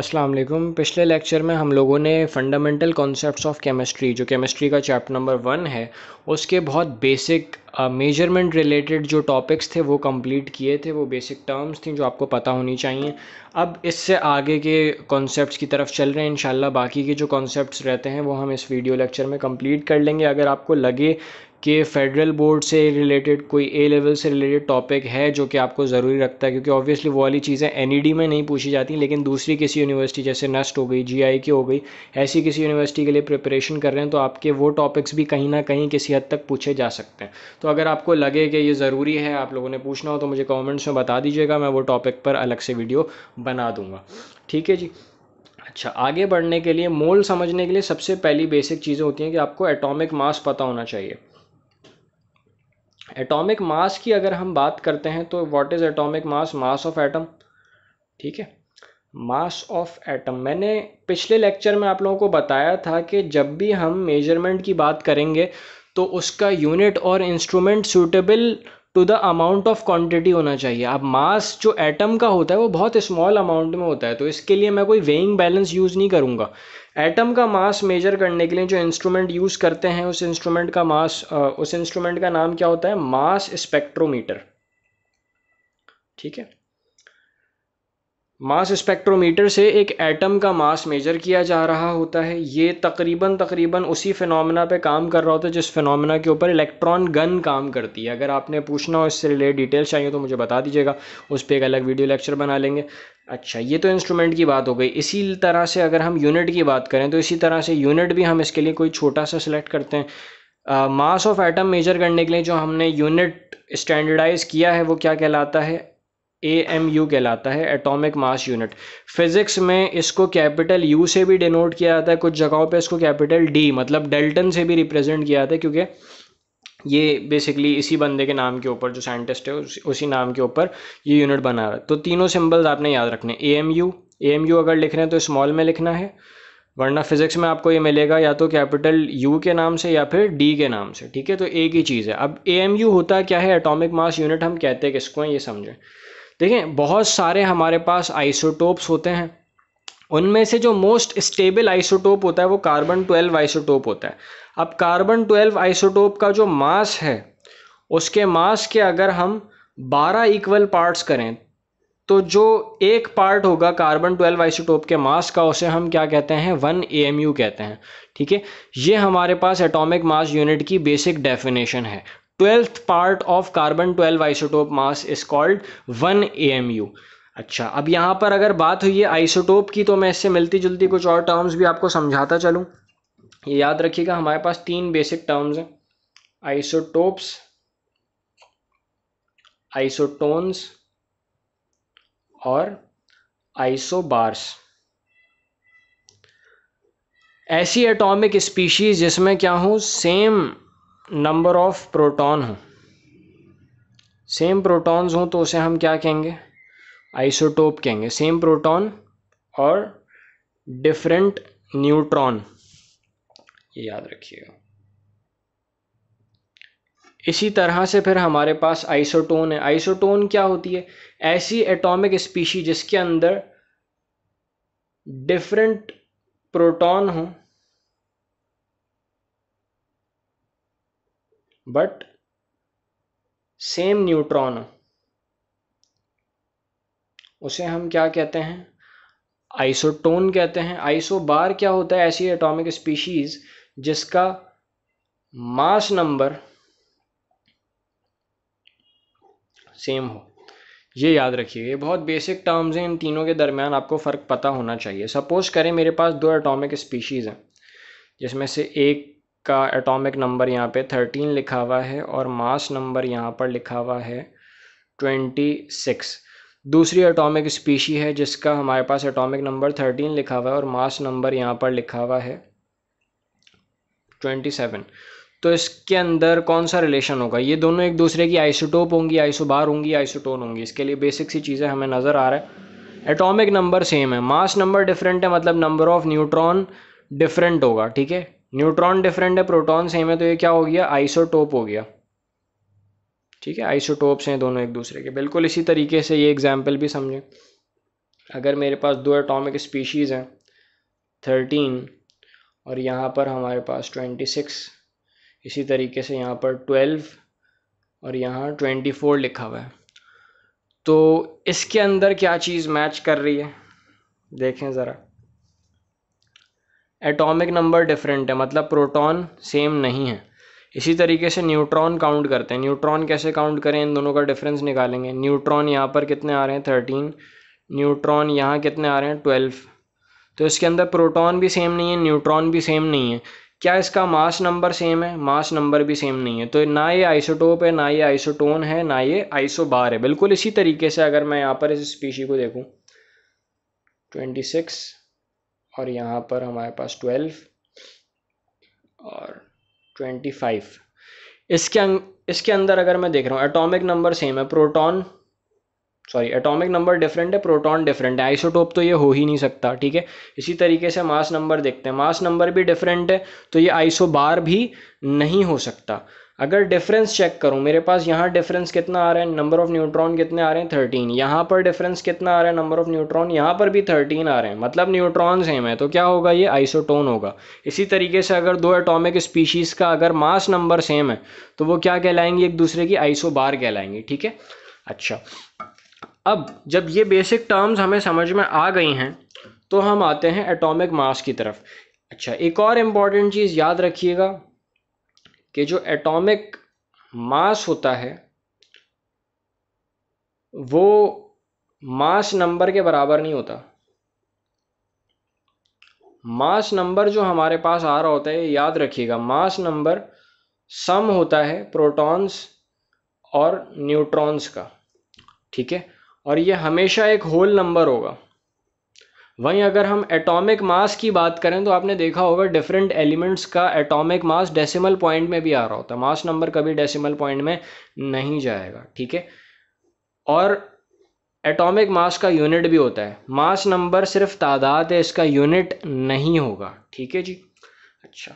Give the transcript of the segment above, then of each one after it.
अस्सलाम वालेकुम पिछले लेक्चर में हम लोगों ने फंडामेंटल कॉन्सेप्ट्स ऑफ केमिस्ट्री जो केमिस्ट्री का चैप्टर नंबर वन है उसके बहुत बेसिक मेजरमेंट रिलेटेड जो टॉपिक्स थे वो कंप्लीट किए थे वो बेसिक टर्म्स थी जो आपको पता होनी चाहिए अब इससे आगे के कॉन्सेप्ट्स की तरफ चल रहे हैं इंशाल्लाह बाकी के जो कॉन्सेप्ट्स रहते हैं वो हम इस वीडियो लेक्चर में कंप्लीट कर लेंगे अगर आपको लगे कि फेडरल बोर्ड से रिलेटेड कोई ए लेवल से रिलेटेड टॉपिक है जो कि आपको ज़रूरी रखता है क्योंकि ऑब्वियसली वो वाली चीज़ें एन e में नहीं पूछी जाती लेकिन दूसरी किसी यूनिवर्सिटी जैसे नस्ट हो गई जी की हो गई ऐसी किसी यूनिवर्सिटी के लिए प्रिपरेशन कर रहे हैं तो आपके वो टॉपिक्स भी कहीं ना कहीं किसी हद तक पूछे जा सकते हैं तो अगर आपको लगे कि ये ज़रूरी है आप लोगों ने पूछना हो तो मुझे कॉमेंट्स में बता दीजिएगा मैं वो टॉपिक पर अलग से वीडियो बना दूँगा ठीक है जी अच्छा आगे बढ़ने के लिए मोल समझने के लिए सबसे पहली बेसिक चीज़ें होती हैं कि आपको एटॉमिक मास पता होना चाहिए एटॉमिक मास की अगर हम बात करते हैं तो what is atomic mass mass of atom ठीक है मास ऑफ एटम मैंने पिछले लेक्चर में आप लोगों को बताया था कि जब भी हम मेजरमेंट की बात करेंगे तो उसका यूनिट और instrument suitable to the amount of quantity होना चाहिए अब मास जो एटम का होता है वो बहुत स्मॉल अमाउंट में होता है तो इसके लिए मैं कोई वेइंग बैलेंस यूज़ नहीं करूँगा एटम का मास मेजर करने के लिए जो इंस्ट्रूमेंट यूज़ करते हैं उस इंस्ट्रूमेंट का मास उस इंस्ट्रूमेंट का नाम क्या होता है मास स्पेक्ट्रोमीटर ठीक है मास स्पेक्ट्रोमीटर से एक एटम का मास मेजर किया जा रहा होता है ये तकरीबन तकरीबन उसी फिनोमेना पे काम कर रहा होता है जिस फिनोमेना के ऊपर इलेक्ट्रॉन गन काम करती है अगर आपने पूछना हो इससे रिलेटेड डिटेल्स चाहिए तो मुझे बता दीजिएगा उस पर एक अलग वीडियो लेक्चर बना लेंगे अच्छा ये तो इंस्ट्रूमेंट की बात हो गई इसी तरह से अगर हम यूनिट की बात करें तो इसी तरह से यूनिट भी हम इसके लिए कोई छोटा सा सिलेक्ट करते हैं मास ऑफ एटम मेजर करने के लिए जो हमने यूनिट स्टैंडर्डाइज किया है वो क्या कहलाता है ए एम यू कहलाता है एटॉमिक मास यूनिट फिज़िक्स में इसको कैपिटल यू से भी डिनोट किया जाता है कुछ जगहों पे इसको कैपिटल डी मतलब डेल्टन से भी रिप्रेजेंट किया जाता है क्योंकि ये बेसिकली इसी बंदे के नाम के ऊपर जो साइंटिस्ट है उस, उसी नाम के ऊपर ये यूनिट बना रहा है तो तीनों सिंबल्स आपने याद रखने A M U A M U अगर लिख रहे हैं तो स्मॉल में लिखना है वरना फिजिक्स में आपको ये मिलेगा या तो कैपिटल यू के नाम से या फिर डी के नाम से ठीक है तो एक ही चीज़ है अब ए एम यू होता क्या है एटॉमिक मास यूनिट हम कहते हैं किसको हैं ये समझें देखें बहुत सारे हमारे पास आइसोटोप्स होते हैं उनमें से जो मोस्ट स्टेबल आइसोटोप होता है वो कार्बन ट्वेल्व आइसोटोप होता है अब कार्बन ट्वेल्व आइसोटोप का जो मास है उसके मास के अगर हम बारह इक्वल पार्ट्स करें तो जो एक पार्ट होगा कार्बन ट्वेल्व आइसोटोप के मास का उसे हम क्या कहते हैं वन ए कहते हैं ठीक है ये हमारे पास एटॉमिक मास यूनिट की बेसिक डेफिनेशन है twelfth part of carbon twelve isotope mass is called one A M U अच्छा अब यहाँ पर अगर बात हुई है आइसोटोप की तो मैं इससे मिलती जुलती कुछ और टर्म्स भी आपको समझाता चलूँ ये याद रखिएगा हमारे पास तीन बेसिक टर्म्स हैं आइसोटोप्स आइसोटोन्स और आइसोबार्स ऐसी एटॉमिक स्पीशीज जिसमें क्या हो सेम नंबर ऑफ प्रोटॉन हो सेम प्रोटॉन्स हों तो उसे हम क्या कहेंगे आइसोटोप कहेंगे सेम प्रोटॉन और डिफरेंट न्यूट्रॉन ये याद रखिएगा इसी तरह से फिर हमारे पास आइसोटोन है आइसोटोन क्या होती है ऐसी एटॉमिक स्पीशी जिसके अंदर डिफरेंट प्रोटॉन हों बट सेम न्यूट्रॉन उसे हम क्या कहते हैं आइसोटोन कहते हैं आइसो बार क्या होता है ऐसी एटॉमिक स्पीशीज जिसका मास नंबर सेम हो ये याद रखिए ये बहुत बेसिक टर्म्स हैं इन तीनों के दरमियान आपको फ़र्क पता होना चाहिए सपोज करें मेरे पास दो एटॉमिक स्पीशीज़ हैं जिसमें से एक का एटॉमिक नंबर यहाँ पे थर्टीन लिखा हुआ है और मास नंबर यहाँ पर लिखा हुआ है ट्वेंटी सिक्स दूसरी एटॉमिक स्पीशी है जिसका हमारे पास एटॉमिक नंबर थर्टीन लिखा हुआ है और मास नंबर यहाँ पर लिखा हुआ है ट्वेंटी सेवन तो इसके अंदर कौन सा रिलेशन होगा ये दोनों एक दूसरे की आइसोटोप होंगी आइसोबार होंगी आइसोटोन होंगी इसके लिए बेसिक सी चीज़ें हमें नज़र आ रहा है एटॉमिक नंबर सेम है मास नंबर डिफरेंट है मतलब नंबर ऑफ़ न्यूट्रॉन डिफरेंट होगा ठीक है न्यूट्रॉन डिफरेंट है प्रोटॉन सेम है तो ये क्या हो गया आइसोटोप हो गया ठीक है आइसोटोप्स हैं दोनों एक दूसरे के बिल्कुल इसी तरीके से ये एग्जाम्पल भी समझें अगर मेरे पास दो एटॉमिक स्पीशीज़ हैं थर्टीन और यहाँ पर हमारे पास ट्वेंटी सिक्स इसी तरीके से यहाँ पर ट्वेल्व और यहाँ ट्वेंटी फोर लिखा हुआ है तो इसके अंदर क्या चीज़ मैच कर रही है देखें ज़रा एटॉमिक नंबर डिफरेंट है मतलब प्रोटॉन सेम नहीं है इसी तरीके से न्यूट्रॉन काउंट करते हैं न्यूट्रॉन कैसे काउंट करें इन दोनों का डिफरेंस निकालेंगे न्यूट्रॉन यहाँ पर कितने आ रहे हैं थर्टीन न्यूट्रॉन यहाँ कितने आ रहे हैं ट्वेल्व तो इसके अंदर प्रोटॉन भी सेम नहीं है न्यूट्रॉन भी सेम नहीं है क्या इसका मास नंबर सेम है मास नंबर भी सेम नहीं है तो ना ये आइसोटोप है ना ये आइसोटोन है ना ये आइसोबार है बिल्कुल इसी तरीके से अगर मैं यहाँ पर इस स्पीशी को देखूँ ट्वेंटी सिक्स और यहाँ पर हमारे पास ट्वेल्व और ट्वेंटी फाइव इसके अंग इसके अंदर अगर मैं देख रहा हूँ एटॉमिक नंबर सेम है proton sorry atomic number different है प्रोटॉन डिफरेंट है आइसोटोप तो ये हो ही नहीं सकता ठीक है इसी तरीके से मास नंबर देखते हैं मास नंबर भी डिफरेंट है तो ये आइसोबार भी नहीं हो सकता अगर डिफरेंस चेक करूँ मेरे पास यहाँ डिफरेंस कितना आ रहा है नंबर ऑफ़ न्यूट्रॉन कितने आ रहे हैं थर्टीन यहाँ पर डिफरेंस कितना आ रहा है नंबर ऑफ़ न्यूट्रॉन यहाँ पर भी थर्टीन आ रहे हैं मतलब न्यूट्रॉन सेम है तो क्या होगा ये आइसोटोन होगा इसी तरीके से अगर दो एटॉमिक स्पीशीज़ का अगर मास नंबर सेम है तो वो क्या कहलाएंगे एक दूसरे की बार कहलाएंगे ठीक है अच्छा अब जब ये बेसिक टर्म्स हमें समझ में आ गई हैं तो हम आते हैं एटॉमिक मास की तरफ अच्छा एक और इम्पॉर्टेंट चीज़ याद रखिएगा कि जो एटॉमिक मास होता है वो मास नंबर के बराबर नहीं होता मास नंबर जो हमारे पास आ रहा होता है याद रखिएगा मास नंबर सम होता है प्रोटॉन्स और न्यूट्रॉन्स का ठीक है और ये हमेशा एक होल नंबर होगा वहीं अगर हम एटॉमिक मास की बात करें तो आपने देखा होगा डिफरेंट एलिमेंट्स का एटॉमिक मास डेसिमल पॉइंट में भी आ रहा होता है मास नंबर कभी डेसिमल पॉइंट में नहीं जाएगा ठीक है और एटॉमिक मास का यूनिट भी होता है मास नंबर सिर्फ तादाद है इसका यूनिट नहीं होगा ठीक है जी अच्छा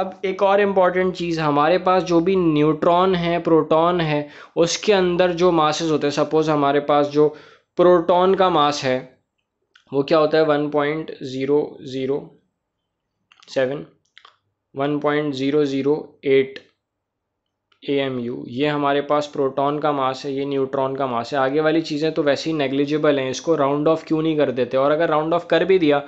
अब एक और इम्पॉर्टेंट चीज़ हमारे पास जो भी न्यूट्रॉन है प्रोटॉन है उसके अंदर जो मासेज होते हैं सपोज़ हमारे पास जो प्रोटॉन का मास है वो क्या होता है one point zero zero seven one point zero zero eight A M U ये हमारे पास प्रोटॉन का मास है ये न्यूट्रॉन का मास है आगे वाली चीज़ें तो वैसे ही नेग्लिजिबल हैं इसको राउंड ऑफ क्यों नहीं कर देते और अगर राउंड ऑफ कर भी दिया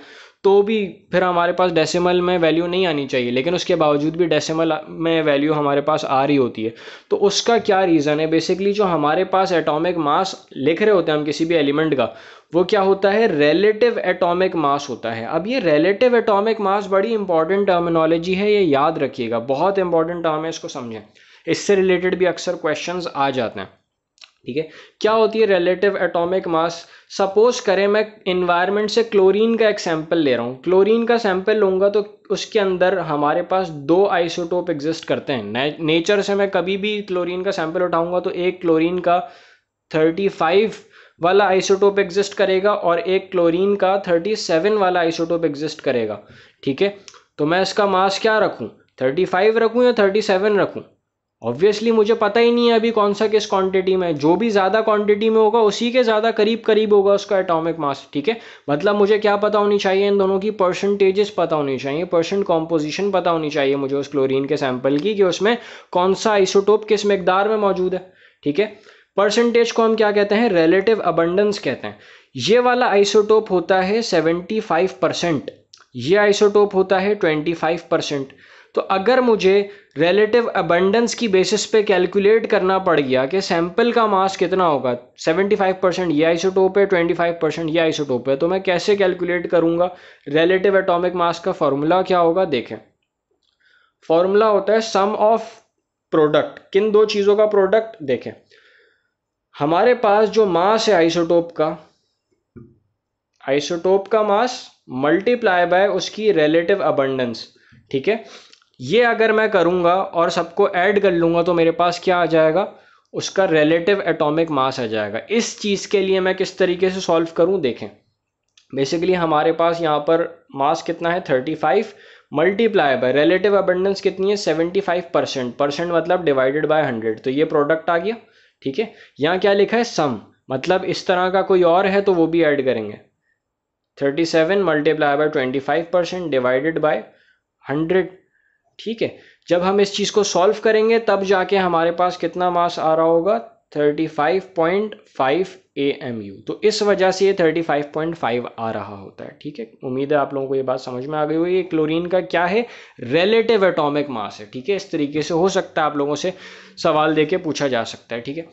तो भी फिर हमारे पास डेसिमल में वैल्यू नहीं आनी चाहिए लेकिन उसके बावजूद भी डेसिमल में वैल्यू हमारे पास आ रही होती है तो उसका क्या रीज़न है बेसिकली जो हमारे पास एटॉमिक मास लिख रहे होते हैं हम किसी भी एलिमेंट का वो क्या होता है रिलेटिव एटॉमिक मास होता है अब ये रिलेटिव एटॉमिक मास बड़ी इंपॉर्टेंट टर्मिनोलॉजी है ये याद रखिएगा बहुत इंपॉर्टेंट टर्म है इसको समझें इससे रिलेटेड भी अक्सर क्वेश्चन आ जाते हैं ठीक है क्या होती है रिलेटिव एटॉमिक मास सपोज करें मैं इन्वायरमेंट से क्लोरीन का एक सैंपल ले रहा हूँ क्लोरीन का सैंपल लूँगा तो उसके अंदर हमारे पास दो आइसोटोप एग्जिस्ट करते हैं ने, नेचर से मैं कभी भी क्लोरीन का सैंपल उठाऊँगा तो एक क्लोरीन का थर्टी फाइव वाला आइसोटोप एग्जिस्ट करेगा और एक क्लोरीन का 37 वाला आइसोटोप एग्जिस्ट करेगा ठीक है तो मैं इसका मास क्या रखूँ 35 रखूँ या 37 रखूँ ऑब्वियसली मुझे पता ही नहीं है अभी कौन सा किस क्वांटिटी में है जो भी ज़्यादा क्वांटिटी में होगा उसी के ज़्यादा करीब करीब होगा उसका एटॉमिक मास ठीक है मतलब मुझे क्या पता होनी चाहिए इन दोनों की परसेंटेजेस पता होनी चाहिए परसेंट कॉम्पोजिशन पता होनी चाहिए मुझे उस क्लोरीन के सैंपल की कि उसमें कौन सा आइसोटोप किस मकदार में मौजूद है ठीक है परसेंटेज को हम क्या कहते हैं रिलेटिव अबंडेंस कहते हैं ये वाला आइसोटोप होता है 75 परसेंट ये आइसोटोप होता है 25 परसेंट तो अगर मुझे रिलेटिव अबंडेंस की बेसिस पे कैलकुलेट करना पड़ गया कि सैंपल का मास कितना होगा 75 परसेंट ये आइसोटोप है 25 परसेंट ये आइसोटोप है तो मैं कैसे कैलकुलेट करूंगा रिलेटिव एटॉमिक मास का फॉर्मूला क्या होगा देखें फॉर्मूला होता है सम ऑफ प्रोडक्ट किन दो चीज़ों का प्रोडक्ट देखें हमारे पास जो मास है आइसोटोप का आइसोटोप का मास मल्टीप्लाई बाय उसकी रिलेटिव अबंडेंस ठीक है ये अगर मैं करूंगा और सबको ऐड कर लूंगा तो मेरे पास क्या आ जाएगा उसका रिलेटिव एटॉमिक मास आ जाएगा इस चीज़ के लिए मैं किस तरीके से सॉल्व करूं देखें बेसिकली हमारे पास यहाँ पर मास कितना है thirty five multiply by relative abundance कितनी है सेवेंटी फाइव परसेंट परसेंट मतलब डिवाइडेड बाय हंड्रेड तो ये प्रोडक्ट आ गया ठीक है यहाँ क्या लिखा है सम मतलब इस तरह का कोई और है तो वो भी ऐड करेंगे thirty seven multiply by twenty five percent divided by hundred ठीक है जब हम इस चीज़ को सॉल्व करेंगे तब जाके हमारे पास कितना मास आ रहा होगा thirty five point five A M U तो इस वजह से ये थर्टी फाइव पॉइंट फाइव आ रहा होता है ठीक है उम्मीद है आप लोगों को ये बात समझ में आ गई होगी क्लोरीन का क्या है रिलेटिव एटॉमिक मास है ठीक है इस तरीके से हो सकता है आप लोगों से सवाल दे के पूछा जा सकता है ठीक है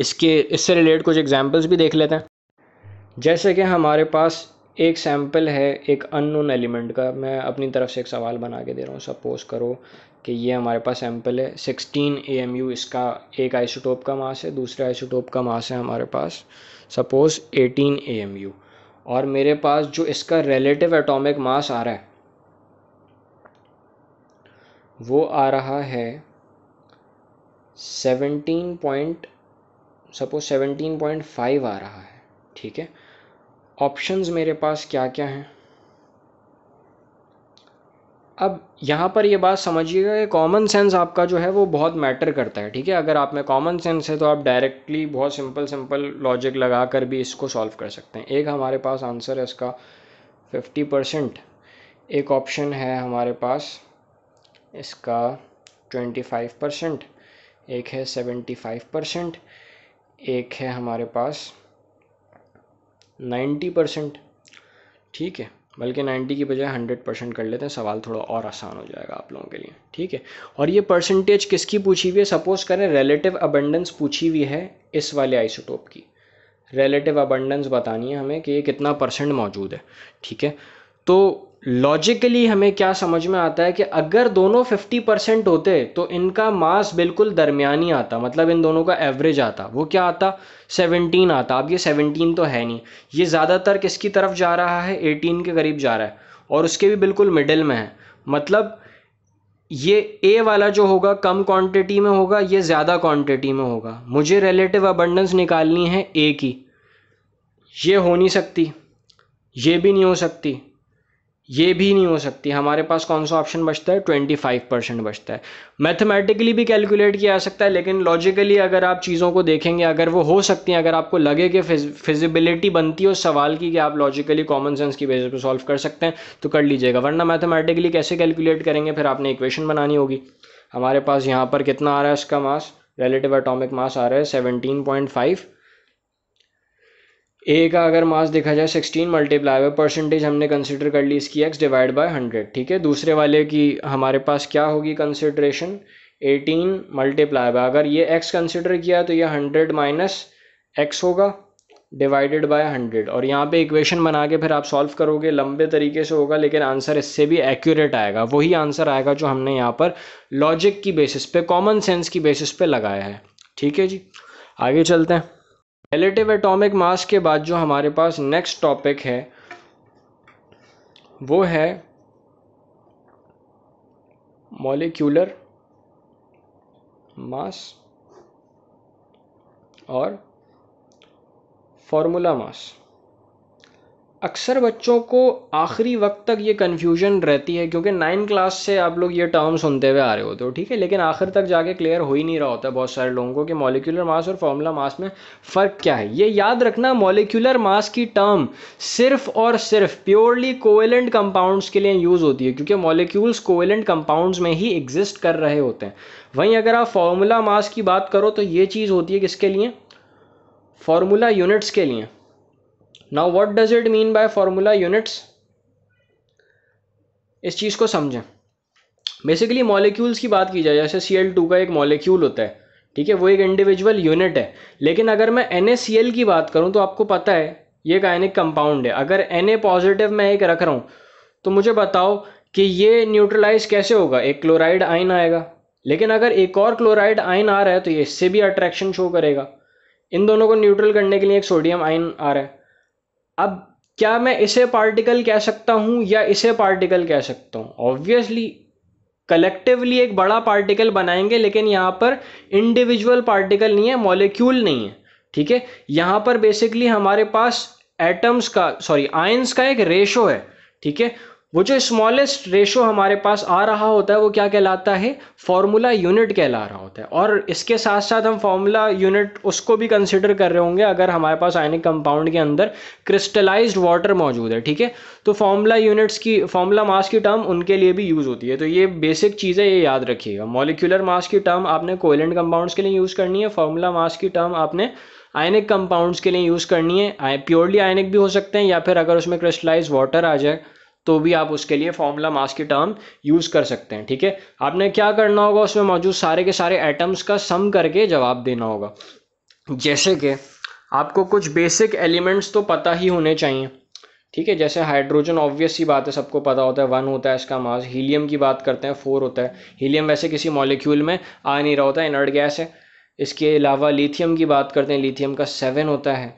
इसके इससे रिलेटेड कुछ एग्जाम्पल्स भी देख लेते हैं जैसे कि हमारे पास एक सैम्पल है एक अननोन एलिमेंट का मैं अपनी तरफ से एक सवाल बना के दे रहा हूँ सपोज़ करो कि ये हमारे पास सैम्पल है सिक्सटीन ए एम यू इसका एक आइसोटोप का मास है दूसरे आइसोटोप का मास है हमारे पास suppose eighteen A M U और मेरे पास जो इसका रिलेटिव एटॉमिक मास आ रहा है वो आ रहा है seventeen point suppose seventeen point five आ रहा है ठीक है ऑप्शंस मेरे पास क्या क्या हैं अब यहाँ पर ये बात समझिएगा कि कॉमन सेंस आपका जो है वो बहुत मैटर करता है ठीक है अगर आप में कॉमन सेंस है तो आप डायरेक्टली बहुत सिंपल सिंपल लॉजिक लगा कर भी इसको सॉल्व कर सकते हैं एक हमारे पास आंसर है इसका फिफ्टी परसेंट एक ऑप्शन है हमारे पास इसका ट्वेंटी फाइव परसेंट एक है सेवेंटी फाइव परसेंट एक है हमारे पास नाइन्टी परसेंट ठीक है बल्कि 90 की बजाय 100 परसेंट कर लेते हैं सवाल थोड़ा और आसान हो जाएगा आप लोगों के लिए ठीक है और ये परसेंटेज किसकी पूछी हुई है सपोज करें रिलेटिव अबंडेंस पूछी हुई है इस वाले आइसोटोप की रिलेटिव अबंडेंस बतानी है हमें कि ये कितना परसेंट मौजूद है ठीक है तो लॉजिकली हमें क्या समझ में आता है कि अगर दोनों 50 परसेंट होते तो इनका मास बिल्कुल दरमियानी आता मतलब इन दोनों का एवरेज आता वो क्या आता 17 आता अब ये 17 तो है नहीं ये ज़्यादातर किसकी तरफ जा रहा है 18 के करीब जा रहा है और उसके भी बिल्कुल मिडिल में है मतलब ये ए वाला जो होगा कम क्वांटिटी में होगा ये ज़्यादा क्वांटिटी में होगा मुझे रिलेटिव अबंडेंस निकालनी है ए की ये हो नहीं सकती ये भी नहीं हो सकती ये भी नहीं हो सकती हमारे पास कौन सा ऑप्शन बचता है ट्वेंटी फाइव परसेंट बचता है मैथमेटिकली भी कैलकुलेट किया जा सकता है लेकिन लॉजिकली अगर आप चीज़ों को देखेंगे अगर वो हो सकती हैं अगर आपको लगे कि फिजिबिलिटी बनती है उस सवाल की कि आप लॉजिकली कॉमन सेंस की बेसिस पर सॉल्व कर सकते हैं तो कर लीजिएगा वरना मैथमेटिकली कैसे कैलकुलेट करेंगे फिर आपने इक्वेशन बनानी होगी हमारे पास यहाँ पर कितना आ रहा है इसका मास रिलेटिव अटोमिक मास आ रहा है सेवनटीन पॉइंट फाइव ए का अगर मास देखा जाए सिक्सटीन मल्टीप्लाई बाय परसेंटेज हमने कंसिडर कर ली इसकी एक्स डिवाइड बाय हंड्रेड ठीक है दूसरे वाले की हमारे पास क्या होगी कंसिड्रेशन एटीन मल्टीप्लाई बाय अगर ये एक्स कंसिडर किया तो ये हंड्रेड माइनस एक्स होगा डिवाइडेड बाय हंड्रेड और यहाँ पे इक्वेशन बना के फिर आप सॉल्व करोगे लंबे तरीके से होगा लेकिन आंसर इससे भी एक्यूरेट आएगा वही आंसर आएगा जो हमने यहाँ पर लॉजिक की बेसिस पे कॉमन सेंस की बेसिस पे लगाया है ठीक है जी आगे चलते हैं रिलेटिव एटॉमिक मास के बाद जो हमारे पास नेक्स्ट टॉपिक है वो है मॉलिक्यूलर मास और फॉर्मूला मास अक्सर बच्चों को आखिरी वक्त तक ये कन्फ्यूजन रहती है क्योंकि नाइन क्लास से आप लोग ये टर्म सुनते हुए आ रहे होते हो ठीक है लेकिन आखिर तक जाके क्लियर हो ही नहीं रहा होता बहुत सारे लोगों को कि मॉलिक्यूलर मास और फॉर्मूला मास में फ़र्क क्या है ये याद रखना मॉलिक्यूलर मास की टर्म सिर्फ और सिर्फ प्योरली कोवेलेंट कंपाउंड्स के लिए यूज़ होती है क्योंकि मॉलिक्यूल्स कोवेलेंट कंपाउंड्स में ही एग्जिस्ट कर रहे होते हैं वहीं अगर आप फॉर्मूला मास की बात करो तो ये चीज़ होती है किसके लिए फार्मूला यूनिट्स के लिए now what does it mean by formula units इस चीज़ को समझें बेसिकली मॉलिक्यूल्स की बात की जाए जैसे सी एल टू का एक मॉलिक्यूल होता है ठीक है वो एक इंडिविजुअल यूनिट है लेकिन अगर मैं एन की बात करूँ तो आपको पता है ये एक आयनिक कंपाउंड है अगर एन पॉजिटिव मैं एक रख रहा हूँ तो मुझे बताओ कि ये न्यूट्रलाइज कैसे होगा एक क्लोराइड आयन आएगा लेकिन अगर एक और क्लोराइड आयन आ रहा है तो ये इससे भी अट्रैक्शन शो करेगा इन दोनों को न्यूट्रल करने के लिए एक सोडियम आयन आ रहा है अब क्या मैं इसे पार्टिकल कह सकता हूँ या इसे पार्टिकल कह सकता हूँ ऑब्वियसली कलेक्टिवली एक बड़ा पार्टिकल बनाएंगे लेकिन यहाँ पर इंडिविजुअल पार्टिकल नहीं है मॉलिक्यूल नहीं है ठीक है यहाँ पर बेसिकली हमारे पास एटम्स का सॉरी आयंस का एक रेशो है ठीक है वो जो स्मॉलेस्ट रेशो हमारे पास आ रहा होता है वो क्या कहलाता है फॉर्मूला यूनिट कहला रहा होता है और इसके साथ साथ हम फॉर्मूला यूनिट उसको भी कंसिडर कर रहे होंगे अगर हमारे पास आयनिक कंपाउंड के अंदर क्रिस्टलाइज्ड वाटर मौजूद है ठीक है तो फॉर्मूला यूनिट्स की फॉर्मूला मास की टर्म उनके लिए भी यूज़ होती है तो ये बेसिक चीज़ है ये याद रखिएगा मॉलिक्यूलर मास की टर्म आपने कोयलेंट कंपाउंड्स के लिए यूज़ करनी है फॉर्मूला मास की टर्म आपने आयनिक कंपाउंड्स के लिए यूज़ करनी है प्योरली आयनिक भी हो सकते हैं या फिर अगर उसमें क्रिस्टलाइज वाटर आ जाए तो भी आप उसके लिए फॉर्मूला मास की टर्म यूज़ कर सकते हैं ठीक है आपने क्या करना होगा उसमें मौजूद सारे के सारे एटम्स का सम करके जवाब देना होगा जैसे कि आपको कुछ बेसिक एलिमेंट्स तो पता ही होने चाहिए ठीक है जैसे हाइड्रोजन ऑब्वियस ही बात है सबको पता होता है वन होता है इसका मास हीलियम की बात करते हैं फोर होता है हीलियम वैसे किसी मॉलिक्यूल में आ नहीं रहा होता है इनर्ट गैस है इसके अलावा लिथियम की बात करते हैं लिथियम का सेवन होता है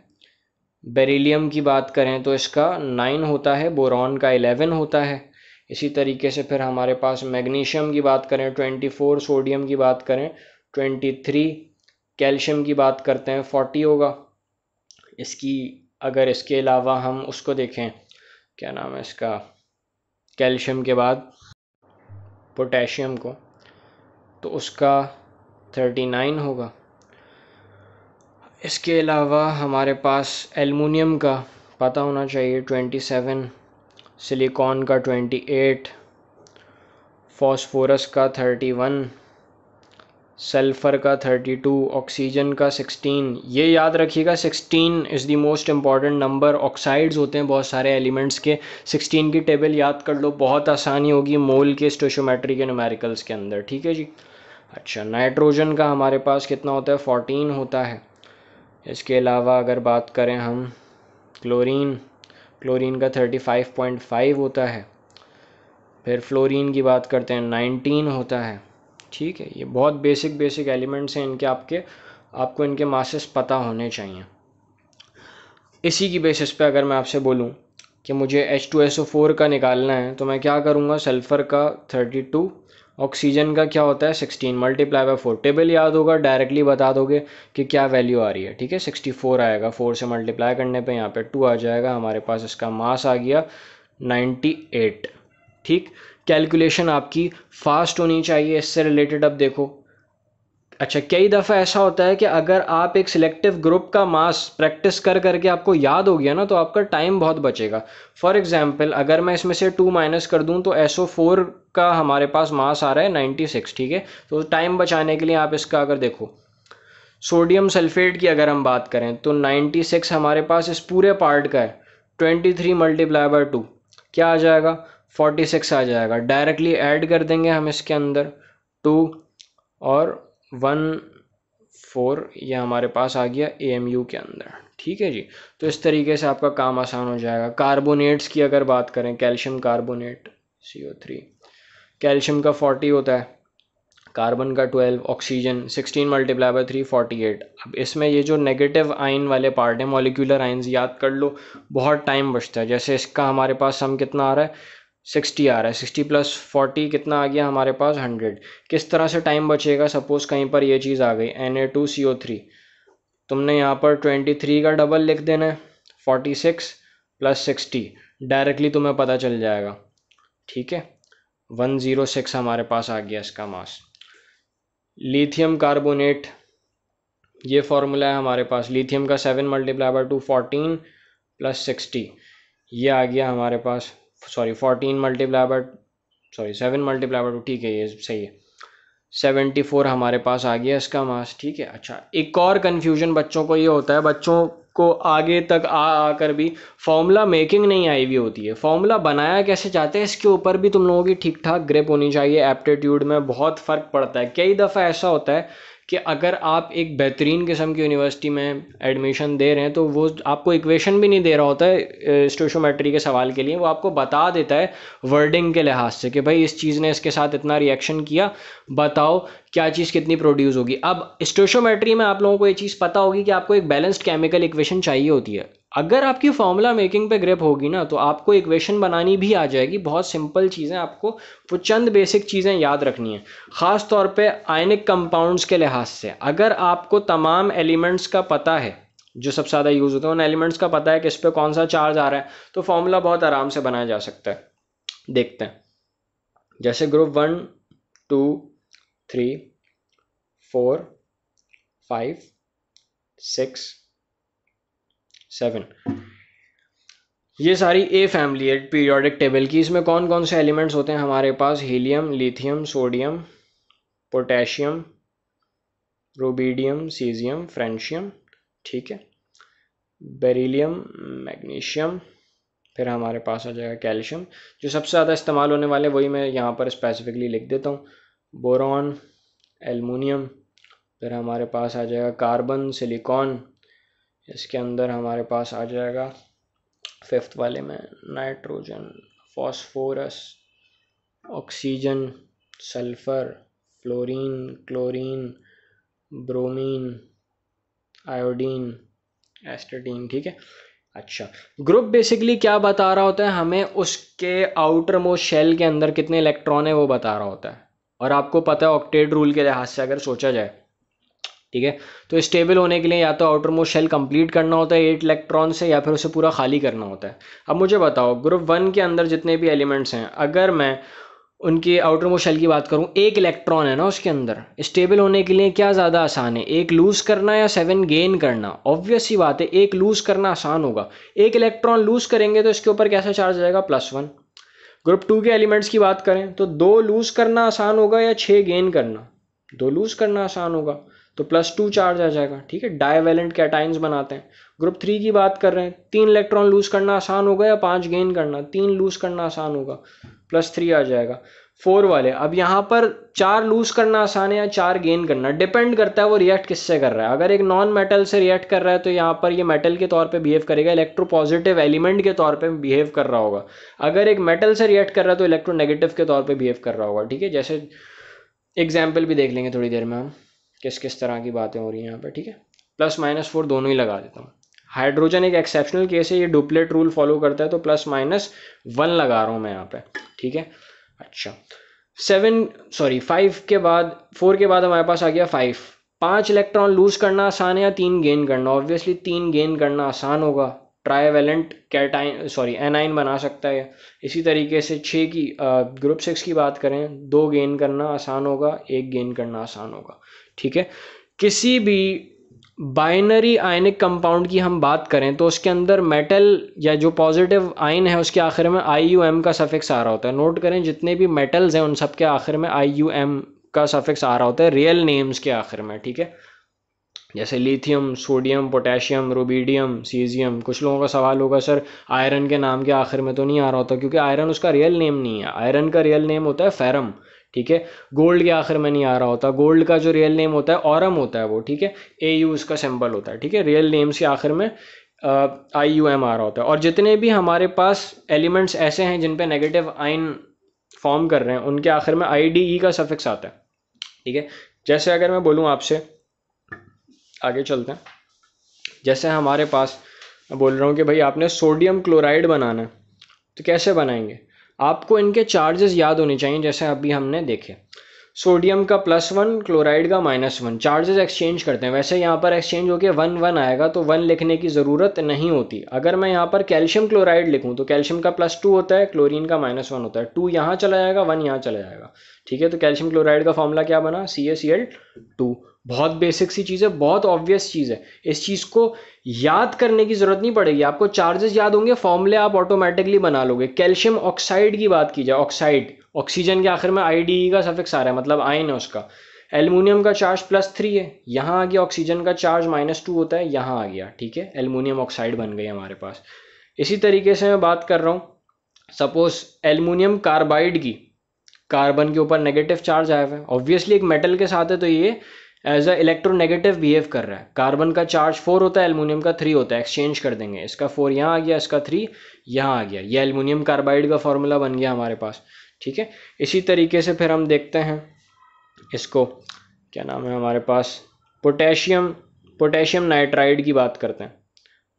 बेरिलियम की बात करें तो इसका नाइन होता है बोरॉन का एलेवन होता है इसी तरीके से फिर हमारे पास मैग्नीशियम की बात करें ट्वेंटी फोर सोडियम की बात करें ट्वेंटी थ्री कैल्शियम की बात करते हैं फोर्टी होगा इसकी अगर इसके अलावा हम उसको देखें क्या नाम है इसका कैल्शियम के बाद पोटेशियम को तो उसका थर्टी नाइन होगा इसके अलावा हमारे पास एलमिनियम का पता होना चाहिए ट्वेंटी सेवन सिलिकॉन का ट्वेंटी एट फॉस्फोरस का थर्टी वन सल्फ़र का थर्टी टू ऑक्सीजन का सिक्सटीन ये याद रखिएगा sixteen is the most important number oxides होते हैं बहुत सारे एलिमेंट्स के सिक्सटीन की टेबल याद कर लो बहुत आसानी होगी मोल के स्टोशोमेट्री के न्यूमेरिकल्स के अंदर ठीक है जी अच्छा नाइट्रोजन का हमारे पास कितना होता है फोर्टीन होता है इसके अलावा अगर बात करें हम क्लोरीन क्लोरीन का थर्टी फाइव पॉइंट फाइव होता है फिर फ्लोरीन की बात करते हैं नाइनटीन होता है ठीक है ये बहुत बेसिक बेसिक एलिमेंट्स हैं इनके आपके आपको इनके मासेस पता होने चाहिए इसी की बेसिस पे अगर मैं आपसे बोलूँ कि मुझे H two S O four का निकालना है तो मैं क्या करूँगा सल्फ़र का थर्टी टू ऑक्सीजन का क्या होता है sixteen multiply by four table याद होगा डायरेक्टली बता दोगे कि क्या वैल्यू आ रही है ठीक है सिक्सटी फोर आएगा फोर से मल्टीप्लाई करने पे यहाँ पे टू आ जाएगा हमारे पास इसका मास आ गया नाइन्टी एट ठीक कैलकुलेशन आपकी फास्ट होनी चाहिए इससे रिलेटेड अब देखो अच्छा कई दफ़ा ऐसा होता है कि अगर आप एक सिलेक्टिव ग्रुप का मास प्रैक्टिस कर करके आपको याद हो गया ना तो आपका टाइम बहुत बचेगा फॉर एग्जांपल अगर मैं इसमें से टू माइनस कर दूं तो एस ओ फोर का हमारे पास मास आ रहा है नाइन्टी सिक्स ठीक है तो टाइम बचाने के लिए आप इसका अगर देखो सोडियम सल्फेट की अगर हम बात करें तो नाइन्टी सिक्स हमारे पास इस पूरे पार्ट का है twenty three multiply by two क्या आ जाएगा फोर्टी सिक्स आ जाएगा डायरेक्टली ऐड कर देंगे हम इसके अंदर टू और वन फोर ये हमारे पास आ गया ए एम यू के अंदर ठीक है जी तो इस तरीके से आपका काम आसान हो जाएगा कार्बोनेट्स की अगर बात करें calcium carbonate C O three calcium का फोर्टी होता है कार्बन का twelve oxygen sixteen multiply by three forty eight अब इसमें ये जो नेगेटिव आयन वाले पार्ट हैं मॉलिक्यूलर आइन्स याद कर लो बहुत टाइम बचता है जैसे इसका हमारे पास सम कितना आ रहा है सिक्सटी आ रहा है सिक्सटी प्लस फोर्टी कितना आ गया हमारे पास हंड्रेड किस तरह से टाइम बचेगा सपोज़ कहीं पर ये चीज़ आ गई N A two C O three तुमने यहाँ पर ट्वेंटी थ्री का डबल लिख देना है forty six plus sixty directly तुम्हें पता चल जाएगा ठीक है वन ज़ीरो सिक्स हमारे पास आ गया इसका मास लिथियम कार्बोनेट ये फार्मूला है हमारे पास लिथियम का seven multiply by two fourteen plus sixty ये आ गया हमारे पास sorry fourteen multiply but sorry seven multiply but ठीक है ये सही है सेवेंटी फोर हमारे पास आ गया इसका मास ठीक है अच्छा एक और कन्फ्यूजन बच्चों को ये होता है बच्चों को आगे तक आ आकर भी फॉर्मूला मेकिंग नहीं आई हुई होती है फॉर्मूला बनाया कैसे चाहते हैं इसके ऊपर भी तुम लोगों की ठीक ठाक ग्रिप होनी चाहिए एप्टीट्यूड में बहुत फ़र्क पड़ता है कई दफ़ा ऐसा होता है कि अगर आप एक बेहतरीन किस्म की यूनिवर्सिटी में एडमिशन दे रहे हैं तो वो आपको इक्वेशन भी नहीं दे रहा होता है स्टोशोमेट्री के सवाल के लिए वो आपको बता देता है वर्डिंग के लिहाज से कि भाई इस चीज़ ने इसके साथ इतना रिएक्शन किया बताओ क्या चीज़ कितनी प्रोड्यूस होगी अब स्टोशोमेट्री में आप लोगों को ये चीज़ पता होगी कि आपको एक बैलेंस्ड केमिकल इक्वेशन चाहिए होती है अगर आपकी फॉर्मूला मेकिंग पे ग्रेप होगी ना तो आपको इक्वेशन बनानी भी आ जाएगी बहुत सिंपल चीज़ें आपको वो चंद बेसिक चीज़ें याद रखनी है ख़ास तौर पे आयनिक कंपाउंड्स के लिहाज से अगर आपको तमाम एलिमेंट्स का पता है जो सबसे ज़्यादा यूज़ होते हैं उन एलिमेंट्स का पता है कि इस पर कौन सा चार्ज आ रहा है तो फॉर्मूला बहुत आराम से बनाया जा सकता है देखते हैं जैसे group one two three four five six seven ये सारी ए फैमिली है पीरियोडिक टेबल की इसमें कौन कौन से एलिमेंट्स होते हैं हमारे पास helium lithium sodium potassium rubidium caesium francium ठीक है बेरिलियम मैग्नीशियम फिर हमारे पास आ जाएगा कैल्शियम जो सबसे ज़्यादा इस्तेमाल होने वाले वही मैं यहाँ पर स्पेसिफिकली लिख देता हूँ बोरॉन एलमूनियम फिर हमारे पास आ जाएगा कार्बन सिलिकॉन इसके अंदर हमारे पास आ जाएगा फिफ्थ वाले में nitrogen phosphorus oxygen sulphur fluorine chlorine bromine iodine astatine ठीक है अच्छा ग्रुप बेसिकली क्या बता रहा होता है हमें उसके आउटर मोस्ट शेल के अंदर कितने इलेक्ट्रॉन है वो बता रहा होता है और आपको पता है ऑक्टेट रूल के लिहाज से अगर सोचा जाए ठीक है तो स्टेबल होने के लिए या तो आउटर मोस्ट शेल कंप्लीट करना होता है एट इलेक्ट्रॉन से या फिर उसे पूरा खाली करना होता है अब मुझे बताओ ग्रुप वन के अंदर जितने भी एलिमेंट्स हैं अगर मैं उनके आउटर मोस्ट शेल की बात करूं एक इलेक्ट्रॉन है ना उसके अंदर स्टेबल होने के लिए क्या ज़्यादा आसान है एक लूज़ करना या सेवन गेन करना ऑब्वियस ही बात है एक लूज़ करना आसान होगा एक इलेक्ट्रॉन लूज़ करेंगे तो इसके ऊपर कैसा चार्ज आएगा प्लस वन ग्रुप टू के एलिमेंट्स की बात करें तो दो लूज़ करना आसान होगा या छः गेन करना दो लूज़ करना आसान होगा तो प्लस टू चार्ज आ जाएगा ठीक है डायवेलेंट कैटाइंस बनाते हैं ग्रुप थ्री की बात कर रहे हैं तीन इलेक्ट्रॉन लूज करना आसान होगा या पांच गेन करना तीन लूज करना आसान होगा प्लस थ्री आ जाएगा फोर वाले अब यहाँ पर चार लूज करना आसान है या चार गेन करना डिपेंड करता है वो रिएक्ट किससे कर रहा है अगर एक नॉन मेटल से रिएक्ट कर रहा है तो यहाँ पर ये मेटल के तौर पे बिहेव करेगा इलेक्ट्रोपॉजिटिव एलिमेंट के तौर पे बिहेव कर रहा होगा अगर एक मेटल से रिएक्ट कर रहा है तो इलेक्ट्रो नेगेटिव के तौर पर बिहेव कर रहा होगा ठीक है जैसे एग्जाम्पल भी देख लेंगे थोड़ी देर में हम किस किस तरह की बातें हो रही हैं यहाँ पर ठीक है प्लस माइनस फोर दोनों ही लगा देता हूँ हाइड्रोजन एक एक्सेप्शनल केस है ये डुप्लेट रूल फॉलो करता है तो प्लस माइनस वन लगा रहा हूँ मैं यहाँ पे ठीक है अच्छा सेवन सॉरी फाइव के बाद फोर के बाद हमारे पास आ गया फाइव पांच इलेक्ट्रॉन लूज करना आसान है या तीन गेन करना ऑब्वियसली तीन गेन करना आसान होगा ट्राईवेलेंट कैटाइन सॉरी एनाइन बना सकता है इसी तरीके से छः की ग्रुप सिक्स की बात करें दो गेन करना आसान होगा एक गेन करना आसान होगा ठीक है किसी भी बाइनरी आयनिक कंपाउंड की हम बात करें तो उसके अंदर मेटल या जो पॉजिटिव आयन है उसके आखिर में आई यू एम का सफिक्स आ रहा होता है नोट करें जितने भी मेटल्स हैं उन सब के आखिर में आई यू एम का सफिक्स आ रहा होता है रियल नेम्स के आखिर में ठीक है जैसे lithium sodium potassium rubidium caesium कुछ लोगों का सवाल होगा सर आयरन के नाम के आखिर में तो नहीं आ रहा होता क्योंकि आयरन उसका रियल नेम नहीं है आयरन का रियल नेम होता है फेरम ठीक है गोल्ड के आखिर में नहीं आ रहा होता गोल्ड का जो रियल नेम होता है औरम होता है वो ठीक है ए यू उसका सिंबल होता है ठीक है रियल नेम्स के आखिर में आई यू एम आ रहा होता है और जितने भी हमारे पास एलिमेंट्स ऐसे हैं जिन पे नेगेटिव आइन फॉर्म कर रहे हैं उनके आखिर में आई डी ई का सफिक्स आता है ठीक है जैसे अगर मैं बोलूँ आपसे आगे चलते हैं जैसे हमारे पास बोल रहा हूँ कि भाई आपने सोडियम क्लोराइड बनाना है तो कैसे बनाएंगे आपको इनके चार्जेस याद होने चाहिए जैसे अभी हमने देखे सोडियम का प्लस वन क्लोराइड का माइनस वन चार्जेस एक्सचेंज करते हैं वैसे यहाँ पर एक्सचेंज होके वन वन आएगा तो वन लिखने की ज़रूरत नहीं होती अगर मैं यहाँ पर कैल्शियम क्लोराइड लिखूँ तो कैल्शियम का प्लस टू होता है क्लोरीन का माइनस वन होता है टू यहाँ चला जाएगा वन यहाँ चला जाएगा ठीक है तो कैल्शियम क्लोराइड का फॉर्मूला क्या बना C S C L two बहुत बेसिक सी चीज़ है बहुत ऑब्वियस चीज़ है इस चीज़ को याद करने की ज़रूरत नहीं पड़ेगी आपको चार्जेस याद होंगे फॉर्मूले आप ऑटोमेटिकली बना लोगे कैल्शियम ऑक्साइड की बात की जाए ऑक्साइड ऑक्सीजन के आखिर में आईडी e का सफिक्स आ रहा है मतलब आयन है उसका एल्युमिनियम का चार्ज प्लस थ्री है यहाँ आ गया ऑक्सीजन का चार्ज माइनस टू होता है यहाँ आ गया ठीक है एल्युमिनियम ऑक्साइड बन गई हमारे पास इसी तरीके से मैं बात कर रहा हूँ सपोज एल्युमिनियम कार्बाइड की कार्बन के ऊपर नेगेटिव चार्ज आया हुआ है ऑब्वियसली एक मेटल के साथ है तो ये एज अ इलेक्ट्रोनेगेटिव बिहेव कर रहा है कार्बन का चार्ज फोर होता है एलमिनियम का थ्री होता है एक्सचेंज कर देंगे इसका फोर यहाँ आ गया इसका थ्री यहाँ आ गया ये एलमिनियम कार्बाइड का फॉर्मूला बन गया हमारे पास ठीक है इसी तरीके से फिर हम देखते हैं इसको क्या नाम है हमारे पास पोटेशियम पोटेशियम नाइट्राइड की बात करते हैं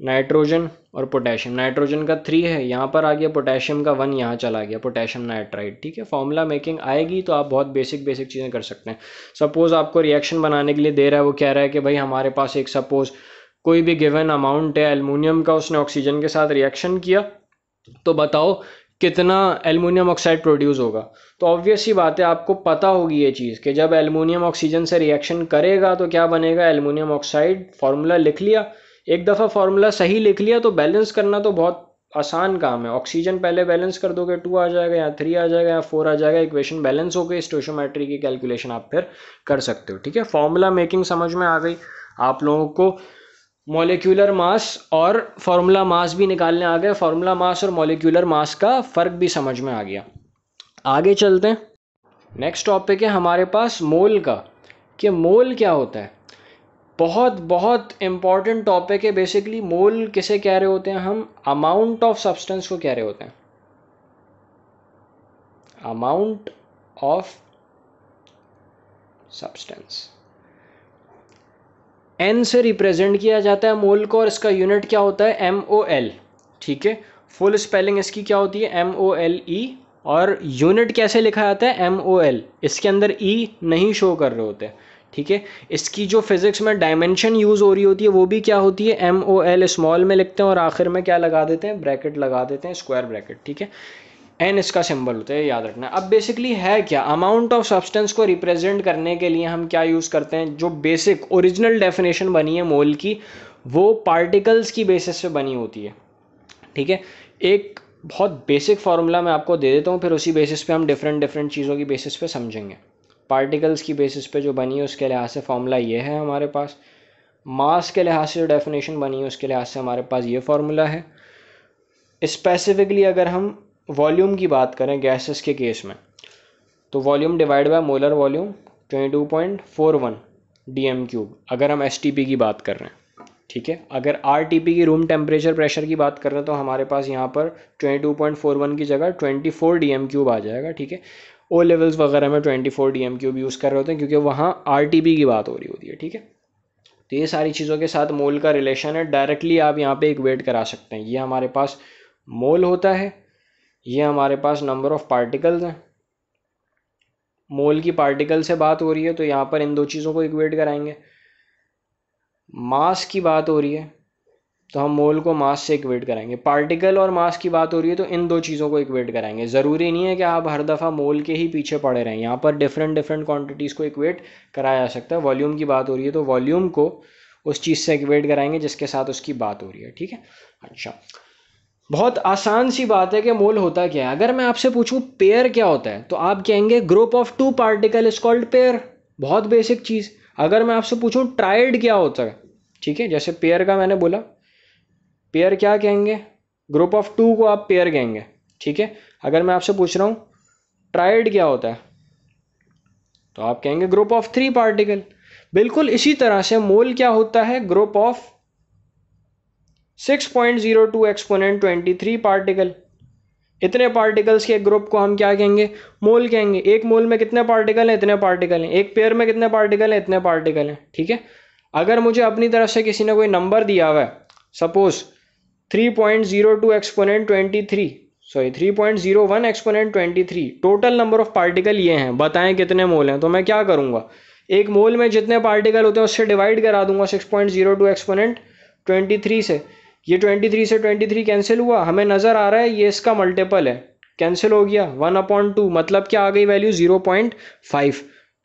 नाइट्रोजन और पोटेशियम नाइट्रोजन का थ्री है यहाँ पर आ गया पोटेशियम का वन यहाँ चला गया पोटेशियम नाइट्राइड ठीक है फॉर्मूला मेकिंग आएगी तो आप बहुत बेसिक बेसिक चीज़ें कर सकते हैं सपोज़ आपको रिएक्शन बनाने के लिए दे रहा है वो कह रहा है कि भाई हमारे पास एक सपोज़ कोई भी गिवन अमाउंट है एलमिनियम का उसने ऑक्सीजन के साथ रिएक्शन किया तो बताओ कितना एलमिनियम ऑक्साइड प्रोड्यूस होगा तो ऑब्वियस ही बात है आपको पता होगी ये चीज़ कि जब एलमिनियम ऑक्सीजन से रिएक्शन करेगा तो क्या बनेगा एलमिनियम ऑक्साइड फार्मूला लिख लिया एक दफ़ा फार्मूला सही लिख लिया तो बैलेंस करना तो बहुत आसान काम है ऑक्सीजन पहले बैलेंस कर दोगे टू आ जाएगा या थ्री आ जाएगा या फोर आ जाएगा इक्वेशन बैलेंस हो गई स्टोशोमेट्री की कैलकुलेशन आप फिर कर सकते हो ठीक है फार्मूला मेकिंग समझ में आ गई आप लोगों को मोलिकुलर मास और फार्मूला मास भी निकालने आ गए फार्मूला मास और मोलिकुलर मास का फ़र्क भी समझ में आ गया आगे चलते हैं नेक्स्ट टॉपिक है हमारे पास मोल का कि मोल क्या होता है बहुत बहुत इंपॉर्टेंट टॉपिक है बेसिकली मोल किसे कह रहे होते हैं हम अमाउंट ऑफ सब्सटेंस को कह रहे होते हैं अमाउंट ऑफ सब्सटेंस एन से रिप्रेजेंट किया जाता है मोल को और इसका यूनिट क्या होता है एम ओ एल ठीक है फुल स्पेलिंग इसकी क्या होती है एम ओ एल ई और यूनिट कैसे लिखा जाता है एम ओ एल इसके अंदर ई e नहीं शो कर रहे होते ठीक है इसकी जो फिज़िक्स में डायमेंशन यूज़ हो रही होती है वो भी क्या होती है एम ओ एल स्मॉल में लिखते हैं और आखिर में क्या लगा देते हैं ब्रैकेट लगा देते हैं स्क्वायर ब्रैकेट ठीक है एन इसका सिंबल होता है याद रखना अब बेसिकली है क्या अमाउंट ऑफ सब्सटेंस को रिप्रेजेंट करने के लिए हम क्या यूज़ करते हैं जो बेसिक ओरिजिनल डेफिनेशन बनी है मोल की वो पार्टिकल्स की बेसिस पे बनी होती है ठीक है एक बहुत बेसिक फार्मूला मैं आपको दे देता हूँ फिर उसी बेसिस पे हम डिफरेंट डिफरेंट चीज़ों की बेसिस पे समझेंगे पार्टिकल्स की बेसिस पे जो बनी है उसके लिहाज से फार्मूला ये है हमारे पास मास के लिहाज से जो डेफिनेशन बनी है उसके लिहाज से हमारे पास ये फार्मूला है स्पेसिफिकली अगर हम वॉल्यूम की बात करें गैसेस के केस में तो volume divide by molar volume twenty two point four one D M cube अगर हम एस टी पी की बात कर रहे हैं ठीक है अगर आर टी पी की रूम टेम्परेचर प्रेशर की बात कर रहे हैं तो हमारे पास यहाँ पर twenty two point four one की जगह twenty four D M cube आ जाएगा ठीक है ओ लेवल्स वगैरह में twenty four D M cube use कर रहे होते हैं क्योंकि वहाँ आर टी बी की बात हो रही होती है ठीक है तो ये सारी चीज़ों के साथ मोल का रिलेशन है डायरेक्टली आप यहाँ पे एक वेट करा सकते हैं ये हमारे पास मोल होता है ये हमारे पास नंबर ऑफ़ पार्टिकल्स हैं मोल की पार्टिकल से बात हो रही है तो यहाँ पर इन दो चीज़ों को इक्वेट कराएंगे मास की बात हो रही है तो हम मोल को मास से इक्वेट कराएंगे पार्टिकल और मास की बात हो रही है तो इन दो चीज़ों को इक्वेट कराएंगे ज़रूरी नहीं है कि आप हर दफ़ा मोल के ही पीछे पड़े रहें यहाँ पर डिफरेंट डिफरेंट क्वांटिटीज़ को इक्वेट कराया जा सकता है वॉल्यूम की बात हो रही है तो वॉल्यूम को उस चीज़ से इक्वेट कराएंगे जिसके साथ उसकी बात हो रही है ठीक है अच्छा बहुत आसान सी बात है कि मोल होता क्या है अगर मैं आपसे पूछूँ पेयर क्या होता है तो आप कहेंगे group of two particle is called pair बहुत बेसिक चीज़ अगर मैं आपसे पूछूँ ट्राइड क्या होता है ठीक है जैसे पेयर का मैंने बोला पेयर क्या कहेंगे ग्रुप ऑफ टू को आप पेयर कहेंगे ठीक है अगर मैं आपसे पूछ रहा हूँ ट्राइड क्या होता है तो आप कहेंगे ग्रुप ऑफ थ्री पार्टिकल बिल्कुल इसी तरह से मोल क्या होता है group of 6.02 exponent twenty particle इतने पार्टिकल्स के ग्रुप को हम क्या कहेंगे मोल कहेंगे एक मोल में कितने पार्टिकल हैं इतने पार्टिकल हैं एक पेयर में कितने पार्टिकल हैं इतने पार्टिकल हैं ठीक है अगर मुझे अपनी तरफ से किसी ने कोई नंबर दिया हुआ है suppose three point zero two exponent twenty three sorry three point zero one exponent twenty three total number of particle ये हैं बताएं कितने मोल हैं तो मैं क्या करूँगा एक मोल में जितने पार्टिकल होते हैं उससे डिवाइड करा दूंगा six point zero two exponent twenty three से ये ट्वेंटी थ्री से ट्वेंटी थ्री कैंसिल हुआ हमें नज़र आ रहा है ये इसका मल्टीपल है कैंसिल हो गया वन अपॉइंट टू मतलब क्या आ गई वैल्यू ज़ीरो पॉइंट फाइव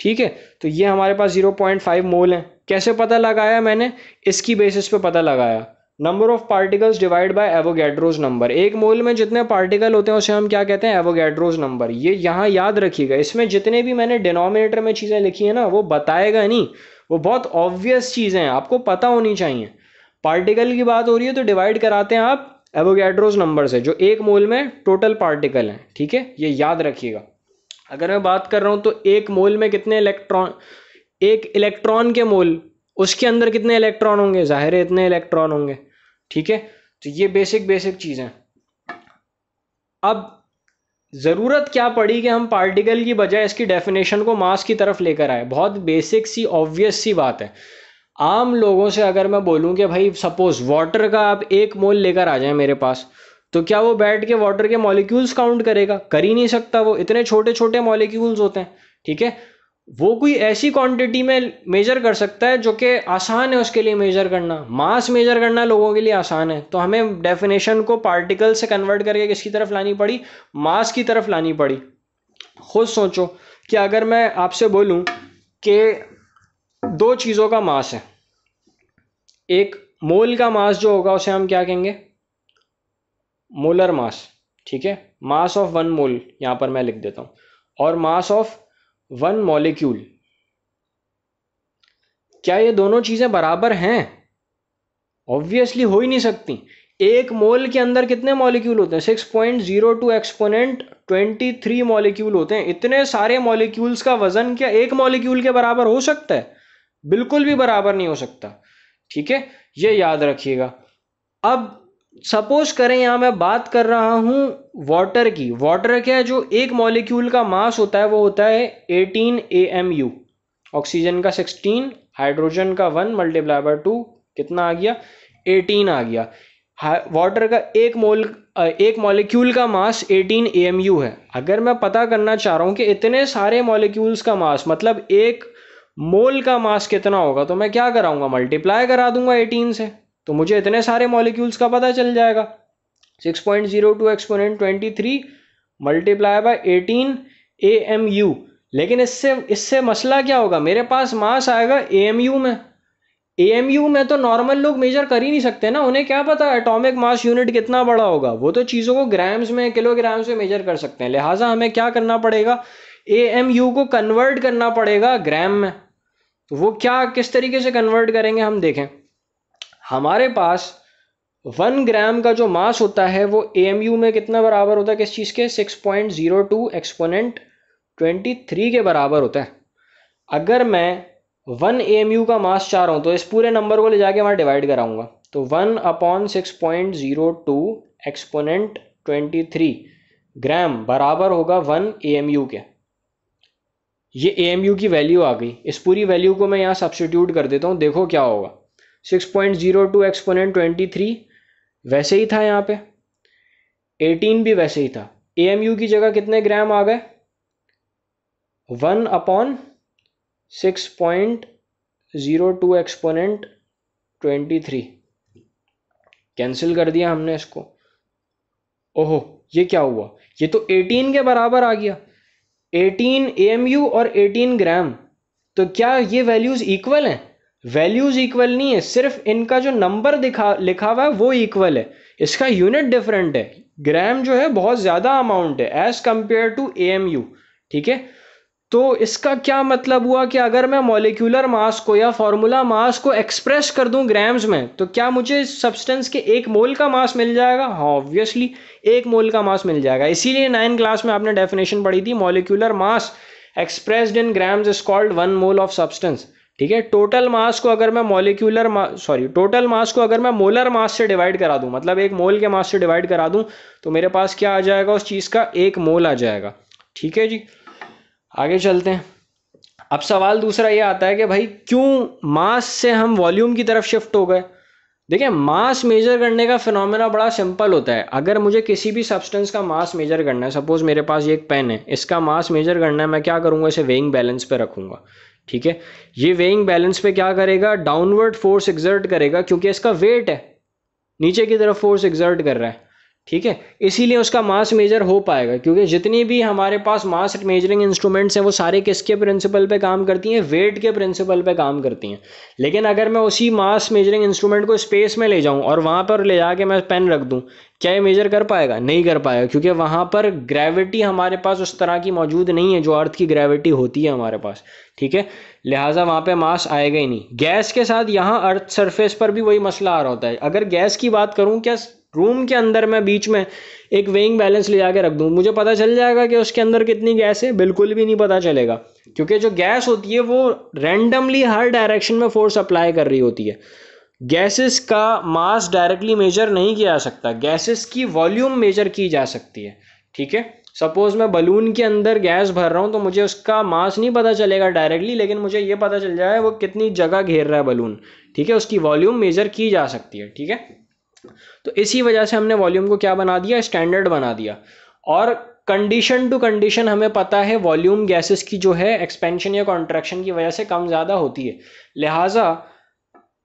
ठीक है तो ये हमारे पास ज़ीरो पॉइंट फाइव मोल हैं कैसे पता लगाया मैंने इसकी बेसिस पे पता लगाया number of particles divide by Avogadro's number एक मोल में जितने पार्टिकल होते हैं उसे हम क्या कहते हैं एवोगेड्रोज नंबर ये यहाँ याद रखिएगा इसमें जितने भी मैंने डिनोमिनेटर में चीज़ें लिखी है ना वो बताएगा नहीं वो बहुत ऑब्वियस चीज़ें हैं आपको पता होनी चाहिए पार्टिकल की बात हो रही है तो डिवाइड कराते हैं आप एवोगेड्रोज नंबर से जो एक मोल में टोटल पार्टिकल हैं ठीक है ये याद रखिएगा अगर मैं बात कर रहा हूँ तो एक मोल में कितने इलेक्ट्रॉन एक इलेक्ट्रॉन के मोल उसके अंदर कितने इलेक्ट्रॉन होंगे ज़ाहिर है इतने इलेक्ट्रॉन होंगे ठीक है तो ये बेसिक बेसिक चीज़ें अब ज़रूरत क्या पड़ी कि हम पार्टिकल की बजाय इसकी डेफिनेशन को मास की तरफ लेकर आए बहुत बेसिक सी ऑब्वियस सी बात है आम लोगों से अगर मैं बोलूं कि भाई सपोज़ वाटर का आप एक मोल लेकर आ जाए मेरे पास तो क्या वो बैठ के वाटर के मॉलिक्यूल्स काउंट करेगा कर ही नहीं सकता वो इतने छोटे छोटे मॉलिक्यूल्स होते हैं ठीक है वो कोई ऐसी क्वांटिटी में मेजर कर सकता है जो कि आसान है उसके लिए मेजर करना मास मेजर करना लोगों के लिए आसान है तो हमें डेफिनेशन को पार्टिकल से कन्वर्ट करके किसकी तरफ लानी पड़ी मास की तरफ लानी पड़ी खुद सोचो कि अगर मैं आपसे बोलूं कि दो चीज़ों का मास है एक मोल का मास जो होगा उसे हम क्या कहेंगे मोलर मास ठीक है मास ऑफ वन मोल यहाँ पर मैं लिख देता हूँ और मास ऑफ वन मॉलिक्यूल क्या ये दोनों चीज़ें बराबर हैं ऑब्वियसली हो ही नहीं सकती एक मोल के अंदर कितने मॉलिक्यूल होते हैं six point zero two exponent twenty three molecule होते हैं इतने सारे मॉलिक्यूल्स का वजन क्या एक मॉलिक्यूल के बराबर हो सकता है बिल्कुल भी बराबर नहीं हो सकता ठीक है ये याद रखिएगा अब सपोज करें यहाँ मैं बात कर रहा हूँ वाटर की वाटर क्या है जो एक मॉलिक्यूल का मास होता है वो होता है eighteen A M U oxygen का सिक्सटीन हाइड्रोजन का वन मल्टीप्लाई बाय टू कितना आ गया एटीन आ गया वाटर का एक मोल एक मॉलिक्यूल का मास 18 यू है अगर मैं पता करना चाह रहा हूँ कि इतने सारे मॉलिक्यूल्स का मास मतलब एक मोल का मास कितना होगा तो मैं क्या कराऊंगा मल्टीप्लाई करा दूंगा 18 से तो मुझे इतने सारे मॉलिक्यूल्स का पता चल जाएगा 6.02 point zero two exponent twenty three multiply by eighteen A M U लेकिन इससे इससे मसला क्या होगा मेरे पास मास आएगा ए एम यू में ए एम यू में तो नॉर्मल लोग मेजर कर ही नहीं सकते ना उन्हें क्या पता एटॉमिक मास यूनिट कितना बड़ा होगा वो तो चीज़ों को ग्राम्स में किलोग्राम्स में मेजर कर सकते हैं लिहाजा हमें क्या करना पड़ेगा ए एम यू को कन्वर्ट करना पड़ेगा ग्राम में तो वो क्या किस तरीके से कन्वर्ट करेंगे हम देखें हमारे पास वन ग्राम का जो मास होता है वो ए में कितना बराबर होता है किस चीज़ के six point zero two exponent twenty three के बराबर होता है अगर मैं वन ए का मास चाह रहा हूँ तो इस पूरे नंबर को ले जाके वहाँ डिवाइड कराऊंगा तो one upon six point zero two exponent twenty three gram बराबर होगा वन ए के ये ए की वैल्यू आ गई इस पूरी वैल्यू को मैं यहाँ सब्सटीट्यूट कर देता हूँ देखो क्या होगा six point zero two exponent twenty three वैसे ही था यहाँ पे एटीन भी वैसे ही था ए की जगह कितने ग्राम आ गए one upon six point zero two exponent twenty three cancel कर दिया हमने इसको ओहो ये क्या हुआ ये तो एटीन के बराबर आ गया एटीन ए और एटीन ग्राम तो क्या ये वैल्यूज़ इक्वल हैं वैल्यूज इक्वल नहीं है सिर्फ इनका जो नंबर दिखा लिखा हुआ है वो इक्वल है इसका यूनिट डिफरेंट है ग्राम जो है बहुत ज़्यादा अमाउंट है as compare to A M U ठीक है तो इसका क्या मतलब हुआ कि अगर मैं मोलिकुलर मास को या फॉर्मूला मास को एक्सप्रेस कर दूं ग्राम्स में तो क्या मुझे सब्सटेंस के एक मोल का मास मिल जाएगा हाँ ऑब्वियसली एक मोल का मास मिल जाएगा इसीलिए नाइन क्लास में आपने डेफिनेशन पढ़ी थी molecular mass expressed in grams is called one mole of substance ठीक है टोटल मास को अगर मैं मॉलिक्यूलर सॉरी टोटल मास को अगर मैं मोलर मास से डिवाइड करा दूं मतलब एक मोल के मास से डिवाइड करा दूं तो मेरे पास क्या आ जाएगा उस चीज़ का एक मोल आ जाएगा ठीक है जी आगे चलते हैं अब सवाल दूसरा ये आता है कि भाई क्यों मास से हम वॉल्यूम की तरफ शिफ्ट हो गए देखिए मास मेजर करने का फिनोमेना बड़ा सिंपल होता है अगर मुझे किसी भी सब्सटेंस का मास मेजर करना है सपोज मेरे पास ये एक पेन है इसका मास मेजर करना है मैं क्या करूँगा इसे वेइंग बैलेंस पे रखूँगा ठीक है ये वेइंग बैलेंस पे क्या करेगा डाउनवर्ड फोर्स एग्जर्ट करेगा क्योंकि इसका वेट है नीचे की तरफ फोर्स एग्जर्ट कर रहा है ठीक है इसीलिए उसका मास मेजर हो पाएगा क्योंकि जितनी भी हमारे पास मास मेजरिंग इंस्ट्रूमेंट्स हैं वो सारे किसके प्रिंसिपल पे काम करती हैं वेट के प्रिंसिपल पे काम करती हैं लेकिन अगर मैं उसी मास मेजरिंग इंस्ट्रूमेंट को स्पेस में ले जाऊं और वहाँ पर ले जाके मैं पेन रख दूं क्या ये मेजर कर पाएगा नहीं कर पाएगा क्योंकि वहाँ पर ग्रेविटी हमारे पास उस तरह की मौजूद नहीं है जो अर्थ की ग्रेविटी होती है हमारे पास ठीक है लिहाजा वहाँ पे मास आएगा ही नहीं गैस के साथ यहाँ अर्थ सरफेस पर भी वही मसला आ रहा होता है अगर गैस की बात करूँ क्या रूम के अंदर मैं बीच में एक वेइंग बैलेंस ले जाके रख दूँ मुझे पता चल जाएगा कि उसके अंदर कितनी गैस है बिल्कुल भी नहीं पता चलेगा क्योंकि जो गैस होती है वो रैंडमली हर डायरेक्शन में फोर्स अप्लाई कर रही होती है गैसेस का मास डायरेक्टली मेजर नहीं किया जा सकता गैसेस की वॉल्यूम मेजर की जा सकती है ठीक है सपोज़ मैं बलून के अंदर गैस भर रहा हूँ तो मुझे उसका मास नहीं पता चलेगा डायरेक्टली लेकिन मुझे ये पता चल जाए वो कितनी जगह घेर रहा है बलून ठीक है उसकी वॉल्यूम मेजर की जा सकती है ठीक है तो इसी वजह से हमने वॉल्यूम को क्या बना दिया स्टैंडर्ड बना दिया और कंडीशन टू कंडीशन हमें पता है वॉल्यूम गैसेस की जो है एक्सपेंशन या कॉन्ट्रैक्शन की वजह से कम ज़्यादा होती है लिहाजा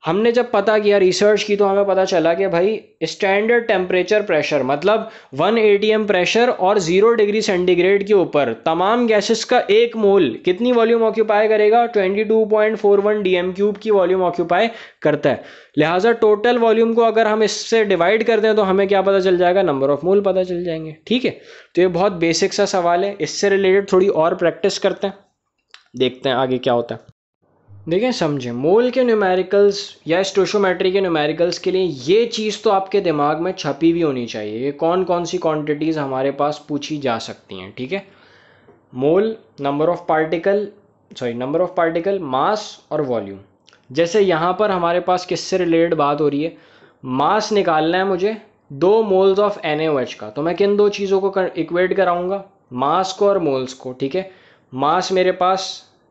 हमने जब पता किया रिसर्च की तो हमें पता चला कि भाई स्टैंडर्ड टेम्परेचर प्रेशर मतलब 1 एटीएम प्रेशर और 0 डिग्री सेंटीग्रेड के ऊपर तमाम गैसेस का एक मोल कितनी वॉल्यूम ऑक्यूपाई करेगा 22.41 डीएम क्यूब की वॉल्यूम ऑक्यूपाई करता है लिहाजा टोटल वॉल्यूम को अगर हम इससे डिवाइड कर दें तो हमें क्या पता चल जाएगा नंबर ऑफ मोल पता चल जाएंगे ठीक है तो ये बहुत बेसिक सा सवाल है इससे रिलेटेड थोड़ी और प्रैक्टिस करते हैं देखते हैं आगे क्या होता है देखें समझें मोल के न्यूमेरिकल्स या स्टोशोमेट्री के न्यूमेरिकल्स के लिए ये चीज़ तो आपके दिमाग में छपी भी होनी चाहिए ये कौन कौन सी क्वांटिटीज़ हमारे पास पूछी जा सकती हैं ठीक है mole number of particle sorry number of particle mass और वॉल्यूम जैसे यहाँ पर हमारे पास किससे रिलेटेड बात हो रही है मास निकालना है मुझे दो मोल्स ऑफ एन का तो मैं किन दो चीज़ों को इक्वेट कराऊँगा मास को और मोल्स को ठीक है मास मेरे पास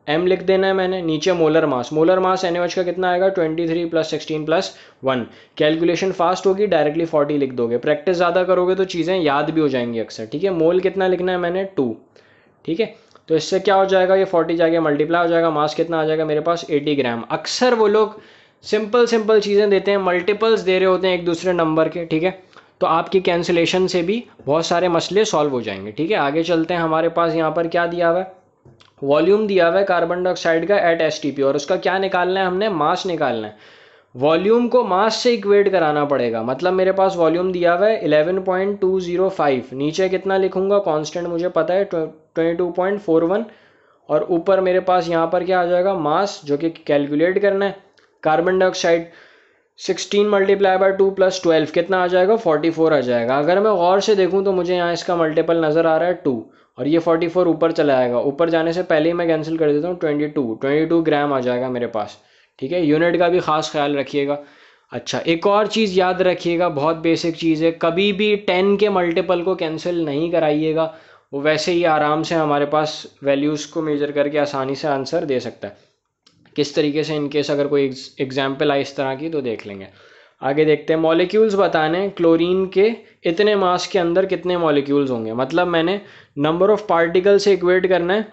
एम लिख देना है मैंने नीचे molar mass molar mass N का कितना आएगा 23 three plus sixteen plus one calculation fast होगी डायरेक्टली फोर्टी लिख दोगे प्रैक्टिस ज़्यादा करोगे तो चीज़ें याद भी हो जाएंगी अक्सर ठीक है मोल कितना लिखना है मैंने टू ठीक है तो इससे क्या हो जाएगा ये फोर्टी जाके मल्टीप्लाई हो जाएगा मास कितना आ जाएगा मेरे पास एटी ग्राम अक्सर वो लोग सिंपल सिंपल चीज़ें देते हैं मल्टीपल्स दे रहे होते हैं एक दूसरे नंबर के ठीक है तो आपकी कैंसिलेशन से भी बहुत सारे मसले सॉल्व हो जाएंगे ठीक है आगे चलते हैं हमारे पास यहाँ पर क्या दिया हुआ है वॉल्यूम दिया हुआ है कार्बन डाइऑक्साइड का एट एस और उसका क्या निकालना है हमने मास निकालना है वॉल्यूम को मास से इक्वेट कराना पड़ेगा मतलब मेरे पास वॉल्यूम दिया हुआ है 11.205 नीचे कितना लिखूंगा कांस्टेंट मुझे पता है 22.41 और ऊपर मेरे पास यहाँ पर क्या आ जाएगा मास जो कि कैलकुलेट करना है carbon dioxide 16 multiply by two plus twelve कितना आ जाएगा 44 आ जाएगा अगर मैं गौर से देखूँ तो मुझे यहाँ इसका मल्टीपल नज़र आ रहा है टू और ये फोर्टी फोर ऊपर चला जाएगा ऊपर जाने से पहले ही मैं कैंसिल कर देता हूँ twenty two twenty two gram आ जाएगा मेरे पास ठीक है यूनिट का भी ख़ास ख्याल रखिएगा अच्छा एक और चीज़ याद रखिएगा बहुत बेसिक चीज़ है कभी भी टेन के मल्टीपल को कैंसिल नहीं कराइएगा वो वैसे ही आराम से हमारे पास वैल्यूज़ को मेजर करके आसानी से आंसर दे सकता है किस तरीके से इनकेस अगर कोई एग्जाम्पल आए इस तरह की तो देख लेंगे आगे देखते हैं मॉलिक्यूल्स बताने क्लोरीन के इतने मास के अंदर कितने मॉलिक्यूल्स होंगे मतलब मैंने नंबर ऑफ पार्टिकल से इक्वेट करना है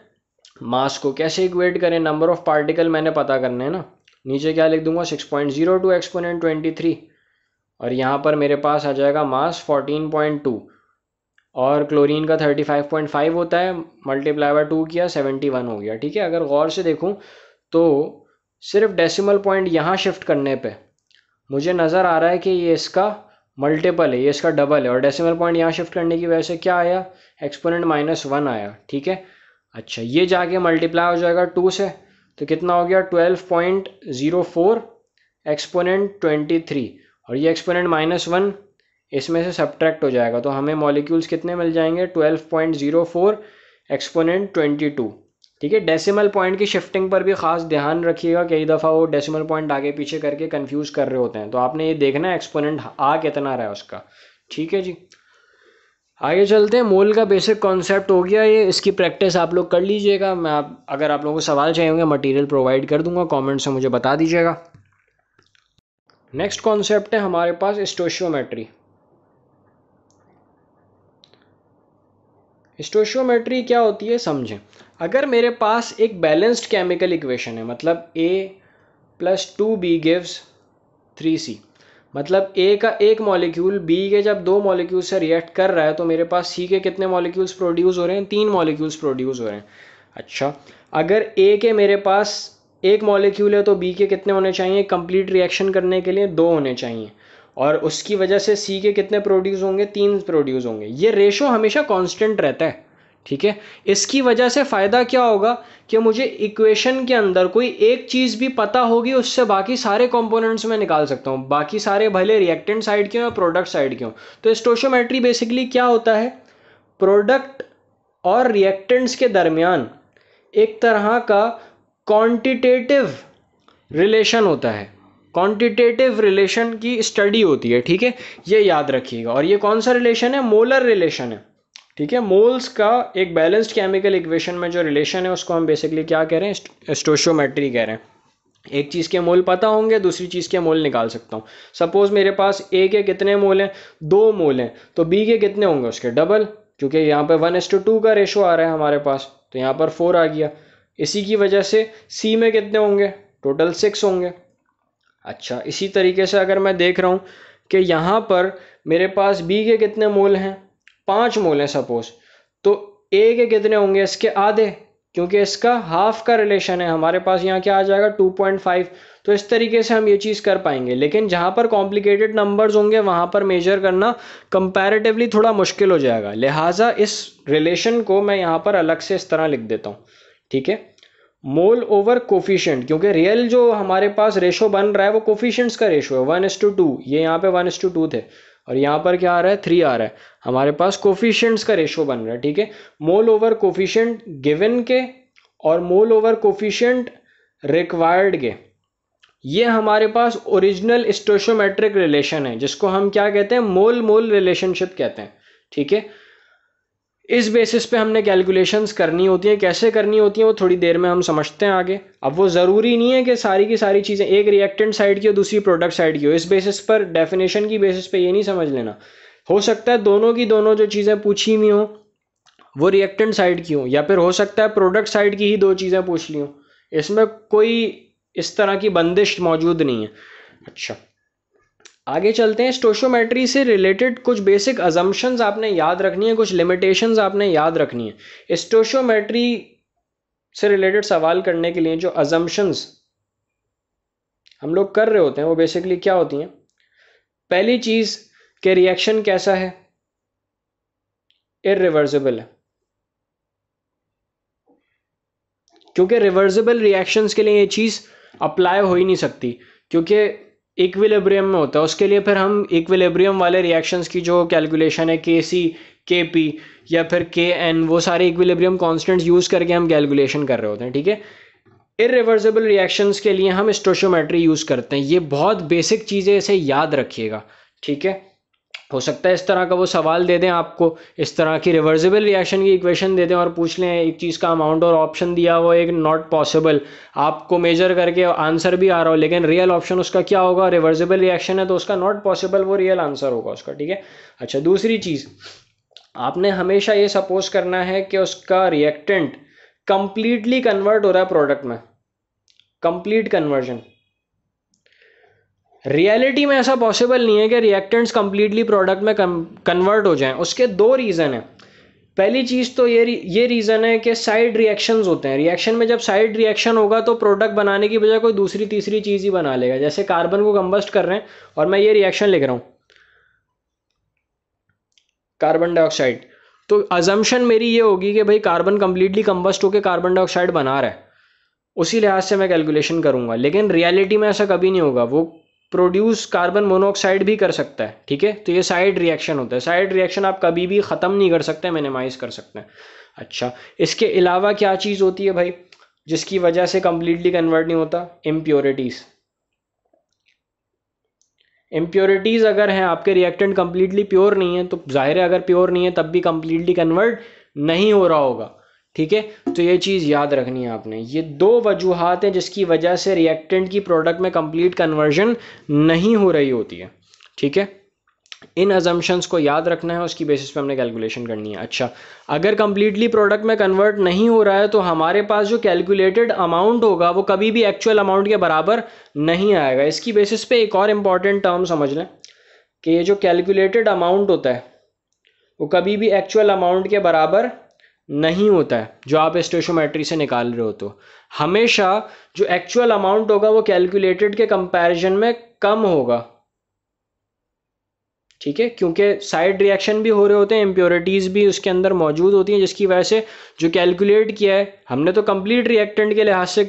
मास को कैसे इक्वेट करें नंबर ऑफ पार्टिकल मैंने पता करना है ना नीचे क्या लिख दूंगा six point zero two exponent twenty three और यहाँ पर मेरे पास आ जाएगा मास फोर्टीन पॉइंट टू और क्लोरीन का थर्टी फाइव पॉइंट फाइव होता है मल्टीप्लाई बाय टू किया सेवेंटी वन हो गया ठीक है अगर गौर से देखूँ तो सिर्फ डेसिमल पॉइंट यहाँ शिफ्ट करने पर मुझे नज़र आ रहा है कि ये इसका मल्टीपल है ये इसका डबल है और डेसिमल पॉइंट यहाँ शिफ्ट करने की वजह से क्या आया एक्सपोनेंट माइनस वन आया ठीक है अच्छा ये जाके मल्टीप्लाई हो जाएगा टू से तो कितना हो गया twelve point zero four exponent twenty three और ये एक्सपोनेंट माइनस वन इसमें से सब्ट्रैक्ट हो जाएगा तो हमें मॉलिक्यूल्स कितने मिल जाएंगे twelve point zero four exponent twenty two ठीक है डेसिमल पॉइंट की शिफ्टिंग पर भी खास ध्यान रखिएगा कई दफ़ा वो डेसिमल पॉइंट आगे पीछे करके कन्फ्यूज़ कर रहे होते हैं तो आपने ये देखना है एक्सपोनेंट आ कितना रहा है उसका ठीक है जी आगे चलते हैं मोल का बेसिक कॉन्सेप्ट हो गया ये इसकी प्रैक्टिस आप लोग कर लीजिएगा मैं आप अगर आप लोगों को सवाल चाहिए होंगे मटेरियल प्रोवाइड कर दूंगा कमेंट से मुझे बता दीजिएगा नेक्स्ट कॉन्सेप्ट है हमारे पास स्टोशियोमेट्री स्टोशियोमेट्री क्या होती है समझें अगर मेरे पास एक बैलेंस्ड केमिकल इक्वेशन है मतलब A plus two B gives three C मतलब ए का एक मॉलिक्यूल बी के जब दो मॉलिक्यूल से रिएक्ट कर रहा है तो मेरे पास सी के कितने मॉलिक्यूल्स प्रोड्यूस हो रहे हैं तीन मॉलिक्यूल्स प्रोड्यूस हो रहे हैं अच्छा अगर ए के मेरे पास एक मॉलिक्यूल है तो बी के कितने होने चाहिए कंप्लीट रिएक्शन करने के लिए दो होने चाहिए और उसकी वजह से सी के कितने प्रोड्यूस होंगे तीन प्रोड्यूस होंगे ये रेशो हमेशा कॉन्स्टेंट रहता है ठीक है इसकी वजह से फ़ायदा क्या होगा कि मुझे इक्वेशन के अंदर कोई एक चीज़ भी पता होगी उससे बाकी सारे कंपोनेंट्स मैं निकाल सकता हूँ बाकी सारे भले रिएक्टेंट साइड के हों या प्रोडक्ट साइड के हों तो स्टोशोमेट्री बेसिकली क्या होता है प्रोडक्ट और रिएक्टेंट्स के दरमियान एक तरह का क्वांटिटेटिव रिलेशन होता है क्वांटिटेटिव रिलेशन की स्टडी होती है ठीक है ये याद रखिएगा और ये कौन सा रिलेशन है मोलर रिलेशन है ठीक है मोल्स का एक बैलेंस्ड केमिकल इक्वेशन में जो रिलेशन है उसको हम बेसिकली क्या कह रहे हैं स्टोशोमेट्री कह रहे हैं एक चीज़ के मोल पता होंगे दूसरी चीज़ के मोल निकाल सकता हूँ सपोज़ मेरे पास ए के कितने मोल हैं दो मोल हैं तो बी के कितने होंगे उसके डबल क्योंकि यहाँ पर वन एस टू टू का रेशो आ रहा है हमारे पास तो यहाँ पर फोर आ गया इसी की वजह से सी में कितने होंगे टोटल सिक्स होंगे अच्छा इसी तरीके से अगर मैं देख रहा हूँ कि यहाँ पर मेरे पास बी के कितने मोल हैं पांच मोल हैं सपोज तो ए के कितने होंगे इसके आधे क्योंकि इसका हाफ का रिलेशन है हमारे पास यहाँ क्या आ जाएगा 2.5 तो इस तरीके से हम ये चीज़ कर पाएंगे लेकिन जहाँ पर कॉम्प्लिकेटेड नंबर्स होंगे वहाँ पर मेजर करना कंपैरेटिवली थोड़ा मुश्किल हो जाएगा लिहाजा इस रिलेशन को मैं यहाँ पर अलग से इस तरह लिख देता हूँ ठीक है मोल ओवर कोफिशेंट क्योंकि रियल जो हमारे पास रेशो बन रहा है वो कोफिशेंट्स का रेशो है वन एस टू टू ये यहाँ पे वन एस टू टू थे और यहाँ पर क्या आ रहा है थ्री आ रहा है हमारे पास कोफिशेंट्स का रेशो बन रहा है ठीक है मोल ओवर कोफिशेंट गिवन के और मोल ओवर कोफिशेंट रिक्वायर्ड के ये हमारे पास ओरिजिनल स्टोशोमेट्रिक रिलेशन है जिसको हम क्या कहते हैं मोल मोल रिलेशनशिप कहते हैं ठीक है इस बेसिस पे हमने कैलकुलेशंस करनी होती हैं कैसे करनी होती हैं वो थोड़ी देर में हम समझते हैं आगे अब वो ज़रूरी नहीं है कि सारी की सारी चीज़ें एक रिएक्टेंट साइड की हो दूसरी प्रोडक्ट साइड की हो इस बेसिस पर डेफिनेशन की बेसिस पे ये नहीं समझ लेना हो सकता है दोनों की दोनों जो चीज़ें पूछी हुई हों वो रिएक्टेंट साइड की हों या फिर हो सकता है प्रोडक्ट साइड की ही दो चीज़ें पूछ ली हों इसमें कोई इस तरह की बंदिश मौजूद नहीं है अच्छा आगे चलते हैं स्टोशोमेट्री से रिलेटेड कुछ बेसिक अजम्पन्स आपने याद रखनी है कुछ लिमिटेशंस आपने याद रखनी है स्टोशोमेट्री से रिलेटेड सवाल करने के लिए जो अजम्पन्स हम लोग कर रहे होते हैं वो बेसिकली क्या होती हैं पहली चीज़ के रिएक्शन कैसा है इरिवर्सिबल है क्योंकि रिवर्सिबल रिएक्शंस के लिए ये चीज़ अप्लाई हो ही नहीं सकती क्योंकि इक्विलिब्रियम में होता है उसके लिए फिर हम इक्विलिब्रियम वाले रिएक्शंस की जो कैलकुलेशन है के सी के पी या फिर के एन वो सारे इक्विलिब्रियम कॉन्स्टेंट यूज़ करके हम कैलकुलेशन कर रहे होते हैं ठीक है इरिवर्सिबल रिएक्शंस के लिए हम स्टोशोमेट्री यूज़ करते हैं ये बहुत बेसिक चीज़ें इसे याद रखिएगा ठीक है हो सकता है इस तरह का वो सवाल दे दें आपको इस तरह की रिवर्सिबल रिएक्शन की इक्वेशन दे दें और पूछ लें एक चीज़ का अमाउंट और ऑप्शन दिया हो एक नॉट पॉसिबल आपको मेजर करके आंसर भी आ रहा हो लेकिन रियल ऑप्शन उसका क्या होगा रिवर्सिबल रिएक्शन है तो उसका नॉट पॉसिबल वो रियल आंसर होगा उसका ठीक है अच्छा दूसरी चीज़ आपने हमेशा ये सपोज करना है कि उसका रिएक्टेंट कंप्लीटली कन्वर्ट हो रहा है प्रोडक्ट में कंप्लीट कन्वर्जन रियलिटी में ऐसा पॉसिबल नहीं है कि रिएक्टेंट्स कंप्लीटली प्रोडक्ट में कन्वर्ट हो जाएं उसके दो रीज़न हैं पहली चीज़ तो ये ये रीज़न है कि साइड रिएक्शंस होते हैं रिएक्शन में जब साइड रिएक्शन होगा तो प्रोडक्ट बनाने की बजाय कोई दूसरी तीसरी चीज़ ही बना लेगा जैसे कार्बन को कंबस्ट कर रहे हैं और मैं ये रिएक्शन लिख रहा हूँ कार्बन डाइऑक्साइड तो अजम्पन मेरी ये होगी कि भाई कार्बन कम्प्लीटली कम्बस्ट होकर कार्बन डाइऑक्साइड बना रहा है उसी लिहाज से मैं कैलकुलेशन करूंगा लेकिन रियलिटी में ऐसा कभी नहीं होगा वो प्रोड्यूस कार्बन मोनोऑक्साइड भी कर सकता है ठीक है तो ये साइड रिएक्शन होता है साइड रिएक्शन आप कभी भी ख़त्म नहीं कर सकते मिनिमाइज़ कर सकते हैं अच्छा इसके अलावा क्या चीज़ होती है भाई जिसकी वजह से कम्प्लीटली कन्वर्ट नहीं होता इम्प्योरिटीज़ इम्प्योरिटीज़ अगर हैं आपके रिएक्टेंट कम्प्लीटली प्योर नहीं है तो जाहिर है अगर प्योर नहीं है तब भी कम्प्लीटली कन्वर्ट नहीं हो रहा होगा ठीक है तो ये चीज़ याद रखनी है आपने ये दो वजूहत हैं जिसकी वजह से रिएक्टेंट की प्रोडक्ट में कंप्लीट कन्वर्जन नहीं हो रही होती है ठीक है इन अजम्पन्स को याद रखना है उसकी बेसिस पे हमने कैलकुलेशन करनी है अच्छा अगर कम्प्लीटली प्रोडक्ट में कन्वर्ट नहीं हो रहा है तो हमारे पास जो कैलकुलेटेड अमाउंट होगा वो कभी भी एक्चुअल अमाउंट के बराबर नहीं आएगा इसकी बेसिस पे एक और इम्पॉर्टेंट टर्म समझ लें कि ये जो कैलकुलेटेड अमाउंट होता है वो कभी भी एक्चुअल अमाउंट के बराबर नहीं होता है जो आप स्टेशोमेट्री से निकाल रहे हो तो हमेशा जो एक्चुअल अमाउंट होगा वो कैलकुलेटेड के कंपैरिजन में कम होगा ठीक है क्योंकि साइड रिएक्शन भी हो रहे होते हैं इम्प्योरिटीज़ भी उसके अंदर मौजूद होती हैं जिसकी वजह से जो कैलकुलेट किया है हमने तो कंप्लीट रिएक्टेंट के लिहाज से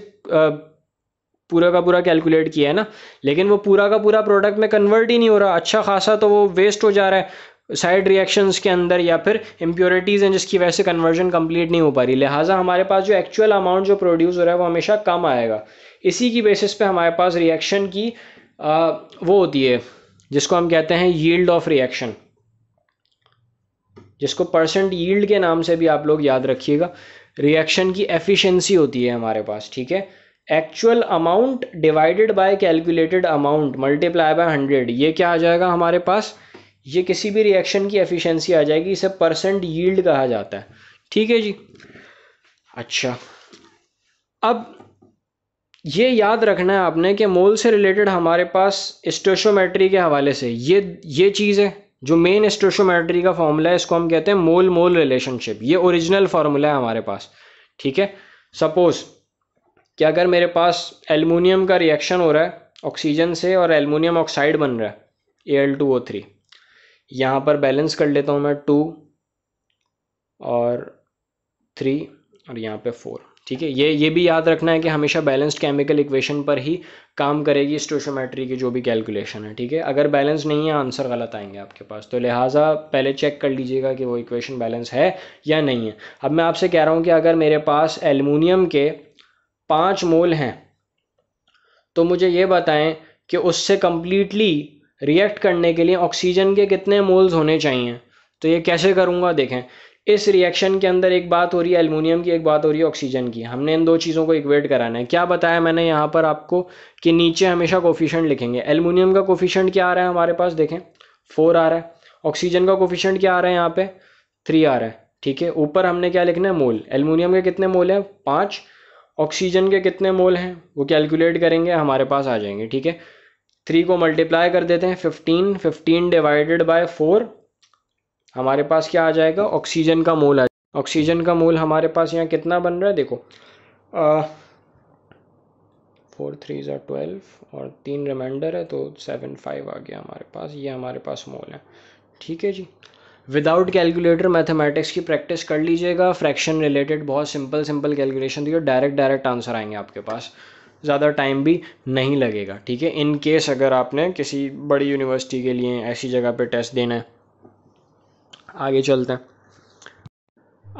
पूरा का पूरा कैलकुलेट किया है ना लेकिन वो पूरा का पूरा प्रोडक्ट में कन्वर्ट ही नहीं हो रहा अच्छा खासा तो वो वेस्ट हो जा रहा है साइड रिएक्शंस के अंदर या फिर इम्प्योरिटीज़ हैं जिसकी वजह से कन्वर्जन कंप्लीट नहीं हो पा रही लिहाजा हमारे पास जो एक्चुअल अमाउंट जो प्रोड्यूस हो रहा है वो हमेशा कम आएगा इसी की बेसिस पे हमारे पास रिएक्शन की आ, वो होती है जिसको हम कहते हैं यील्ड ऑफ रिएक्शन जिसको परसेंट यील्ड के नाम से भी आप लोग याद रखिएगा रिएक्शन की एफिशेंसी होती है हमारे पास ठीक है actual amount divided by calculated amount multiply by hundred ये क्या आ जाएगा हमारे पास ये किसी भी रिएक्शन की एफिशिएंसी आ जाएगी इसे परसेंट यील्ड कहा जाता है ठीक है जी अच्छा अब ये याद रखना है आपने कि मोल से रिलेटेड हमारे पास स्टोशोमेट्री के हवाले से ये ये चीज़ है जो मेन स्टोशोमेट्री का फॉर्मूला है इसको हम कहते हैं मोल मोल रिलेशनशिप ये ओरिजिनल फार्मूला है हमारे पास ठीक है सपोज़ कि अगर मेरे पास एलमिनियम का रिएक्शन हो रहा है ऑक्सीजन से और एलमिनियम ऑक्साइड बन रहा है A L two O three यहाँ पर बैलेंस कर लेता हूँ मैं टू और थ्री और यहाँ पे फोर ठीक है ये ये भी याद रखना है कि हमेशा बैलेंस्ड केमिकल इक्वेशन पर ही काम करेगी स्टोशोमेट्री की जो भी कैलकुलेशन है ठीक है अगर बैलेंस नहीं है आंसर गलत आएंगे आपके पास तो लिहाजा पहले चेक कर लीजिएगा कि वो इक्वेशन बैलेंस है या नहीं है अब मैं आपसे कह रहा हूँ कि अगर मेरे पास एलमिनियम के पाँच मोल हैं तो मुझे ये बताएं कि उससे कम्प्लीटली रिएक्ट करने के लिए ऑक्सीजन के कितने मोल्स होने चाहिए तो ये कैसे करूँगा देखें इस रिएक्शन के अंदर एक बात हो रही है एलमिनियम की एक बात हो रही है ऑक्सीजन की हमने इन दो चीज़ों को इक्वेट कराना है क्या बताया मैंने यहाँ पर आपको कि नीचे हमेशा कोफिशेंट लिखेंगे एलमिनियम का कोफिशेंट क्या आ रहा है हमारे पास देखें फोर आ रहा है ऑक्सीजन का कोफिशेंट क्या आ रहा है यहाँ पे थ्री आ रहा है ठीक है ऊपर हमने क्या लिखना है मोल एलमिनियम के कितने मोल हैं पाँच ऑक्सीजन के कितने मोल हैं वो कैलकुलेट करेंगे हमारे पास आ जाएंगे ठीक है थ्री को मल्टीप्लाई कर देते हैं fifteen fifteen divided by four हमारे पास क्या आ जाएगा ऑक्सीजन का मोल आ जाएगा ऑक्सीजन का मोल हमारे पास यहाँ कितना बन रहा है देखो फोर थ्री ज़ा ट्वेल्व और तीन रिमाइंडर है तो सेवन फाइव आ गया हमारे पास ये हमारे पास मोल है ठीक है जी विदाउट कैलकुलेटर मैथमेटिक्स की प्रैक्टिस कर लीजिएगा फ्रैक्शन रिलेटेड बहुत सिंपल सिंपल कैलकुलेशन दिए डायरेक्ट डायरेक्ट आंसर आएंगे आपके पास ज़्यादा टाइम भी नहीं लगेगा ठीक है इन केस अगर आपने किसी बड़ी यूनिवर्सिटी के लिए ऐसी जगह पे टेस्ट देना है आगे चलते हैं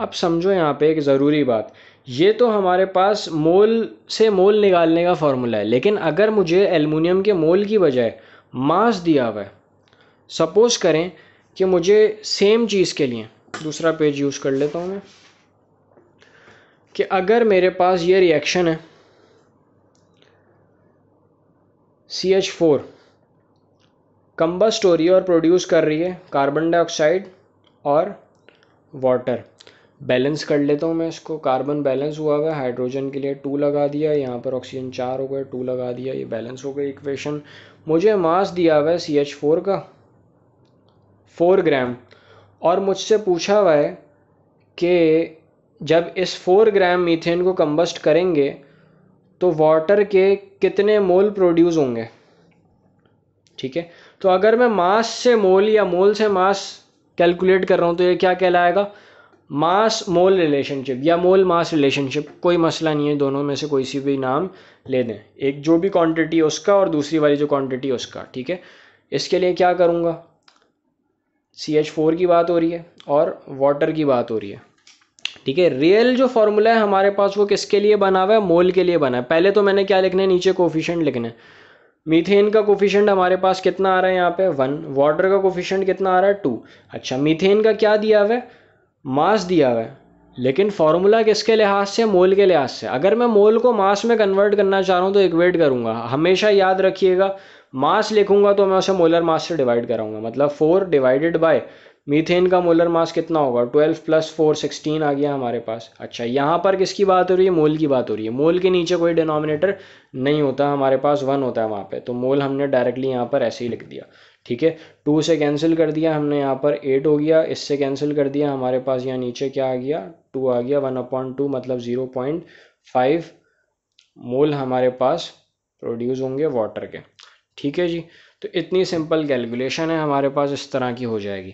अब समझो यहाँ पे एक ज़रूरी बात ये तो हमारे पास मोल से मोल निकालने का फार्मूला है लेकिन अगर मुझे एलमिनियम के मोल की बजाय मास दिया हुआ है सपोज़ करें कि मुझे सेम चीज़ के लिए दूसरा पेज यूज़ कर लेता हूँ मैं कि अगर मेरे पास ये रिएक्शन है सी एच फोर कम्बस्ट हो रही है और प्रोड्यूस कर रही है कार्बन डाइऑक्साइड और वाटर बैलेंस कर लेता हूँ मैं इसको कार्बन बैलेंस हुआ हुआ हाइड्रोजन के लिए टू लगा दिया यहाँ पर ऑक्सीजन चार हो गए टू लगा दिया ये बैलेंस हो गई इक्वेशन मुझे मास दिया हुआ है सी एच फोर का फोर ग्राम और मुझसे पूछा हुआ है कि जब इस फोर ग्राम मीथेन को कम्बस्ट करेंगे तो वाटर के कितने मोल प्रोड्यूस होंगे ठीक है तो अगर मैं मास से मोल या मोल से मास कैलकुलेट कर रहा हूँ तो ये क्या कहलाएगा मास मोल रिलेशनशिप या मोल मास रिलेशनशिप कोई मसला नहीं है दोनों में से कोई सी भी नाम ले दें एक जो भी क्वांटिटी है उसका और दूसरी वाली जो क्वांटिटी है उसका ठीक है इसके लिए क्या करूँगा सी एच फोर की बात हो रही है और वाटर की बात हो रही है ठीक है रियल जो फॉर्मूला है हमारे पास वो किसके लिए बना हुआ है मोल के लिए बना है पहले तो मैंने क्या लिखना है नीचे कोफिशेंट लिखना है मीथेन का कोफिशेंट हमारे पास कितना आ रहा है यहाँ पे वन वाटर का कोफिशेंट कितना आ रहा है टू अच्छा मीथेन का क्या दिया हुआ है मास दिया हुआ है लेकिन फार्मूला किसके लिहाज से मोल के लिहाज से अगर मैं मोल को मास में कन्वर्ट करना चाह रहा हूँ तो इक्वेट करूँगा हमेशा याद रखिएगा मास लिखूंगा तो मैं उसे मोलर मास से डिवाइड कराऊंगा मतलब फोर डिवाइडेड बाय मीथेन का मोलर मास कितना होगा ट्वेल्व प्लस फोर सिक्सटीन आ गया हमारे पास अच्छा यहाँ पर किसकी बात हो रही है मोल की बात हो रही है मोल के नीचे कोई डिनोमिनेटर नहीं होता हमारे पास वन होता है वहाँ पे तो मोल हमने डायरेक्टली यहाँ पर ऐसे ही लिख दिया ठीक है टू से कैंसिल कर दिया हमने यहाँ पर एट हो गया इससे कैंसिल कर दिया हमारे पास यहाँ नीचे क्या आ गया टू आ गया वन अपॉइंट टू मतलब ज़ीरो पॉइंट फाइव मोल हमारे पास प्रोड्यूस होंगे वाटर के ठीक है जी तो इतनी सिंपल कैलकुलेशन है हमारे पास इस तरह की हो जाएगी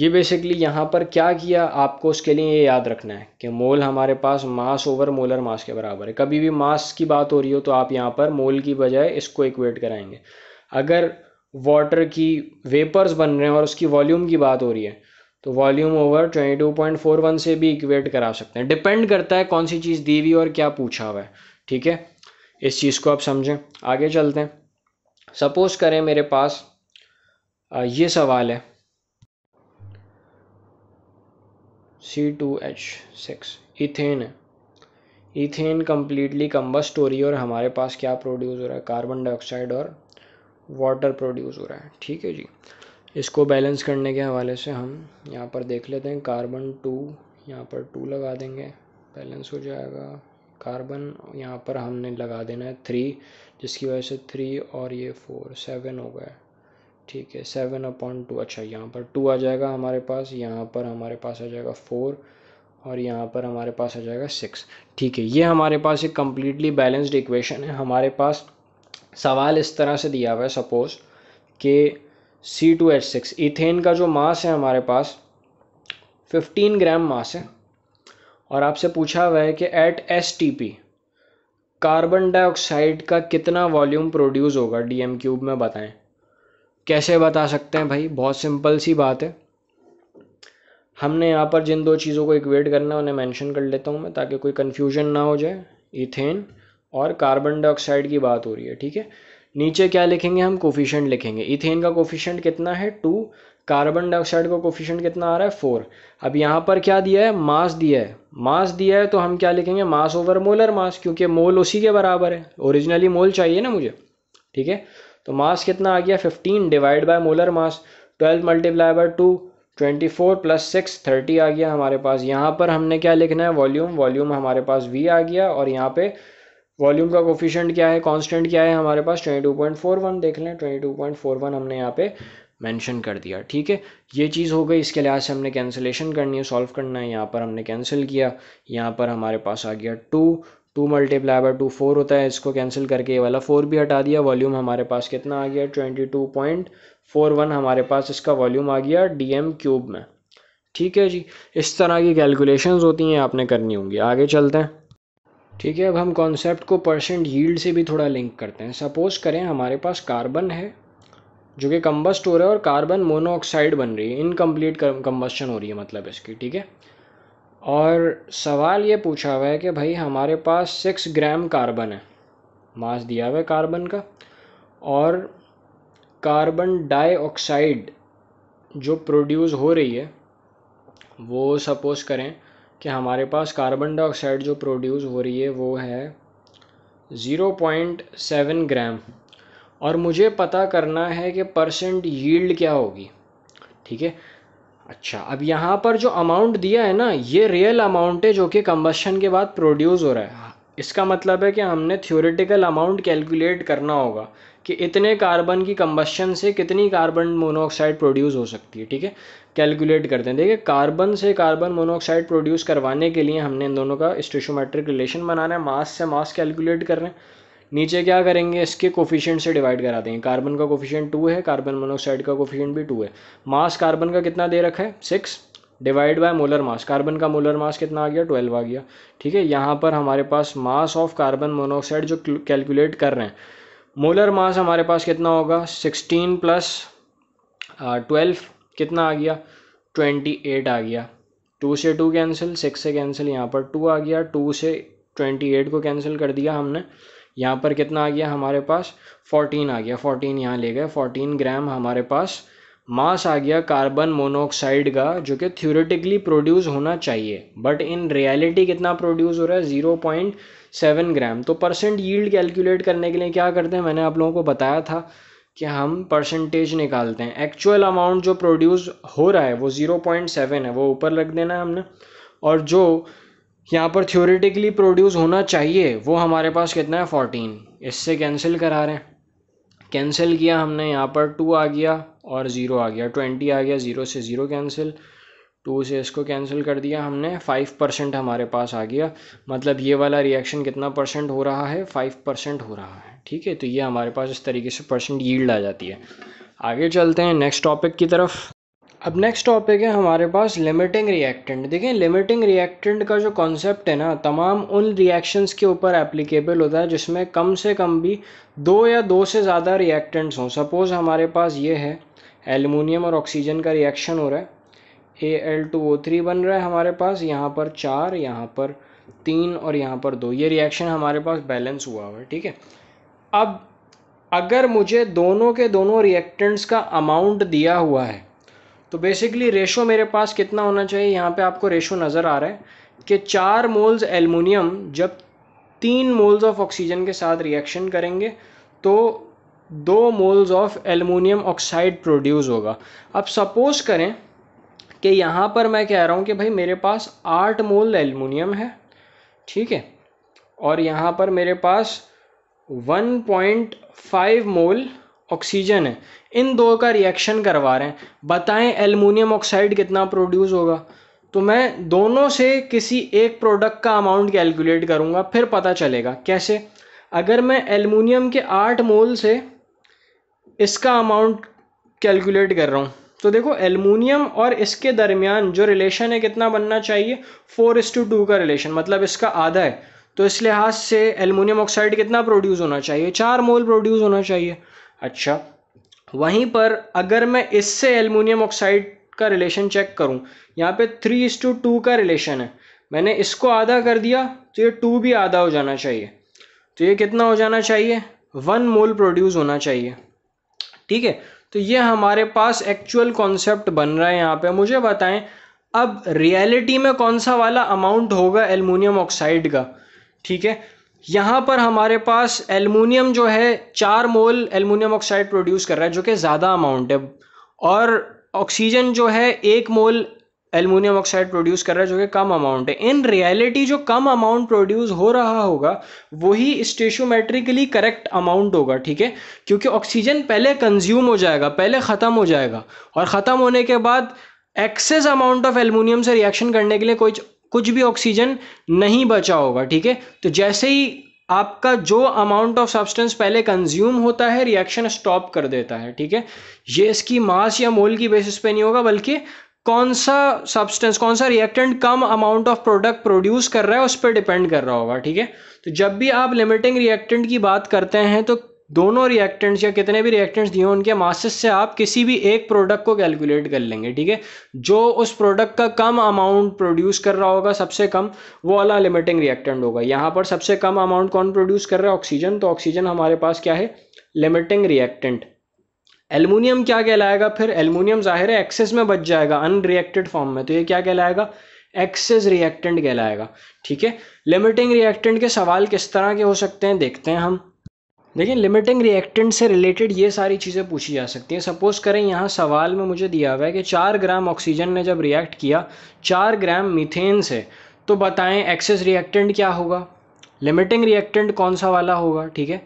ये बेसिकली यहाँ पर क्या किया आपको उसके लिए ये याद रखना है कि मोल हमारे पास मास ओवर मोलर मास के बराबर है कभी भी मास की बात हो रही हो तो आप यहाँ पर मोल की बजाय इसको इक्वेट कराएंगे अगर वाटर की वेपर्स बन रहे हैं और उसकी वॉल्यूम की बात हो रही है तो वॉल्यूम ओवर 22.41 से भी इक्वेट करा सकते हैं डिपेंड करता है कौन सी चीज़ दी हुई और क्या पूछा हुआ है ठीक है इस चीज़ को आप समझें आगे चलते हैं सपोज़ करें मेरे पास ये सवाल है C two H six ethane ethane completely combust हो रही है और हमारे पास क्या प्रोड्यूस हो रहा है कार्बन डाइऑक्साइड और वाटर प्रोड्यूस हो रहा है ठीक है जी इसको बैलेंस करने के हवाले से हम यहाँ पर देख लेते हैं कार्बन टू यहाँ पर टू लगा देंगे बैलेंस हो जाएगा कार्बन यहाँ पर हमने लगा देना है थ्री जिसकी वजह से थ्री और ये फोर सेवन हो गया ठीक है सेवन अपॉइंट टू अच्छा यहाँ पर टू आ जाएगा हमारे पास यहाँ पर हमारे पास आ जाएगा फोर और यहाँ पर हमारे पास आ जाएगा सिक्स ठीक है ये हमारे पास एक कम्प्लीटली बैलेंस्ड इक्वेशन है हमारे पास सवाल इस तरह से दिया हुआ है सपोज़ कि C two H six ethane का जो मास है हमारे पास फिफ्टीन ग्राम मास है और आपसे पूछा हुआ है कि at S T P carbon dioxide का कितना वॉल्यूम प्रोड्यूस होगा डी एम क्यूब में बताएं कैसे बता सकते हैं भाई बहुत सिंपल सी बात है हमने यहाँ पर जिन दो चीज़ों को इक्वेट करना है उन्हें मेंशन कर लेता हूँ मैं ताकि कोई कन्फ्यूजन ना हो जाए इथेन और कार्बन डाइऑक्साइड की बात हो रही है ठीक है नीचे क्या लिखेंगे हम कोफिशेंट लिखेंगे इथेन का कोफिशेंट कितना है टू कार्बन डाइऑक्साइड का कोफिशेंट कितना आ रहा है फोर अब यहाँ पर क्या दिया है मास दिया है मास दिया है तो हम क्या लिखेंगे मास ओवर मोलर मास क्योंकि मोल उसी के बराबर है ओरिजिनली मोल चाहिए ना मुझे ठीक है तो मास कितना आ गया fifteen divide by molar mass twelve multiply by two twenty four plus six thirty आ गया हमारे पास यहाँ पर हमने क्या लिखना है वॉल्यूम वॉल्यूम हमारे पास वी आ गया और यहाँ पे वॉल्यूम का कोफिशेंट क्या है कांस्टेंट क्या है हमारे पास twenty two point four one देख लें twenty two point four one हमने यहाँ पे मेंशन कर दिया ठीक है ये चीज़ हो गई इसके लिहाज से हमने कैंसिलेशन करनी है सॉल्व करना है यहाँ पर हमने कैंसिल किया यहाँ पर हमारे पास आ गया two two multiply by two four होता है इसको कैंसिल करके ये वाला फोर भी हटा दिया वॉल्यूम हमारे पास कितना आ गया twenty two point four one हमारे पास इसका वॉल्यूम आ गया डी एम क्यूब में ठीक है जी इस तरह की कैलकुलेशंस होती हैं आपने करनी होंगी आगे चलते हैं ठीक है अब हम कॉन्सेप्ट को परसेंट यील्ड से भी थोड़ा लिंक करते हैं सपोज़ करें हमारे पास कार्बन है जो कि कम्बस्ट हो रहा है और कार्बन मोनोऑक्साइड बन रही है इनकम्प्लीट कम्बस्शन हो रही है मतलब इसकी ठीक है और सवाल ये पूछा हुआ है कि भाई हमारे पास सिक्स ग्राम कार्बन है मास दिया हुआ है कार्बन का और कार्बन डाइऑक्साइड जो प्रोड्यूस हो रही है वो सपोज़ करें कि हमारे पास कार्बन डाइऑक्साइड जो प्रोड्यूस हो रही है वो है ज़ीरो पॉइंट सेवन ग्राम और मुझे पता करना है कि परसेंट यील्ड क्या होगी ठीक है अच्छा अब यहाँ पर जो अमाउंट दिया है ना ये रियल अमाउंट है जो कि कम्बशन के बाद प्रोड्यूस हो रहा है इसका मतलब है कि हमने थ्योरेटिकल अमाउंट कैलकुलेट करना होगा कि इतने कार्बन की कम्बशन से कितनी कार्बन मोनोऑक्साइड प्रोड्यूस हो सकती है ठीक है कैलकुलेट करते हैं देखिए कार्बन से कार्बन मोनोऑक्साइड प्रोड्यूस करवाने के लिए हमने इन दोनों का स्टेशोमेट्रिक रिलेशन बनाना है मास से मास कैलकुलेट कर रहे हैं नीचे क्या करेंगे इसके कोफिशियंट से डिवाइड करा देंगे कार्बन का कोफिशियंट टू है कार्बन मोनोक्साइड का कोफिशियंट भी टू है मास कार्बन का कितना दे रखा है six divide by molar mass carbon का मोलर मास कितना आ गया ट्वेल्व आ गया ठीक है यहाँ पर हमारे पास मास ऑफ कार्बन मोनोक्साइड जो कैलकुलेट कर रहे हैं मोलर मास हमारे पास कितना होगा सिक्सटीन प्लस ट्वेल्व कितना आ गया ट्वेंटी एट आ गया टू से टू कैंसिल सिक्स से कैंसिल यहाँ पर टू आ गया टू से ट्वेंटी एट को कैंसिल कर दिया हमने यहाँ पर कितना आ गया हमारे पास 14 आ गया 14 यहाँ ले गए 14 ग्राम हमारे पास मास आ गया कार्बन मोनोऑक्साइड का जो कि थ्योरेटिकली प्रोड्यूस होना चाहिए बट इन रियलिटी कितना प्रोड्यूस हो रहा है ज़ीरो पॉइंट सेवन ग्राम तो परसेंट यील्ड कैलकुलेट करने के लिए क्या करते हैं मैंने आप लोगों को बताया था कि हम परसेंटेज निकालते हैं एक्चुअल अमाउंट जो प्रोड्यूस हो रहा है वो ज़ीरो पॉइंट सेवन है वो ऊपर रख देना है हमने और जो यहाँ पर थ्योरेटिकली प्रोड्यूस होना चाहिए वो हमारे पास कितना है फोर्टीन इससे कैंसिल करा रहे हैं कैंसिल किया हमने यहाँ पर टू आ गया और ज़ीरो आ गया ट्वेंटी आ गया ज़ीरो से ज़ीरो कैंसिल टू से इसको कैंसिल कर दिया हमने फाइव परसेंट हमारे पास आ गया मतलब ये वाला रिएक्शन कितना परसेंट हो रहा है फाइव परसेंट हो रहा है ठीक है तो ये हमारे पास इस तरीके से परसेंट यील्ड आ जाती है आगे चलते हैं नेक्स्ट टॉपिक की तरफ अब नेक्स्ट टॉपिक है हमारे पास लिमिटिंग रिएक्टेंट देखिए लिमिटिंग रिएक्टेंट का जो कॉन्सेप्ट है ना तमाम उन रिएक्शंस के ऊपर एप्लीकेबल होता है जिसमें कम से कम भी दो या दो से ज़्यादा रिएक्टेंट्स हों सपोज़ हमारे पास ये है एलुमिनियम और ऑक्सीजन का रिएक्शन हो रहा है A L two O three बन रहा है हमारे पास यहाँ पर चार यहाँ पर तीन और यहाँ पर दो ये रिएक्शन हमारे पास बैलेंस हुआ हुआ है ठीक है अब अगर मुझे दोनों के दोनों रिएक्टेंट्स का अमाउंट दिया हुआ है तो बेसिकली रेशो मेरे पास कितना होना चाहिए यहाँ पे आपको रेशो नज़र आ रहा है कि चार मोल्स एलमोनियम जब तीन मोल्स ऑफ ऑक्सीजन के साथ रिएक्शन करेंगे तो दो moles of aluminium oxide produce होगा अब सपोज़ करें कि यहाँ पर मैं कह रहा हूँ कि भाई मेरे पास आठ मोल एलमोनियम है ठीक है और यहाँ पर मेरे पास 1.5 मोल ऑक्सीजन है इन दो का रिएक्शन करवा रहे हैं बताएं एलमिनियम ऑक्साइड कितना प्रोड्यूस होगा तो मैं दोनों से किसी एक प्रोडक्ट का अमाउंट कैलकुलेट करूँगा फिर पता चलेगा कैसे अगर मैं एलमिनियम के आठ मोल से इसका अमाउंट कैलकुलेट कर रहा हूँ तो देखो एलमिनियम और इसके दरमियान जो रिलेशन है कितना बनना चाहिए फोर इस टू टू का रिलेशन मतलब इसका आधा है तो इस लिहाज से एलमिनियम ऑक्साइड कितना प्रोड्यूस होना चाहिए चार मोल प्रोड्यूस होना चाहिए अच्छा वहीं पर अगर मैं इससे एलमिनियम ऑक्साइड का रिलेशन चेक करूं यहाँ पे थ्री इस टू टू का रिलेशन है मैंने इसको आधा कर दिया तो ये टू भी आधा हो जाना चाहिए तो ये कितना हो जाना चाहिए वन मोल प्रोड्यूस होना चाहिए ठीक है तो ये हमारे पास एक्चुअल कॉन्सेप्ट बन रहा है यहाँ पर मुझे बताएं अब रियलिटी में कौन सा वाला अमाउंट होगा एलमिनियम ऑक्साइड का ठीक है यहाँ पर हमारे पास एलमिनियम जो है चार मोल एलमिनियम ऑक्साइड प्रोड्यूस कर रहा है जो कि ज़्यादा अमाउंट है और ऑक्सीजन जो है एक मोल एलमिनियम ऑक्साइड प्रोड्यूस कर रहा है जो कि कम अमाउंट है इन रियलिटी जो कम अमाउंट प्रोड्यूस हो रहा होगा वही स्टेशोमेट्रिकली करेक्ट अमाउंट होगा ठीक है क्योंकि ऑक्सीजन पहले कंज्यूम हो जाएगा पहले ख़त्म हो जाएगा और ख़त्म होने के बाद एक्सेस अमाउंट ऑफ एलमिनियम से रिएक्शन करने के लिए कोई कुछ भी ऑक्सीजन नहीं बचा होगा ठीक है तो जैसे ही आपका जो अमाउंट ऑफ सब्सटेंस पहले कंज्यूम होता है रिएक्शन स्टॉप कर देता है ठीक है ये इसकी मास या मोल की बेसिस पे नहीं होगा बल्कि कौन सा सब्सटेंस कौन सा रिएक्टेंट कम अमाउंट ऑफ प्रोडक्ट प्रोड्यूस कर रहा है उस पर डिपेंड कर रहा होगा ठीक है तो जब भी आप लिमिटिंग रिएक्टेंट की बात करते हैं तो दोनों रिएक्टेंट्स या कितने भी रिएक्टेंट्स दिए उनके मासेस से आप किसी भी एक प्रोडक्ट को कैलकुलेट कर लेंगे ठीक है जो उस प्रोडक्ट का कम अमाउंट प्रोड्यूस कर रहा होगा सबसे कम वो वाला लिमिटिंग रिएक्टेंट होगा यहाँ पर सबसे कम अमाउंट कौन प्रोड्यूस कर रहा है ऑक्सीजन तो ऑक्सीजन हमारे पास क्या है लिमिटिंग रिएक्टेंट एलमुनियम क्या कहलाएगा फिर एलमुनियम जाहिर है एक्सेस में बच जाएगा अनरिएक्टेड फॉर्म में तो ये क्या कहलाएगा एक्सेस रिएक्टेंट कहलाएगा ठीक है लिमिटिंग रिएक्टेंट के सवाल किस तरह के हो सकते हैं देखते हैं हम देखिए लिमिटिंग रिएक्टेंट से रिलेटेड ये सारी चीज़ें पूछी जा सकती हैं सपोज़ करें यहाँ सवाल में मुझे दिया हुआ है कि चार ग्राम ऑक्सीजन ने जब रिएक्ट किया चार ग्राम मीथेन से तो बताएं एक्सेस रिएक्टेंट क्या होगा लिमिटिंग रिएक्टेंट कौन सा वाला होगा ठीक है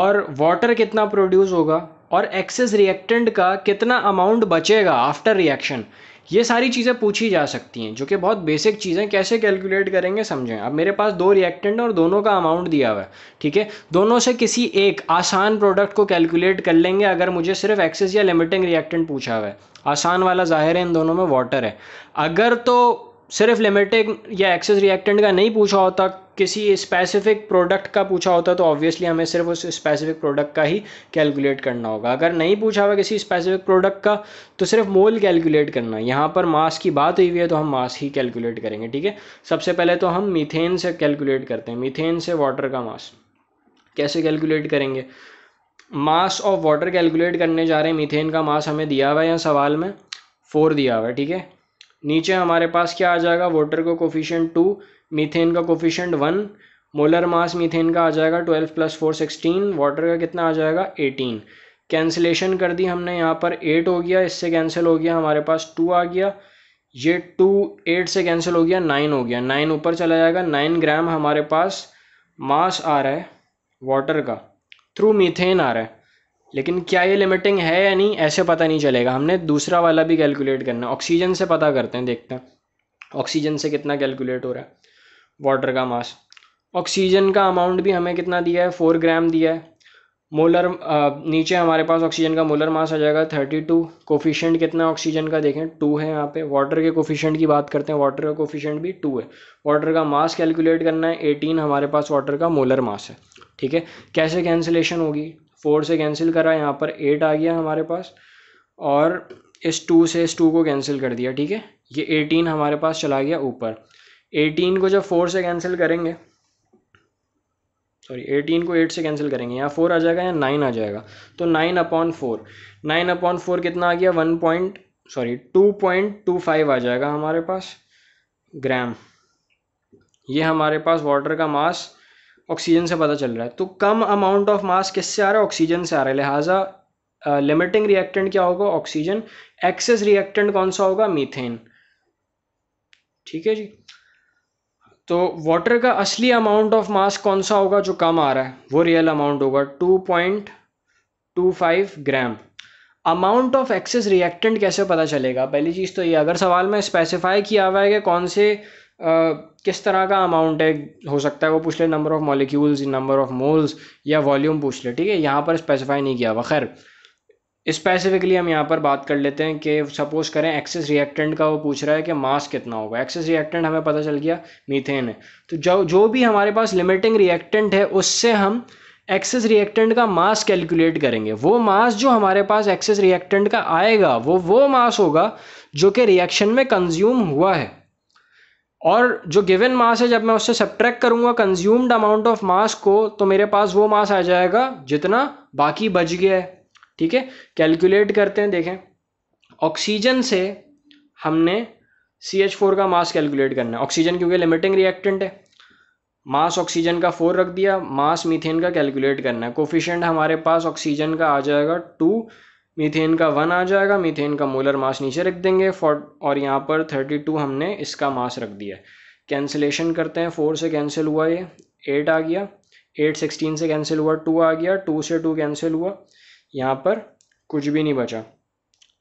और वाटर कितना प्रोड्यूस होगा और एक्सेस रिएक्टेंट का कितना अमाउंट बचेगा आफ्टर रिएक्शन ये सारी चीज़ें पूछी जा सकती हैं जो कि बहुत बेसिक चीज़ें कैसे कैलकुलेट करेंगे समझें अब मेरे पास दो रिएक्टेंट और दोनों का अमाउंट दिया हुआ है ठीक है दोनों से किसी एक आसान प्रोडक्ट को कैलकुलेट कर लेंगे अगर मुझे सिर्फ एक्सेस या लिमिटिंग रिएक्टेंट पूछा हुआ है आसान वाला ज़ाहिर है इन दोनों में वाटर है अगर तो सिर्फ लिमिटेड या एक्सेस रिएक्टेंट का नहीं पूछा होता किसी स्पेसिफिक प्रोडक्ट का पूछा होता तो ऑब्वियसली हमें सिर्फ उस स्पेसिफिक प्रोडक्ट का ही कैलकुलेट करना होगा अगर नहीं पूछा हुआ किसी स्पेसिफिक प्रोडक्ट का तो सिर्फ मोल कैलकुलेट करना यहाँ पर मास की बात हुई हुई है तो हम मास ही कैलकुलेट करेंगे ठीक है सबसे पहले तो हम मीथेन से कैलकुलेट करते हैं मीथेन से वाटर का मास कैसे कैलकुलेट करेंगे मास ऑफ वाटर कैलकुलेट करने जा रहे हैं मीथेन का मास हमें दिया हुआ है यहाँ सवाल में फोर दिया हुआ है ठीक है नीचे हमारे पास क्या आ जाएगा वाटर का कोफिशेंट टू मीथेन का coefficient one molar mass methane का आ जाएगा twelve plus four sixteen water का कितना आ जाएगा एटीन कैंसिलेशन कर दी हमने यहाँ पर एट हो गया इससे कैंसिल हो गया हमारे पास टू आ गया ये टू एट से कैंसिल हो गया नाइन हो गया नाइन ऊपर चला जाएगा नाइन ग्राम हमारे पास मास आ रहा है वाटर का थ्रू मीथेन आ रहा है लेकिन क्या ये लिमिटिंग है या नहीं ऐसे पता नहीं चलेगा हमने दूसरा वाला भी कैलकुलेट करना है ऑक्सीजन से पता करते हैं देखते हैं ऑक्सीजन से कितना कैलकुलेट हो रहा है वाटर का मास ऑक्सीजन का अमाउंट भी हमें कितना दिया है फोर ग्राम दिया है मोलर नीचे हमारे पास ऑक्सीजन का मोलर मास आ जाएगा थर्टी टू कोफिशेंट कितना ऑक्सीजन का देखें टू है यहाँ पे वाटर के कोफिशेंट की बात करते हैं वाटर का कोफिशेंट भी टू है वाटर का मास कैलकुलेट करना है एटीन हमारे पास वाटर का मोलर मास है ठीक है कैसे कैंसिलेशन होगी फोर से कैंसिल करा यहाँ पर एट आ गया हमारे पास और इस टू से इस टू को कैंसिल कर दिया ठीक है ये एटीन हमारे पास चला गया ऊपर एटीन को जब फोर से कैंसिल करेंगे सॉरी एटीन को एट से कैंसिल करेंगे यहाँ फोर आ जाएगा या नाइन आ जाएगा तो nine upon four nine upon four कितना आ गया one point sorry two point two five आ जाएगा हमारे पास ग्राम ये हमारे पास वाटर का मास ऑक्सीजन से पता चल रहा है तो कम अमाउंट ऑफ मास किससे आ रहा है ऑक्सीजन से आ रहा है लिहाजा लिमिटिंग रिएक्टेंट क्या होगा ऑक्सीजन एक्सेस रिएक्टेंट कौन सा होगा मीथेन ठीक है जी तो वाटर का असली अमाउंट ऑफ मास कौन सा होगा जो कम आ रहा है वो रियल अमाउंट होगा two point two five gram amount of excess reactant कैसे पता चलेगा पहली चीज़ तो ये अगर सवाल में स्पेसिफाई किया हुआ है कि कौन से आ, किस तरह का अमाउंट है हो सकता है वो पूछ ले number of molecules number of moles या वॉल्यूम पूछ ले ठीक है यहाँ पर स्पेसिफाई नहीं किया हुआ खैर स्पेसिफिकली हम यहाँ पर बात कर लेते हैं कि सपोज करें एक्सेस रिएक्टेंट का वो पूछ रहा है कि मास कितना होगा एक्सेस रिएक्टेंट हमें पता चल गया मीथेन है तो जो जो भी हमारे पास लिमिटिंग रिएक्टेंट है उससे हम एक्सेस रिएक्टेंट का मास कैलकुलेट करेंगे वो मास जो हमारे पास एक्सेस रिएक्टेंट का आएगा वो वो मास होगा जो कि रिएक्शन में कंज्यूम हुआ है और जो गिवन मास है जब मैं उससे सब्ट्रैक्ट करूँगा कंज्यूम्ड अमाउंट ऑफ मास को तो मेरे पास वो मास आ जाएगा जितना बाकी बच गया है ठीक है कैलकुलेट करते हैं देखें ऑक्सीजन से हमने सी एच फोर का मास कैलकुलेट करना है ऑक्सीजन क्योंकि लिमिटिंग रिएक्टेंट है मास ऑक्सीजन का फोर रख दिया मास मीथेन का कैलकुलेट करना है कोफिशेंट हमारे पास ऑक्सीजन का आ जाएगा टू मीथेन का वन आ जाएगा मीथेन का मोलर मास नीचे रख देंगे फॉर और यहाँ पर थर्टी टू हमने इसका मास रख दिया कैंसिलेशन करते हैं फोर से कैंसिल हुआ ये एट आ गया एट सिक्सटीन से कैंसिल हुआ टू आ गया टू से टू कैंसिल हुआ यहाँ पर कुछ भी नहीं बचा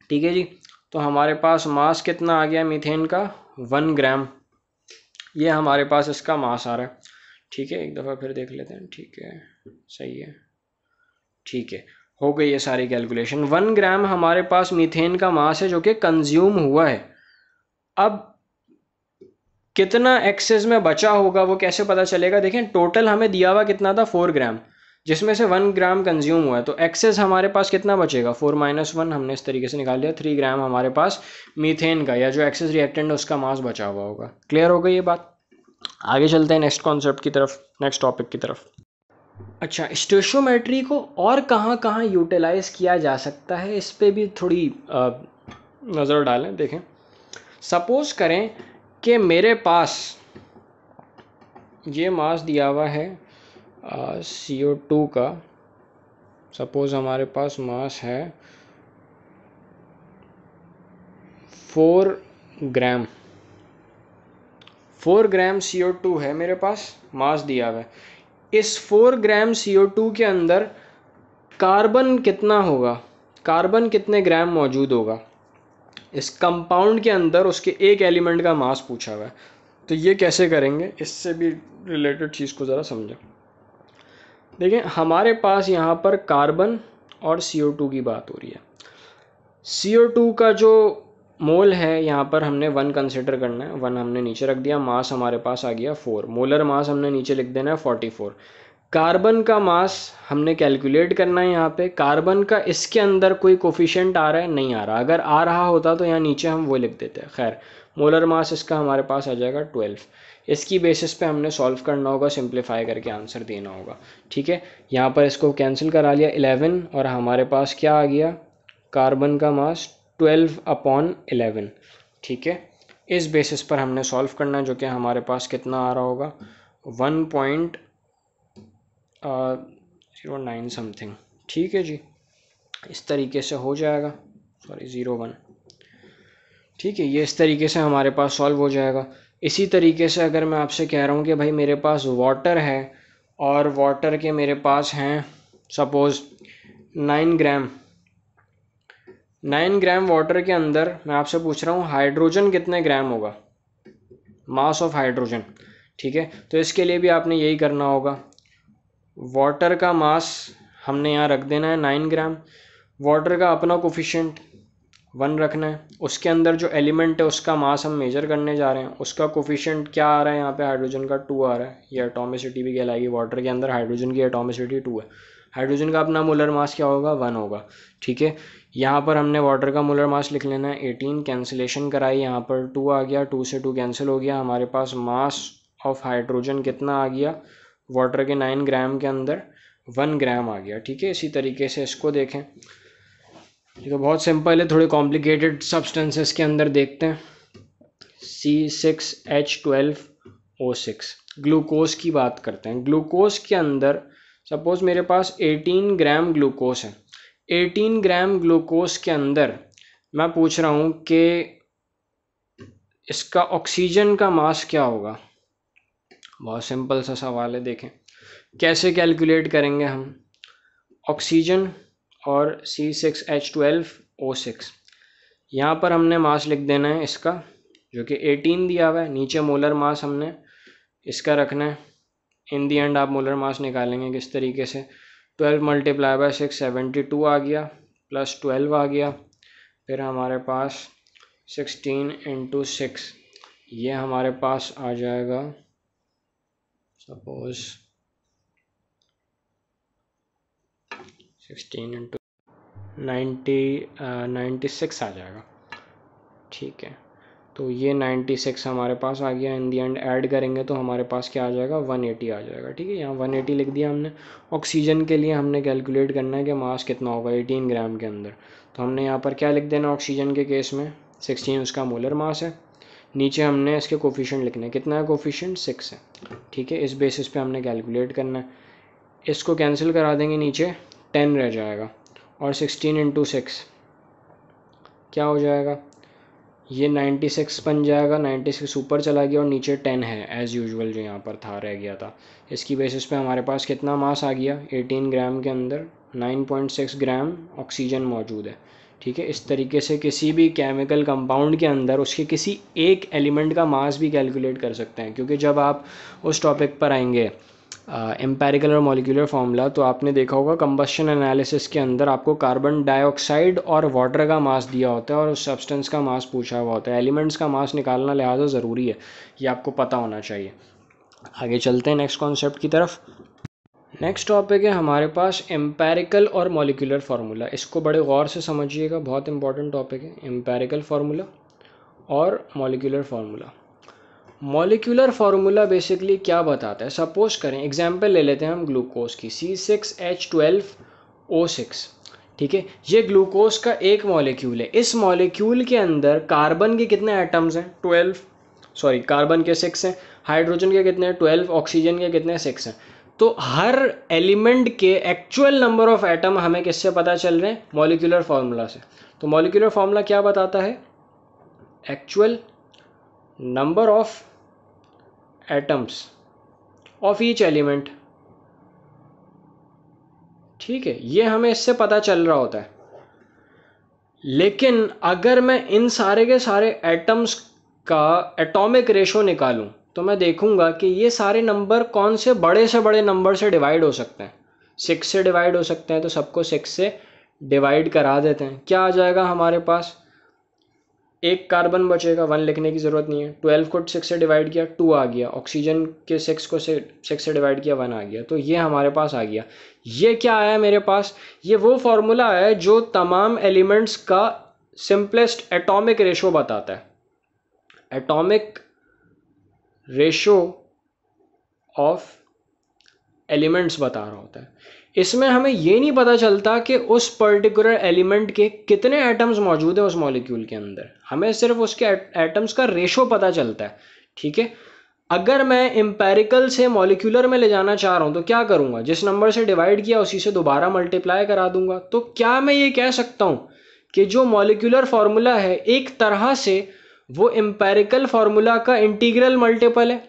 ठीक है जी तो हमारे पास मास कितना आ गया मीथेन का वन ग्राम ये हमारे पास इसका मास आ रहा है ठीक है एक दफ़ा फिर देख लेते हैं ठीक है सही है ठीक है हो गई है सारी कैलकुलेशन वन ग्राम हमारे पास मीथेन का मास है जो कि कंज्यूम हुआ है अब कितना एक्सेस में बचा होगा वो कैसे पता चलेगा देखें टोटल हमें दिया हुआ कितना था फोर ग्राम जिसमें से वन ग्राम कंज्यूम हुआ है तो एक्सेस हमारे पास कितना बचेगा फोर माइनस वन हमने इस तरीके से निकाल लिया थ्री ग्राम हमारे पास मीथेन का या जो एक्सेस रिएक्टेंट है उसका मास बचा हुआ होगा क्लियर हो गई ये बात आगे चलते हैं नेक्स्ट कॉन्सेप्ट की तरफ नेक्स्ट टॉपिक की तरफ अच्छा स्टेशोमेट्री को और कहाँ कहाँ यूटिलाइज़ किया जा सकता है इस पर भी थोड़ी नज़र डालें देखें सपोज़ करें कि मेरे पास ये मास दिया हुआ है सी ओ टू का सपोज़ हमारे पास मास है four gram four gram C O two है मेरे पास मास दिया हुआ है इस four gram C O to के अंदर कार्बन कितना होगा कार्बन कितने ग्राम मौजूद होगा इस कंपाउंड के अंदर उसके एक एलिमेंट का मास पूछा हुआ है तो ये कैसे करेंगे इससे भी रिलेटेड चीज़ को ज़रा समझो देखिए हमारे पास यहाँ पर कार्बन और सी ओ टू की बात हो रही है सी ओ टू का जो मोल है यहाँ पर हमने वन कंसिडर करना है वन हमने नीचे रख दिया मास हमारे पास आ गया फोर मोलर मास हमने नीचे लिख देना है फोर्टी फोर कार्बन का मास हमने कैलकुलेट करना है यहाँ पे कार्बन का इसके अंदर कोई कोफिशेंट आ रहा है नहीं आ रहा अगर आ रहा होता तो यहाँ नीचे हम वो लिख देते हैं खैर मोलर मास इसका हमारे पास आ जाएगा ट्वेल्व इसकी बेसिस पे हमने सॉल्व करना होगा सिंप्लीफाई करके आंसर देना होगा ठीक है यहाँ पर इसको कैंसिल करा लिया इलेवन और हमारे पास क्या आ गया कार्बन का मास ट्वेल्व अपॉन एलेवन ठीक है इस बेसिस पर हमने सॉल्व करना है जो कि हमारे पास कितना आ रहा होगा one point zero nine something ठीक है जी इस तरीके से हो जाएगा सॉरी ज़ीरो वन ठीक है ये इस तरीके से हमारे पास सॉल्व हो जाएगा इसी तरीके से अगर मैं आपसे कह रहा हूँ कि भाई मेरे पास वाटर है और वाटर के मेरे पास हैं suppose nine gram nine gram water के अंदर मैं आपसे पूछ रहा हूँ हाइड्रोजन कितने ग्राम होगा मास ऑफ हाइड्रोजन ठीक है तो इसके लिए भी आपने यही करना होगा वाटर का मास हमने यहाँ रख देना है नाइन ग्राम वाटर का अपना कोफिशेंट वन रखना है उसके अंदर जो एलिमेंट है उसका मास हम मेजर करने जा रहे हैं उसका कोफिशेंट क्या आ रहा है यहाँ पे हाइड्रोजन का टू आ रहा है ये एटोमिसिटी भी कहलाएगी वाटर के अंदर हाइड्रोजन की एटोमिसिटी टू है हाइड्रोजन का अपना मोलर मास क्या होगा वन होगा ठीक है यहाँ पर हमने वाटर का मोलर मास लिख लेना है एटीन कैंसिलेशन कराई यहाँ पर टू आ गया टू से टू कैंसिल हो गया हमारे पास मास ऑफ हाइड्रोजन कितना आ गया वाटर के नाइन ग्राम के अंदर वन ग्राम आ गया ठीक है इसी तरीके से इसको देखें ये तो बहुत सिंपल है थोड़े कॉम्प्लिकेटेड सब्सटेंसेस के अंदर देखते हैं C six H twelve O six glucose की बात करते हैं ग्लूकोज के अंदर सपोज़ मेरे पास एटीन ग्राम ग्लूकोज है एटीन ग्राम ग्लूकोज के अंदर मैं पूछ रहा हूँ कि इसका ऑक्सीजन का मास क्या होगा बहुत सिंपल सा सवाल है देखें कैसे कैलकुलेट करेंगे हम ऑक्सीजन और C six H twelve O six यहाँ पर हमने मास लिख देना है इसका जो कि एटीन दिया हुआ है नीचे मोलर मास हमने इसका रखना है इन दी एंड आप मोलर मास निकालेंगे किस तरीके से twelve multiply by six seventy two आ गया प्लस ट्वेल्व आ गया फिर हमारे पास सिक्सटीन इंटू सिक्स ये हमारे पास आ जाएगा suppose sixteen into ninety ninety six आ जाएगा ठीक है तो ये 96 हमारे पास आ गया इन दी एंड ऐड करेंगे तो हमारे पास क्या आ जाएगा 180 आ जाएगा ठीक है यहाँ 180 लिख दिया हमने ऑक्सीजन के लिए हमने कैलकुलेट करना है कि मास कितना होगा 18 ग्राम के अंदर तो हमने यहाँ पर क्या लिख देना ऑक्सीजन के केस में 16 उसका मोलर मास है नीचे हमने इसके कोफिशेंट लिखना है कितना है कोफिशेंट सिक्स है ठीक है इस बेसिस पर हमने कैलकुलेट करना है इसको कैंसिल करा देंगे नीचे टेन रह जाएगा और सिक्सटीन इंटू सिक्स क्या हो जाएगा ये 96 बन जाएगा 96 ऊपर चला गया और नीचे 10 है एज़ यूजुअल जो यहाँ पर था रह गया था इसकी बेसिस पे हमारे पास कितना मास आ गया 18 ग्राम के अंदर 9.6 ग्राम ऑक्सीजन मौजूद है ठीक है इस तरीके से किसी भी केमिकल कंपाउंड के अंदर उसके किसी एक एलिमेंट का मास भी कैलकुलेट कर सकते हैं क्योंकि जब आप उस टॉपिक पर आएंगे एम्पेरिकल और मोलिकुलर फार्मूला तो आपने देखा होगा कंबस्शन एनालिसिस के अंदर आपको कार्बन डाइऑक्साइड और वाटर का मास दिया होता है और उस सब्सटेंस का मास पूछा हुआ होता है एलिमेंट्स का मास निकालना लिहाजा ज़रूरी है ये आपको पता होना चाहिए आगे चलते हैं नेक्स्ट कॉन्सेप्ट की तरफ नेक्स्ट टॉपिक है हमारे पास एम्पेरिकल और मोलिकुलर फार्मूला इसको बड़े गौर से समझिएगा बहुत इंपॉर्टेंट टॉपिक है एम्पेरिकल फार्मूला और molecular formula molecular formula basically क्या बताता है सपोज करें एग्जाम्पल ले लेते हैं हम ग्लूकोज की C six H twelve O six ठीक है ये ग्लूकोज का एक मॉलिक्यूल है इस मॉलिक्यूल के अंदर कार्बन के कितने एटम्स हैं ट्वेल्व सॉरी कार्बन के सिक्स हैं हाइड्रोजन के कितने हैं ट्वेल्व ऑक्सीजन के कितने सिक्स हैं तो हर एलिमेंट के एक्चुअल नंबर ऑफ एटम हमें किससे पता चल रहे हैं मॉलिक्यूलर फार्मूला से तो मॉलिक्यूलर फार्मूला क्या बताता है actual number of atoms of each element ठीक है ये हमें इससे पता चल रहा होता है लेकिन अगर मैं इन सारे के सारे एटम्स का एटॉमिक रेशो निकालूं तो मैं देखूंगा कि ये सारे नंबर कौन से बड़े से बड़े नंबर से डिवाइड हो सकते हैं सिक्स से डिवाइड हो सकते हैं तो सबको सिक्स से डिवाइड करा देते हैं क्या आ जाएगा हमारे पास एक कार्बन बचेगा वन लिखने की ज़रूरत नहीं है ट्वेल्व को सिक्स से डिवाइड किया टू आ गया ऑक्सीजन के सिक्स को सिक्स से डिवाइड किया वन आ गया तो ये हमारे पास आ गया ये क्या आया मेरे पास ये वो फार्मूला है जो तमाम एलिमेंट्स का सिंपलेस्ट एटॉमिक रेशो बताता है एटॉमिक रेशो ऑफ एलिमेंट्स बता रहा होता है इसमें हमें ये नहीं पता चलता कि उस पर्टिकुलर एलिमेंट के कितने एटम्स मौजूद हैं उस मॉलिक्यूल के अंदर हमें सिर्फ उसके एटम्स का रेशो पता चलता है ठीक है अगर मैं एम्पेरिकल से मॉलिक्यूलर में ले जाना चाह रहा हूँ तो क्या करूँगा जिस नंबर से डिवाइड किया उसी से दोबारा मल्टीप्लाई करा दूंगा तो क्या मैं ये कह सकता हूँ कि जो मॉलिक्यूलर फार्मूला है एक तरह से वो एम्पेरिकल फार्मूला का इंटीग्रल मल्टीपल है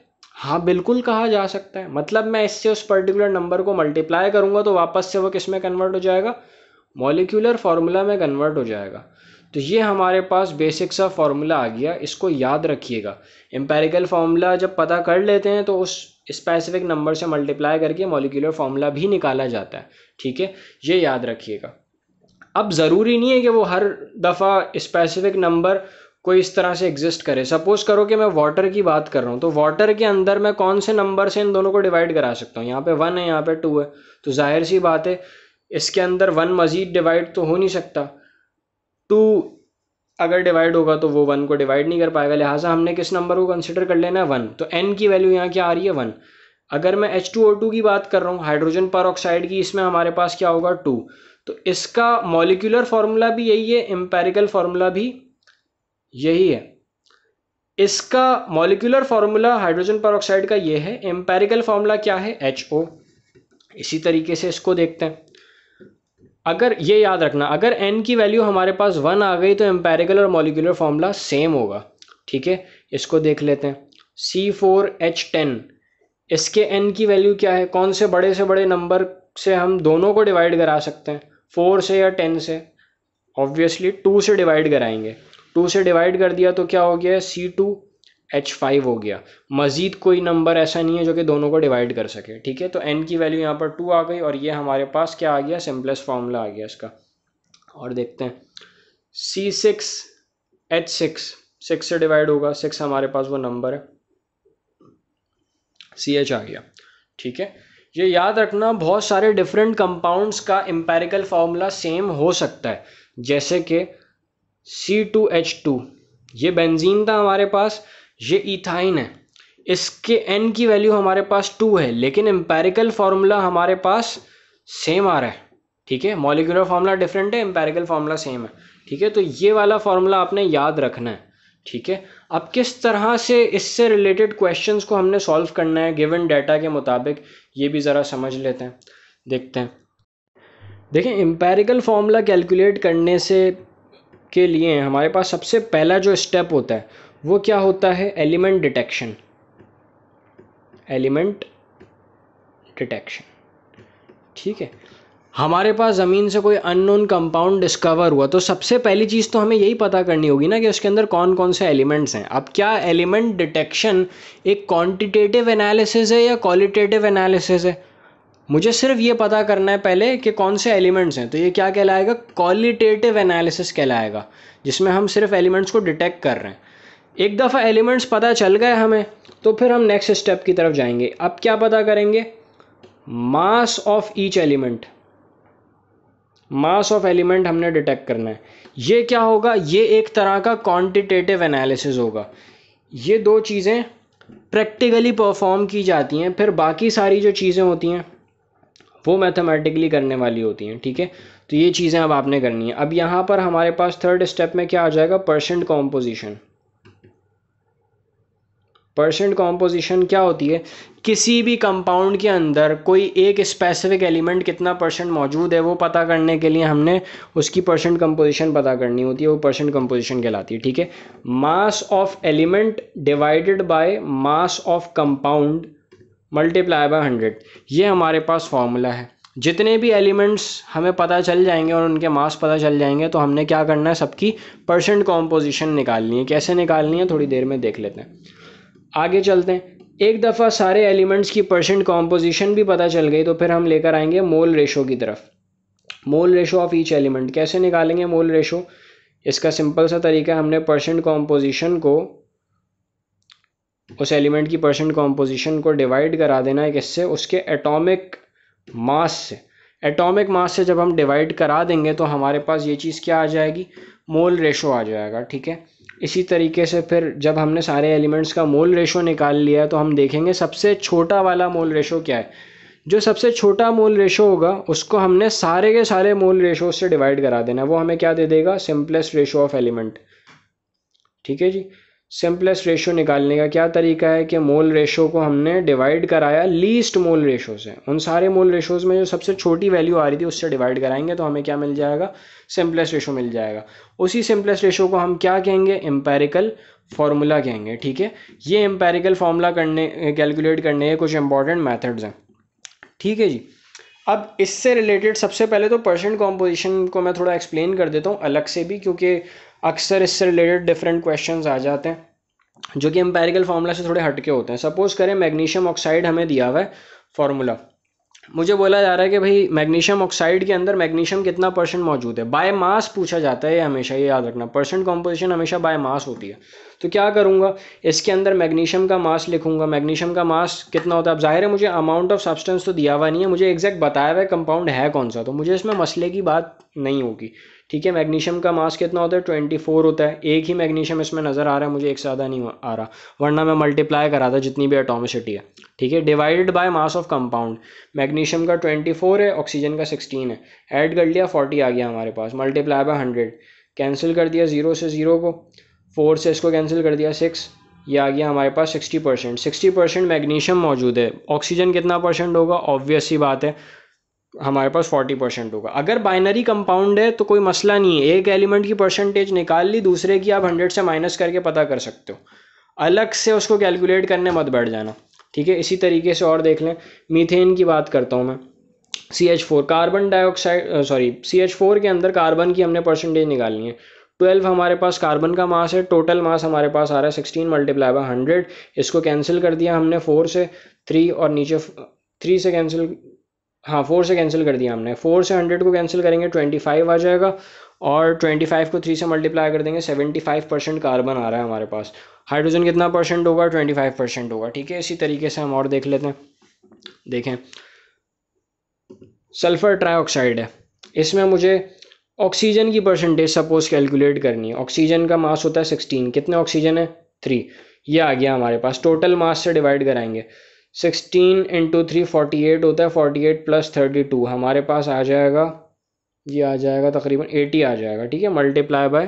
हाँ बिल्कुल कहा जा सकता है मतलब मैं इससे उस पर्टिकुलर नंबर को मल्टीप्लाई करूँगा तो वापस से वो किस में कन्वर्ट हो जाएगा मॉलिक्यूलर फार्मूला में कन्वर्ट हो जाएगा तो ये हमारे पास बेसिक सा फार्मूला आ गया इसको याद रखिएगा एम्पेरिकल फार्मूला जब पता कर लेते हैं तो उस स्पेसिफिक नंबर से मल्टीप्लाई करके मोलिकुलर फार्मूला भी निकाला जाता है ठीक है ये याद रखिएगा अब ज़रूरी नहीं है कि वो हर दफ़ा स्पेसिफिक नंबर कोई इस तरह से एग्जिस्ट करे सपोज़ करो कि मैं वाटर की बात कर रहा हूँ तो वाटर के अंदर मैं कौन से नंबर से इन दोनों को डिवाइड करा सकता हूँ यहाँ पे वन है यहाँ पे टू है तो जाहिर सी बात है इसके अंदर वन मज़ीद डिवाइड तो हो नहीं सकता टू तो अगर डिवाइड होगा तो वो वन को डिवाइड नहीं कर पाएगा लिहाजा हमने किस नंबर को कंसिडर कर लेना है वन तो एन की वैल्यू यहाँ क्या आ रही है वन अगर मैं एच टू ओ टू की बात कर रहा हूँ हाइड्रोजन पर की इसमें हमारे पास क्या होगा टू तो इसका मॉलिकुलर फार्मूला भी यही है एम्पेरिकल फार्मूला भी यही है इसका मॉलिकुलर फार्मूला हाइड्रोजन पर का ये है एम्पेरिकल फार्मूला क्या है एच ओ इसी तरीके से इसको देखते हैं अगर ये याद रखना अगर एन की वैल्यू हमारे पास वन आ गई तो एम्पेरिकल और मॉलिकुलर फॉर्मूला सेम होगा ठीक है इसको देख लेते हैं सी फोर एच टेन इसके एन की वैल्यू क्या है कौन से बड़े से बड़े नंबर से हम दोनों को डिवाइड करा सकते हैं फोर से या टेन से ऑब्वियसली टू से डिवाइड कराएंगे टू से डिवाइड कर दिया तो क्या हो गया सी टू एच फाइव हो गया मज़ीद कोई नंबर ऐसा नहीं है जो कि दोनों को डिवाइड कर सके ठीक है तो एन की वैल्यू यहाँ पर टू आ गई और ये हमारे पास क्या आ गया सिंपलेस फार्मूला आ गया इसका और देखते हैं C six H six six से डिवाइड होगा सिक्स हमारे पास वो नंबर है सी एच आ गया ठीक है ये याद रखना बहुत सारे डिफरेंट कंपाउंड्स का एम्पेरिकल फार्मूला सेम हो सकता है जैसे कि सी टू एच टू ये बेंजीन था हमारे पास ये इथाइन है इसके एन की वैल्यू हमारे पास टू है लेकिन एम्पेरिकल फार्मूला हमारे पास सेम आ रहा है ठीक है मॉलिकुलर फार्मूला डिफरेंट है एम्पेरिकल फार्मूला सेम है ठीक है तो ये वाला फार्मूला आपने याद रखना है ठीक है अब किस तरह से इससे रिलेटेड क्वेश्चंस को हमने सॉल्व करना है गिवन डाटा के मुताबिक ये भी ज़रा समझ लेते हैं देखते हैं देखें एम्पेरिकल फार्मूला कैलकुलेट करने से के लिए हमारे पास सबसे पहला जो स्टेप होता है वो क्या होता है एलिमेंट डिटेक्शन एलिमेंट डिटेक्शन ठीक है हमारे पास ज़मीन से कोई अननोन कंपाउंड डिस्कवर हुआ तो सबसे पहली चीज़ तो हमें यही पता करनी होगी ना कि उसके अंदर कौन कौन से एलिमेंट्स हैं अब क्या एलिमेंट डिटेक्शन एक क्वांटिटेटिव एनालिसिस है या क्वालिटेटिव एनालिसिस है मुझे सिर्फ ये पता करना है पहले कि कौन से एलिमेंट्स हैं तो ये क्या कहलाएगा क्वालिटेटिव एनालिसिस कहलाएगा जिसमें हम सिर्फ एलिमेंट्स को डिटेक्ट कर रहे हैं एक दफ़ा एलिमेंट्स पता चल गए हमें तो फिर हम नेक्स्ट स्टेप की तरफ जाएंगे अब क्या पता करेंगे mass of each element mass of element हमने डिटेक्ट करना है ये क्या होगा ये एक तरह का क्वांटिटेटिव एनालिसिस होगा ये दो चीज़ें प्रैक्टिकली परफॉर्म की जाती हैं फिर बाकी सारी जो चीज़ें होती हैं वो मैथमेटिकली करने वाली होती हैं ठीक है तो ये चीज़ें अब आपने करनी है अब यहाँ पर हमारे पास थर्ड स्टेप में क्या आ जाएगा परसेंट कॉम्पोजिशन परसेंट कॉम्पोजिशन क्या होती है किसी भी कंपाउंड के अंदर कोई एक स्पेसिफिक एलिमेंट कितना परसेंट मौजूद है वो पता करने के लिए हमने उसकी परसेंट कंपोजिशन पता करनी होती है वो परसेंट कंपोजिशन कहलाती है ठीक है mass of element divided by mass of compound multiply by hundred ये हमारे पास फॉर्मूला है जितने भी एलिमेंट्स हमें पता चल जाएंगे और उनके मास पता चल जाएंगे तो हमने क्या करना है सबकी परसेंट कॉम्पोजिशन निकालनी है कैसे निकालनी है थोड़ी देर में देख लेते हैं आगे चलते हैं एक दफ़ा सारे एलिमेंट्स की परसेंट कॉम्पोजिशन भी पता चल गई तो फिर हम लेकर आएंगे मोल रेशो की तरफ mole ratio of each element कैसे निकालेंगे मोल रेशो इसका सिंपल सा तरीका हमने परसेंट कॉम्पोजिशन को उस एलिमेंट की परसेंट कॉम्पोजिशन को डिवाइड करा देना है किससे उसके एटॉमिक मास से एटॉमिक मास से जब हम डिवाइड करा देंगे तो हमारे पास ये चीज़ क्या आ जाएगी मोल रेशो आ जाएगा ठीक है इसी तरीके से फिर जब हमने सारे एलिमेंट्स का मोल रेशो निकाल लिया तो हम देखेंगे सबसे छोटा वाला मोल रेशो क्या है जो सबसे छोटा मोल रेशो होगा उसको हमने सारे के सारे मोल रेशो से डिवाइड करा देना वो हमें क्या दे देगा सिंपलेस्ट रेशो ऑफ एलिमेंट ठीक है जी सिंपलेस्ट रेशो निकालने का क्या तरीका है कि मोल रेशो को हमने डिवाइड कराया लीस्ट मोल रेशो से उन सारे मोल रेशोज़ में जो सबसे छोटी वैल्यू आ रही थी उससे डिवाइड कराएंगे तो हमें क्या मिल जाएगा सिंपलेस्ट रेशो मिल जाएगा उसी सिंपलेस्ट रेशो को हम क्या कहेंगे एम्पेरिकल फार्मूला कहेंगे ठीक है ये एम्पेरिकल फार्मूला करने कैलकुलेट करने के कुछ इंपॉर्टेंट मैथड्स हैं ठीक है जी अब इससे रिलेटेड सबसे पहले तो परसेंट कॉम्पोजिशन को मैं थोड़ा एक्सप्लेन कर देता हूँ अलग से भी क्योंकि अक्सर इससे रिलेटेड डिफरेंट क्वेश्चन आ जाते हैं जो कि एम्पेरिकल फार्मूला से थोड़े हटके होते हैं सपोज करें मैग्नीशियम ऑक्साइड हमें दिया हुआ है फार्मूला मुझे बोला जा रहा है कि भाई मैग्नीशियम ऑक्साइड के अंदर मैग्नीशियम कितना परसेंट मौजूद है बाय मास पूछा जाता है ये हमेशा ये याद रखना परसेंट कॉम्पोजिशन हमेशा बाय मास होती है तो क्या करूँगा इसके अंदर मैग्नीशियम का मास लिखूंगा मैग्नीशियम का मास कितना होता है अब जाहिर है मुझे अमाउंट ऑफ सब्सटेंस तो दिया हुआ नहीं है मुझे एग्जैक्ट बताया हुआ है कंपाउंड है कौन सा तो मुझे इसमें मसले की बात नहीं होगी ठीक है मैग्नीशियम का मास कितना होता है ट्वेंटी फोर होता है एक ही मैग्नीशियम इसमें नज़र आ रहा है मुझे एक से ज़्यादा नहीं आ रहा वरना मैं मल्टीप्लाई करा था जितनी भी एटोमिसिटी है ठीक है divided by mass of compound magnesium का ट्वेंटी फोर है ऑक्सीजन का सिक्सटीन है ऐड कर लिया फोर्टी आ गया हमारे पास मल्टीप्लाई बाय हंड्रेड कैंसिल कर दिया ज़ीरो से ज़ीरो को फोर से इसको कैंसिल कर दिया सिक्स ये आ गया हमारे पास sixty percent sixty percent magnesium मौजूद है ऑक्सीजन कितना परसेंट होगा ऑब्वियस ही बात है हमारे पास फोर्टी परसेंट होगा अगर बाइनरी कंपाउंड है तो कोई मसला नहीं है एक एलिमेंट की परसेंटेज निकाल ली दूसरे की आप हंड्रेड से माइनस करके पता कर सकते हो अलग से उसको कैलकुलेट करने मत बैठ जाना ठीक है इसी तरीके से और देख लें मीथेन की बात करता हूँ मैं C H four carbon dioxide sorry C H four के अंदर कार्बन की हमने परसेंटेज निकालनी है ट्वेल्व हमारे पास कार्बन का मास है टोटल मास हमारे पास आ रहा है सिक्सटीन मल्टीप्लाई बाय हंड्रेड इसको कैंसिल कर दिया हमने फोर से थ्री और नीचे थ्री से कैंसिल हाँ फोर से कैंसिल कर दिया हमने फोर से हंड्रेड को कैंसिल करेंगे ट्वेंटी फाइव आ जाएगा और ट्वेंटी फाइव को थ्री से मल्टीप्लाई कर देंगे सेवेंटी फाइव परसेंट कार्बन आ रहा है हमारे पास हाइड्रोजन कितना परसेंट होगा ट्वेंटी फाइव परसेंट होगा ठीक है इसी तरीके से हम और देख लेते हैं देखें सल्फ़र ट्राईऑक्साइड है इसमें मुझे ऑक्सीजन की परसेंटेज सपोज कैलकुलेट करनी है ऑक्सीजन का मास होता है सिक्सटीन कितने ऑक्सीजन है थ्री ये आ गया हमारे पास टोटल मास से डिवाइड कराएंगे sixteen into three forty eight होता है forty eight plus thirty two हमारे पास आ जाएगा ये आ जाएगा तकरीबन एटी आ जाएगा ठीक है मल्टीप्लाई बाय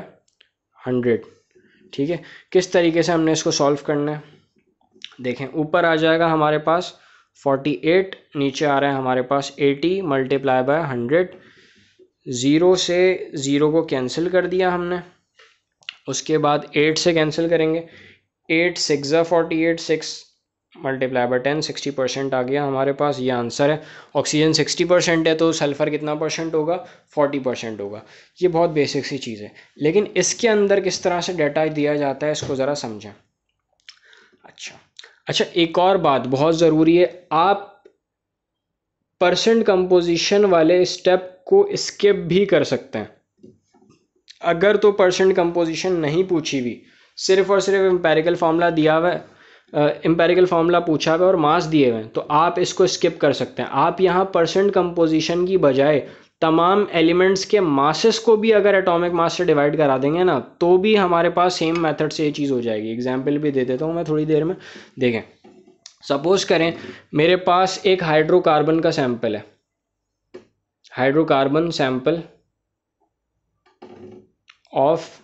हंड्रेड ठीक है किस तरीके से हमने इसको सॉल्व करना है देखें ऊपर आ जाएगा हमारे पास फोर्टी एट नीचे आ रहा है हमारे पास eighty multiply by hundred zero से ज़ीरो को कैंसिल कर दिया हमने उसके बाद एट से कैंसिल करेंगे eight six forty eight six multiply by ten sixty percent आ गया हमारे पास ये आंसर है ऑक्सीजन सिक्सटी परसेंट है तो सल्फ़र कितना परसेंट होगा फोर्टी परसेंट होगा ये बहुत बेसिक सी चीज़ है लेकिन इसके अंदर किस तरह से डाटा दिया जाता है इसको ज़रा समझें अच्छा अच्छा एक और बात बहुत ज़रूरी है आप परसेंट कंपोजिशन वाले स्टेप को स्किप भी कर सकते हैं अगर तो परसेंट कंपोजिशन नहीं पूछी हुई सिर्फ और सिर्फ एम्पेरिकल फार्मूला दिया हुआ है एम्पेरिकल फार्मूला पूछा हुआ है और मास दिए हुए हैं तो आप इसको स्किप कर सकते हैं आप यहाँ परसेंट कंपोजिशन की बजाय तमाम एलिमेंट्स के मासेस को भी अगर एटॉमिक मास से डिवाइड करा देंगे ना तो भी हमारे पास सेम मेथड से ये चीज़ हो जाएगी एग्जाम्पल भी दे देता हूँ मैं थोड़ी देर में देखें सपोज़ करें मेरे पास एक हाइड्रोकार्बन का सैंपल है hydrocarbon sample of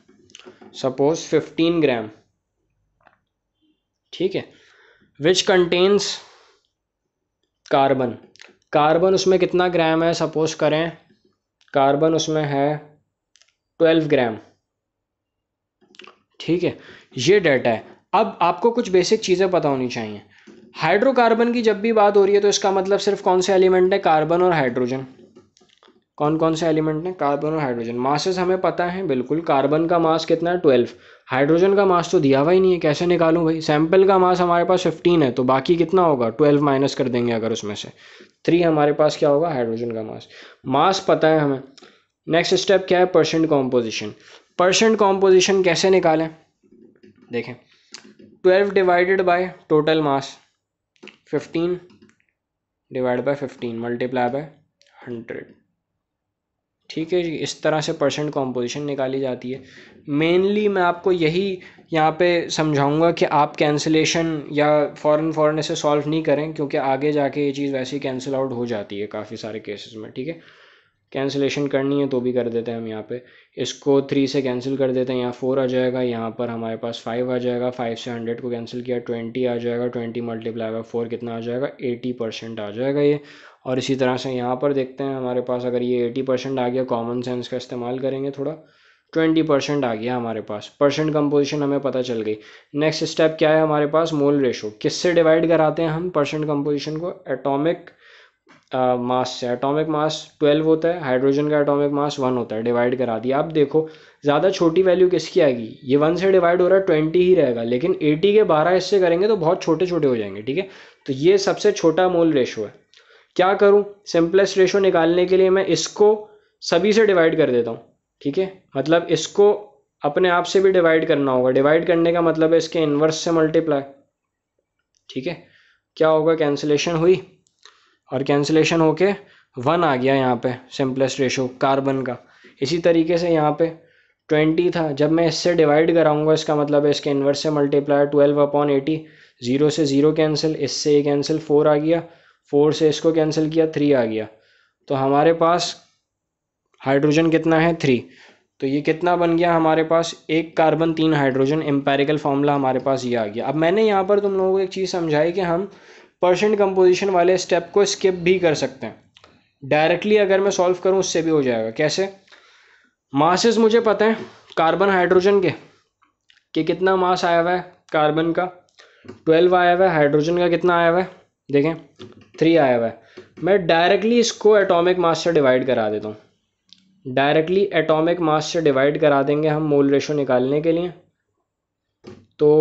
suppose 15 gram ठीक है विच कंटेन्स कार्बन कार्बन उसमें कितना ग्राम है सपोज करें कार्बन उसमें है ट्वेल्व ग्राम ठीक है ये डाटा है अब आपको कुछ बेसिक चीज़ें पता होनी चाहिए हाइड्रोकार्बन की जब भी बात हो रही है तो इसका मतलब सिर्फ कौन से एलिमेंट है कार्बन और हाइड्रोजन कौन कौन से एलिमेंट हैं कार्बन और हाइड्रोजन मासेस हमें पता है बिल्कुल कार्बन का मास कितना है ट्वेल्व हाइड्रोजन का मास तो दिया हुआ ही नहीं है कैसे निकालूं भाई सैंपल का मास हमारे पास फिफ्टीन है तो बाकी कितना होगा ट्वेल्व माइनस कर देंगे अगर उसमें से थ्री हमारे पास क्या होगा हाइड्रोजन का मास मास पता है हमें नेक्स्ट स्टेप क्या है परसेंट कॉम्पोजिशन परसेंट कॉम्पोजिशन कैसे निकालें देखें twelve divided by total mass fifteen divide by fifteen multiply by hundred ठीक है इस तरह से परसेंट कॉम्पोजिशन निकाली जाती है मेनली मैं आपको यही यहाँ पे समझाऊंगा कि आप कैंसिलेशन या फ़ौरन फ़ौरन इसे सॉल्व नहीं करें क्योंकि आगे जाके ये चीज़ वैसे ही कैंसिल आउट हो जाती है काफ़ी सारे केसेस में ठीक है कैंसिलेशन करनी है तो भी कर देते हैं हम यहाँ पे इसको थ्री से कैंसिल कर देते हैं यहाँ फोर आ जाएगा यहाँ पर हमारे पास फाइव आ जाएगा फाइव से हंड्रेड को कैंसिल किया ट्वेंटी आ जाएगा ट्वेंटी मल्टीप्लाई बाय फोर कितना आ जाएगा एटी परसेंट आ जाएगा ये और इसी तरह से यहाँ पर देखते हैं हमारे पास अगर ये एटी परसेंट आ गया कॉमन सेंस का इस्तेमाल करेंगे थोड़ा ट्वेंटी परसेंट आ गया हमारे पास परसेंट कंपोजिशन हमें पता चल गई नेक्स्ट स्टेप क्या है हमारे पास मोल रेशो किससे डिवाइड कराते हैं हम परसेंट कंपोजिशन को एटॉमिक मास से एटॉमिक मास ट्वेल्व होता है हाइड्रोजन का एटॉमिक मास वन होता है डिवाइड करा दिया आप देखो ज़्यादा छोटी वैल्यू किसकी आएगी ये वन से डिवाइड हो रहा है ट्वेंटी ही रहेगा लेकिन एटी के बारह इससे करेंगे तो बहुत छोटे छोटे हो जाएंगे ठीक है तो ये सबसे छोटा मोल रेशो है क्या करूँ सिंपलेस्ट रेशो निकालने के लिए मैं इसको सभी से डिवाइड कर देता हूँ ठीक है मतलब इसको अपने आप से भी डिवाइड करना होगा डिवाइड करने का मतलब है इसके इन्वर्स से मल्टीप्लाई ठीक है क्या होगा कैंसिलेशन हुई और कैंसिलेशन होके वन आ गया यहाँ पे सिंपलेस्ट रेशो कार्बन का इसी तरीके से यहाँ पे ट्वेंटी था जब मैं इससे डिवाइड कराऊंगा इसका मतलब है इसके इन्वर्स से multiply twelve upon eighty zero से ज़ीरो कैंसिल इससे कैंसिल फोर आ गया फोर से इसको कैंसिल किया थ्री आ गया तो हमारे पास हाइड्रोजन कितना है थ्री तो ये कितना बन गया हमारे पास एक कार्बन तीन हाइड्रोजन एम्पेरिकल फार्मूला हमारे पास ये आ गया अब मैंने यहाँ पर तुम लोगों को एक चीज़ समझाई कि हम परसेंट कंपोजिशन वाले स्टेप को स्किप भी कर सकते हैं डायरेक्टली अगर मैं सॉल्व करूँ उससे भी हो जाएगा कैसे मासेस मुझे पता है कार्बन हाइड्रोजन के कि कितना मास आया हुआ है कार्बन का ट्वेल्व आया हुआ है हाइड्रोजन का कितना आया हुआ है देखें थ्री आया हुआ है मैं डायरेक्टली इसको एटॉमिक मास से डिवाइड करा देता हूँ डायरेक्टली एटॉमिक मास से डिवाइड करा देंगे हम मोल रेशो निकालने के लिए तो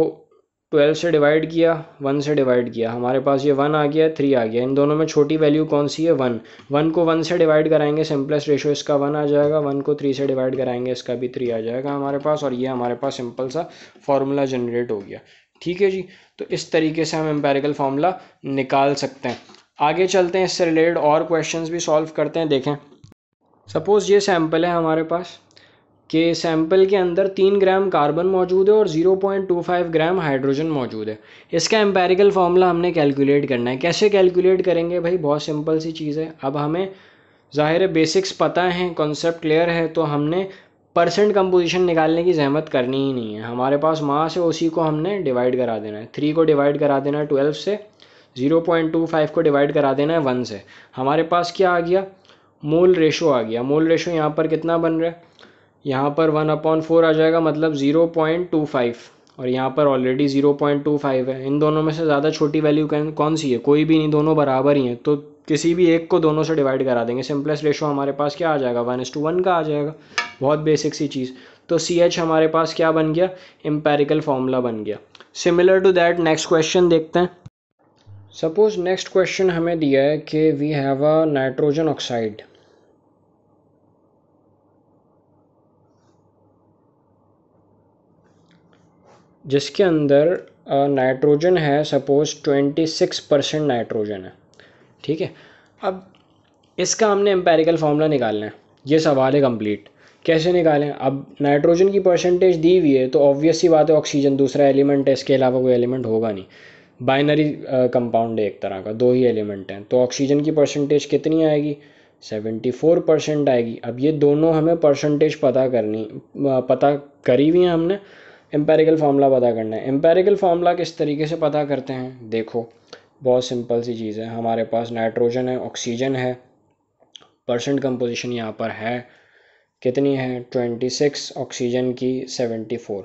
ट्वेल्व से डिवाइड किया वन से डिवाइड किया हमारे पास ये वन आ गया थ्री आ गया इन दोनों में छोटी वैल्यू कौन सी है वन वन को वन से डिवाइड कराएंगे सिंपलेस्ट रेशो इसका वन आ जाएगा वन को थ्री से डिवाइड कराएंगे इसका भी थ्री आ जाएगा हमारे पास और ये हमारे पास सिंपल सा फार्मूला जनरेट हो गया ठीक है जी तो इस तरीके से हम एम्पेरिकल फार्मूला निकाल सकते हैं आगे चलते हैं इससे रिलेटेड और क्वेश्चंस भी सॉल्व करते हैं देखें सपोज़ ये सैम्पल है हमारे पास कि सैंपल के अंदर तीन ग्राम कार्बन मौजूद है और zero point two five gram hydrogen मौजूद है इसका एम्पेरिकल फार्मूला हमने कैलकुलेट करना है कैसे कैलकुलेट करेंगे भाई बहुत सिंपल सी चीज़ है अब हमें ज़ाहिर बेसिक्स पता है कॉन्सेप्ट क्लियर है तो हमने परसेंट कंपोजिशन निकालने की जहमत करनी ही नहीं है हमारे पास मास है उसी को हमने डिवाइड करा देना है थ्री को डिवाइड करा देना है ट्वेल्व से ज़ीरो पॉइंट टू फाइव को डिवाइड करा देना है वन से हमारे पास क्या आ गया मोल रेशो आ गया मोल रेशो यहाँ पर कितना बन रहा है यहाँ पर वन अपॉन फोर आ जाएगा मतलब ज़ीरो पॉइंट टू फाइव और यहाँ पर already zero point two five है इन दोनों में से ज़्यादा छोटी वैल्यू कौन सी है कोई भी नहीं दोनों बराबर ही हैं तो किसी भी एक को दोनों से डिवाइड करा देंगे सिंपलेस्ट रेशो हमारे पास क्या आ जाएगा वन एस टू वन का आ जाएगा बहुत बेसिक सी चीज़ तो सी एच हमारे पास क्या बन गया एम्पेरिकल फॉर्मूला बन गया similar to that next question देखते हैं सपोज नेक्स्ट क्वेश्चन हमें दिया है कि we have a nitrogen oxide जिसके अंदर नाइट्रोजन है सपोज 26 परसेंट नाइट्रोजन है ठीक है अब इसका हमने एम्पेरिकल फार्मूला निकालना है ये सवाल है कंप्लीट कैसे निकालें अब नाइट्रोजन की परसेंटेज दी हुई है तो ऑब्वियस बात है ऑक्सीजन दूसरा एलिमेंट है इसके अलावा कोई एलिमेंट होगा नहीं बाइनरी कंपाउंड है एक तरह का दो ही एलिमेंट हैं तो ऑक्सीजन की परसेंटेज कितनी आएगी 74 परसेंट आएगी अब ये दोनों हमें परसेंटेज पता करनी पता करी हुई हैं हमने एम्पेरिकल फार्मूला पता करना है एम्पेरिकल फार्मूला किस तरीके से पता करते हैं देखो बहुत सिंपल सी चीज़ है हमारे पास नाइट्रोजन है ऑक्सीजन है परसेंट कंपोजिशन यहाँ पर है कितनी है 26 ऑक्सीजन की 74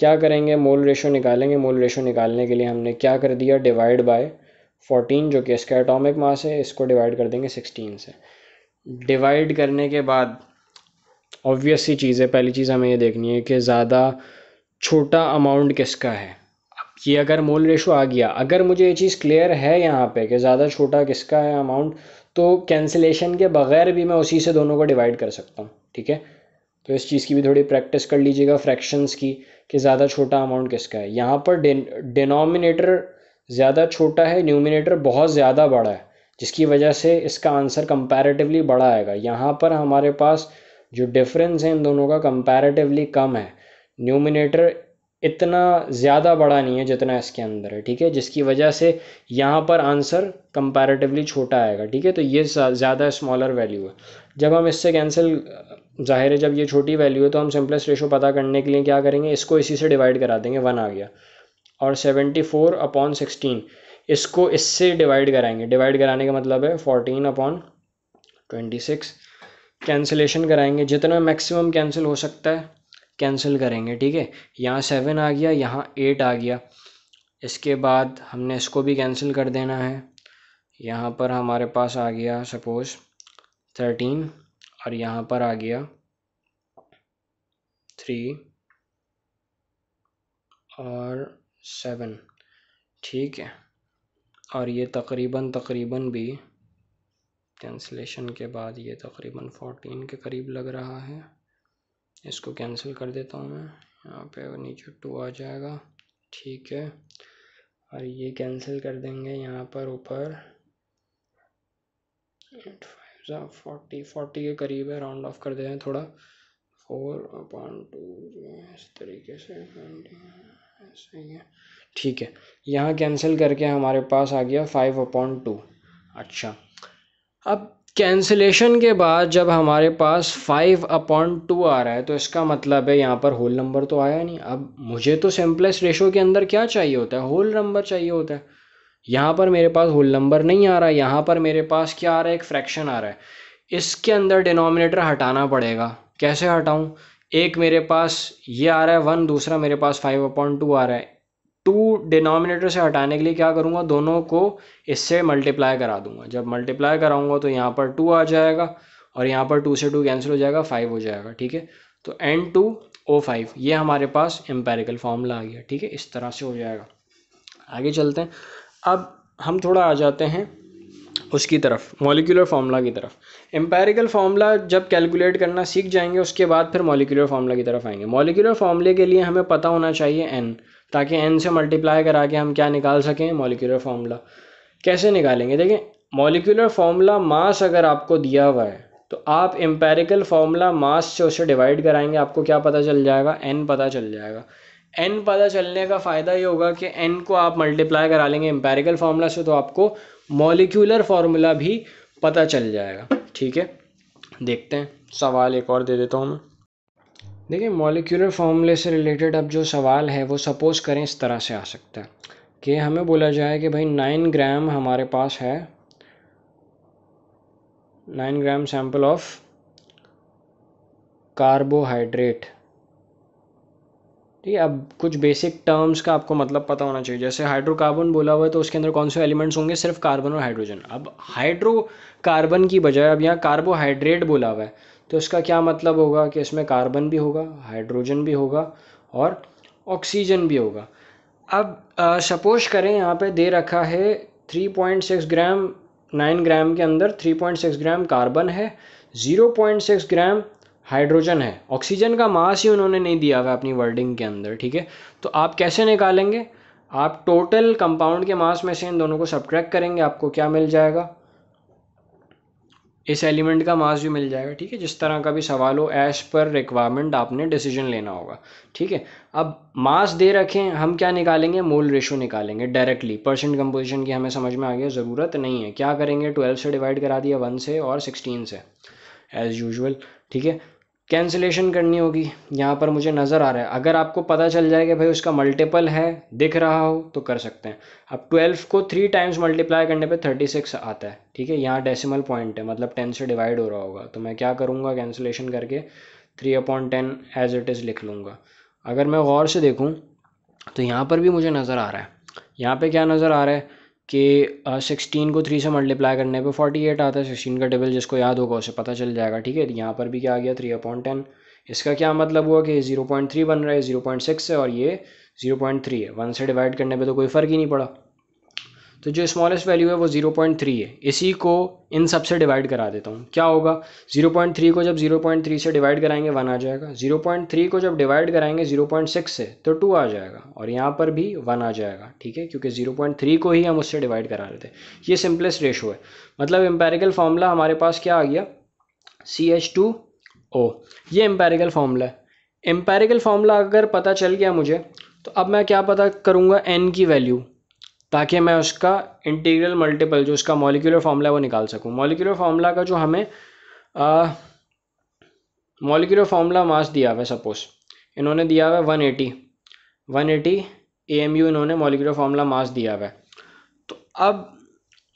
क्या करेंगे मोल रेशो निकालेंगे मोल रेशो निकालने के लिए हमने क्या कर दिया डिवाइड बाय 14 जो कि इसका एटॉमिक मास है इसको डिवाइड कर देंगे 16 से डिवाइड करने के बाद ऑब्वियस सी चीज़ है पहली चीज़ हमें ये देखनी है कि ज़्यादा छोटा अमाउंट किसका है अब ये अगर मोल रेशो आ गया अगर मुझे ये चीज़ क्लियर है यहाँ पे कि ज़्यादा छोटा किसका है अमाउंट तो कैंसिलेशन के बगैर भी मैं उसी से दोनों को डिवाइड कर सकता हूँ ठीक है तो इस चीज़ की भी थोड़ी प्रैक्टिस कर लीजिएगा फ्रैक्शंस की कि ज़्यादा छोटा अमाउंट किसका है यहाँ पर डिनोमिनेटर ज़्यादा छोटा है न्यूमिनेटर बहुत ज़्यादा बड़ा है जिसकी वजह से इसका आंसर कंपैरेटिवली बड़ा आएगा यहाँ पर हमारे पास जो डिफरेंस है इन दोनों का कंपैरेटिवली कम है न्यूमिनेटर इतना ज़्यादा बड़ा नहीं है जितना इसके अंदर है ठीक है जिसकी वजह से यहाँ पर आंसर कंपैरेटिवली छोटा आएगा ठीक है तो ये ज़्यादा स्मॉलर वैल्यू है जब हम इससे कैंसिल जाहिर है जब ये छोटी वैल्यू है तो हम सिंपलेस्ट रेशो पता करने के लिए क्या करेंगे इसको इसी से डिवाइड करा देंगे वन आ गया और सेवेंटी फोर अपॉन सिक्सटीन इसको इससे डिवाइड कराएंगे डिवाइड कराने का मतलब है fourteen upon twenty six cancellation कराएंगे जितना मैक्सिमम कैंसिल हो सकता है कैंसिल करेंगे ठीक है यहाँ सेवन आ गया यहाँ एट आ गया इसके बाद हमने इसको भी कैंसिल कर देना है यहाँ पर हमारे पास आ गया सपोज़ थर्टीन और यहाँ पर आ गया थ्री और सेवन ठीक है और ये तकरीबन तकरीबन भी कैंसलेशन के बाद ये तकरीबन फोर्टीन के करीब लग रहा है इसको कैंसिल कर देता हूँ मैं यहाँ पे नीचे टू आ जाएगा ठीक है और ये कैंसिल कर देंगे यहाँ पर ऊपर एट फोर्टी फोर्टी के करीब है राउंड ऑफ कर हैं थोड़ा फोर अपॉन टू इस तरीके से है ठीक है यहाँ कैंसिल करके हमारे पास आ गया फाइव अपॉन टू अच्छा अब कैंसिलेशन के बाद जब हमारे पास फाइव अपॉन टू आ रहा है तो इसका मतलब है यहाँ पर होल नंबर तो आया नहीं अब मुझे तो सिंपलेस रेशो के अंदर क्या चाहिए होता है होल नंबर चाहिए होता है यहाँ पर मेरे पास होल नंबर नहीं आ रहा यहाँ पर मेरे पास क्या आ रहा है एक फ्रैक्शन आ रहा है इसके अंदर डिनोमिनेटर हटाना पड़ेगा कैसे हटाऊँ एक मेरे पास ये आ रहा है वन दूसरा मेरे पास फाइव अपॉइंट टू आ रहा है टू डिनोमिनेटर से हटाने के लिए क्या करूँगा दोनों को इससे मल्टीप्लाई करा दूंगा जब मल्टीप्लाई कराऊंगा तो यहाँ पर टू आ जाएगा और यहाँ पर टू से टू कैंसिल हो जाएगा फाइव हो जाएगा ठीक है तो एन टू ओ फाइव ये हमारे पास एम्पेरिकल फॉर्मूला आ गया ठीक है इस तरह से हो जाएगा आगे चलते हैं अब हम थोड़ा आ जाते हैं उसकी तरफ मॉलिकुलर फार्मूला की तरफ एम्पेरिकल फार्मूला जब कैलकुलेट करना सीख जाएंगे उसके बाद फिर मॉलिकुलर फार्मूला की तरफ आएंगे मॉलिकुलर फार्मूले के लिए हमें पता होना चाहिए एन ताकि एन से मल्टीप्लाई करा के हम क्या निकाल सकें मॉलिकुलर फार्मूला कैसे निकालेंगे देखें मॉलिकुलर फार्मूला मास अगर आपको दिया हुआ है तो आप एम्पेरिकल फार्मूला मास से उसे डिवाइड कराएंगे आपको क्या पता चल जाएगा एन पता चल जाएगा एन पता चलने का फ़ायदा ये होगा कि एन को आप मल्टीप्लाई करा लेंगे एम्पेरिकल फार्मूला से तो आपको मॉलिक्यूलर फार्मूला भी पता चल जाएगा ठीक है देखते हैं सवाल एक और दे देता हूँ मैं देखिए मॉलिक्यूलर फार्मूले से रिलेटेड अब जो सवाल है वो सपोज़ करें इस तरह से आ सकता है कि हमें बोला जाए कि भाई नाइन ग्राम हमारे पास है nine gram sample of carbohydrate ठीक है अब कुछ बेसिक टर्म्स का आपको मतलब पता होना चाहिए जैसे हाइड्रोकार्बन बोला हुआ है तो उसके अंदर कौन से एलिमेंट्स होंगे सिर्फ कार्बन और हाइड्रोजन अब हाइड्रोकार्बन की बजाय अब यहाँ कार्बोहाइड्रेट बोला हुआ है तो इसका क्या मतलब होगा कि इसमें कार्बन भी होगा हाइड्रोजन भी होगा और ऑक्सीजन भी होगा अब सपोज करें यहाँ पे दे रखा है 3.6 ग्राम 9 ग्राम के अंदर 3.6 ग्राम कार्बन है 0.6 ग्राम हाइड्रोजन है ऑक्सीजन का मास ही उन्होंने नहीं दिया हुआ अपनी वर्डिंग के अंदर ठीक है तो आप कैसे निकालेंगे आप टोटल कंपाउंड के मास में से इन दोनों को सब्ट्रैक्ट करेंगे आपको क्या मिल जाएगा इस एलिमेंट का मास भी मिल जाएगा ठीक है जिस तरह का भी सवाल हो एज पर रिक्वायरमेंट आपने डिसीजन लेना होगा ठीक है अब मास दे रखें हम क्या निकालेंगे मोल रेशो निकालेंगे डायरेक्टली परसेंट कंपोजिशन की हमें समझ में आ गया ज़रूरत नहीं है क्या करेंगे ट्वेल्व से डिवाइड करा दिया वन से और सिक्सटीन से एज़ यूजल ठीक है कैंसिलेशन करनी होगी यहाँ पर मुझे नज़र आ रहा है अगर आपको पता चल जाए कि भाई उसका मल्टीपल है दिख रहा हो तो कर सकते हैं अब ट्वेल्व को थ्री टाइम्स मल्टीप्लाई करने पे थर्टी सिक्स आता है ठीक है यहाँ डेसिमल पॉइंट है मतलब टेन से डिवाइड हो रहा होगा तो मैं क्या करूँगा कैंसिलेशन करके three upon ten as it is लिख लूँगा अगर मैं गौर से देखूँ तो यहाँ पर भी मुझे नज़र आ रहा है यहाँ पर क्या नज़र आ रहा है कि सिक्सटीन uh, को थ्री से मल्टीप्लाई करने पे फोर्टी एट आता है सिक्सटीन का टेबल जिसको याद होगा उसे पता चल जाएगा ठीक है यहाँ पर भी क्या आ गया थ्री अपॉइंट टेन इसका क्या मतलब हुआ कि ज़ीरो पॉइंट थ्री बन रहा है ज़ीरो पॉइंट सिक्स है और ये ज़ीरो पॉइंट थ्री है वन से डिवाइड करने पे तो कोई फ़र्क ही नहीं पड़ा तो जो स्मॉलेस्ट वैल्यू है वो ज़ीरो पॉइंट थ्री है इसी को इन सब से डिवाइड करा देता हूँ क्या होगा ज़ीरो पॉइंट थ्री को जब ज़ीरो पॉइंट थ्री से डिवाइड कराएंगे वन आ जाएगा ज़ीरो पॉइंट थ्री को जब डिवाइड कराएंगे ज़ीरो पॉइंट सिक्स से तो टू आ जाएगा और यहाँ पर भी वन आ जाएगा ठीक है क्योंकि ज़ीरो पॉइंट थ्री को ही हम उससे डिवाइड करा रहे थे ये सिंपलेस्ट रेशो है मतलब एम्पेरिकल फार्मूला हमारे पास क्या आ गया सी एच टू ओ ये एम्पेरिकल फार्मूला है एम्पेरिकल फार्मूला अगर पता चल गया मुझे तो अब मैं क्या पता करूँगा एन की वैल्यू ताकि मैं उसका इंटीग्रल मल्टीपल जो उसका मॉलिकुलर फार्मूला है वो निकाल सकूँ मॉलिकुलर फार्मूला का जो हमें मॉलिकुलर फार्मूला मास दिया हुआ है सपोज इन्होंने दिया हुआ है one eighty one eighty A M U इन्होंने मॉलिकुलर फार्मूला मास दिया हुआ है तो अब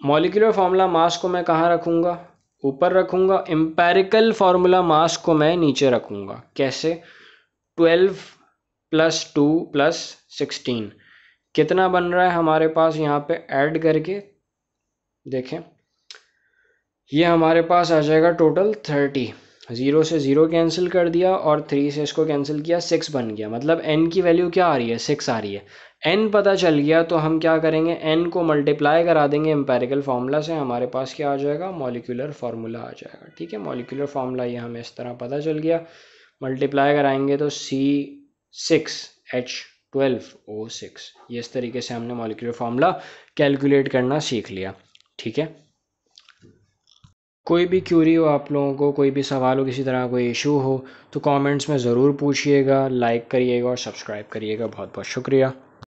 मॉलिकुलर फार्मूला मास को मैं कहाँ रखूँगा ऊपर रखूँगा एम्पेरिकल फार्मूला मास को मैं नीचे रखूँगा कैसे twelve plus two plus sixteen कितना बन रहा है हमारे पास यहाँ पे ऐड करके देखें ये हमारे पास आ जाएगा टोटल थर्टी ज़ीरो से ज़ीरो कैंसिल कर दिया और थ्री से इसको कैंसिल किया सिक्स बन गया मतलब एन की वैल्यू क्या आ रही है सिक्स आ रही है एन पता चल गया तो हम क्या करेंगे एन को मल्टीप्लाई करा देंगे एम्पेरिकल फार्मूला से हमारे पास क्या आ जाएगा मॉलिकुलर फार्मूला आ जाएगा ठीक है मॉलिकुलर फार्मूला ये हमें इस तरह पता चल गया मल्टीप्लाई कराएंगे तो C six H twelve O six ये इस तरीके से हमने मॉलिकुलर फार्मूला कैलकुलेट करना सीख लिया ठीक है कोई भी क्यूरी हो आप लोगों को कोई भी सवाल हो किसी तरह कोई इशू हो तो कमेंट्स में ज़रूर पूछिएगा लाइक करिएगा और सब्सक्राइब करिएगा बहुत बहुत शुक्रिया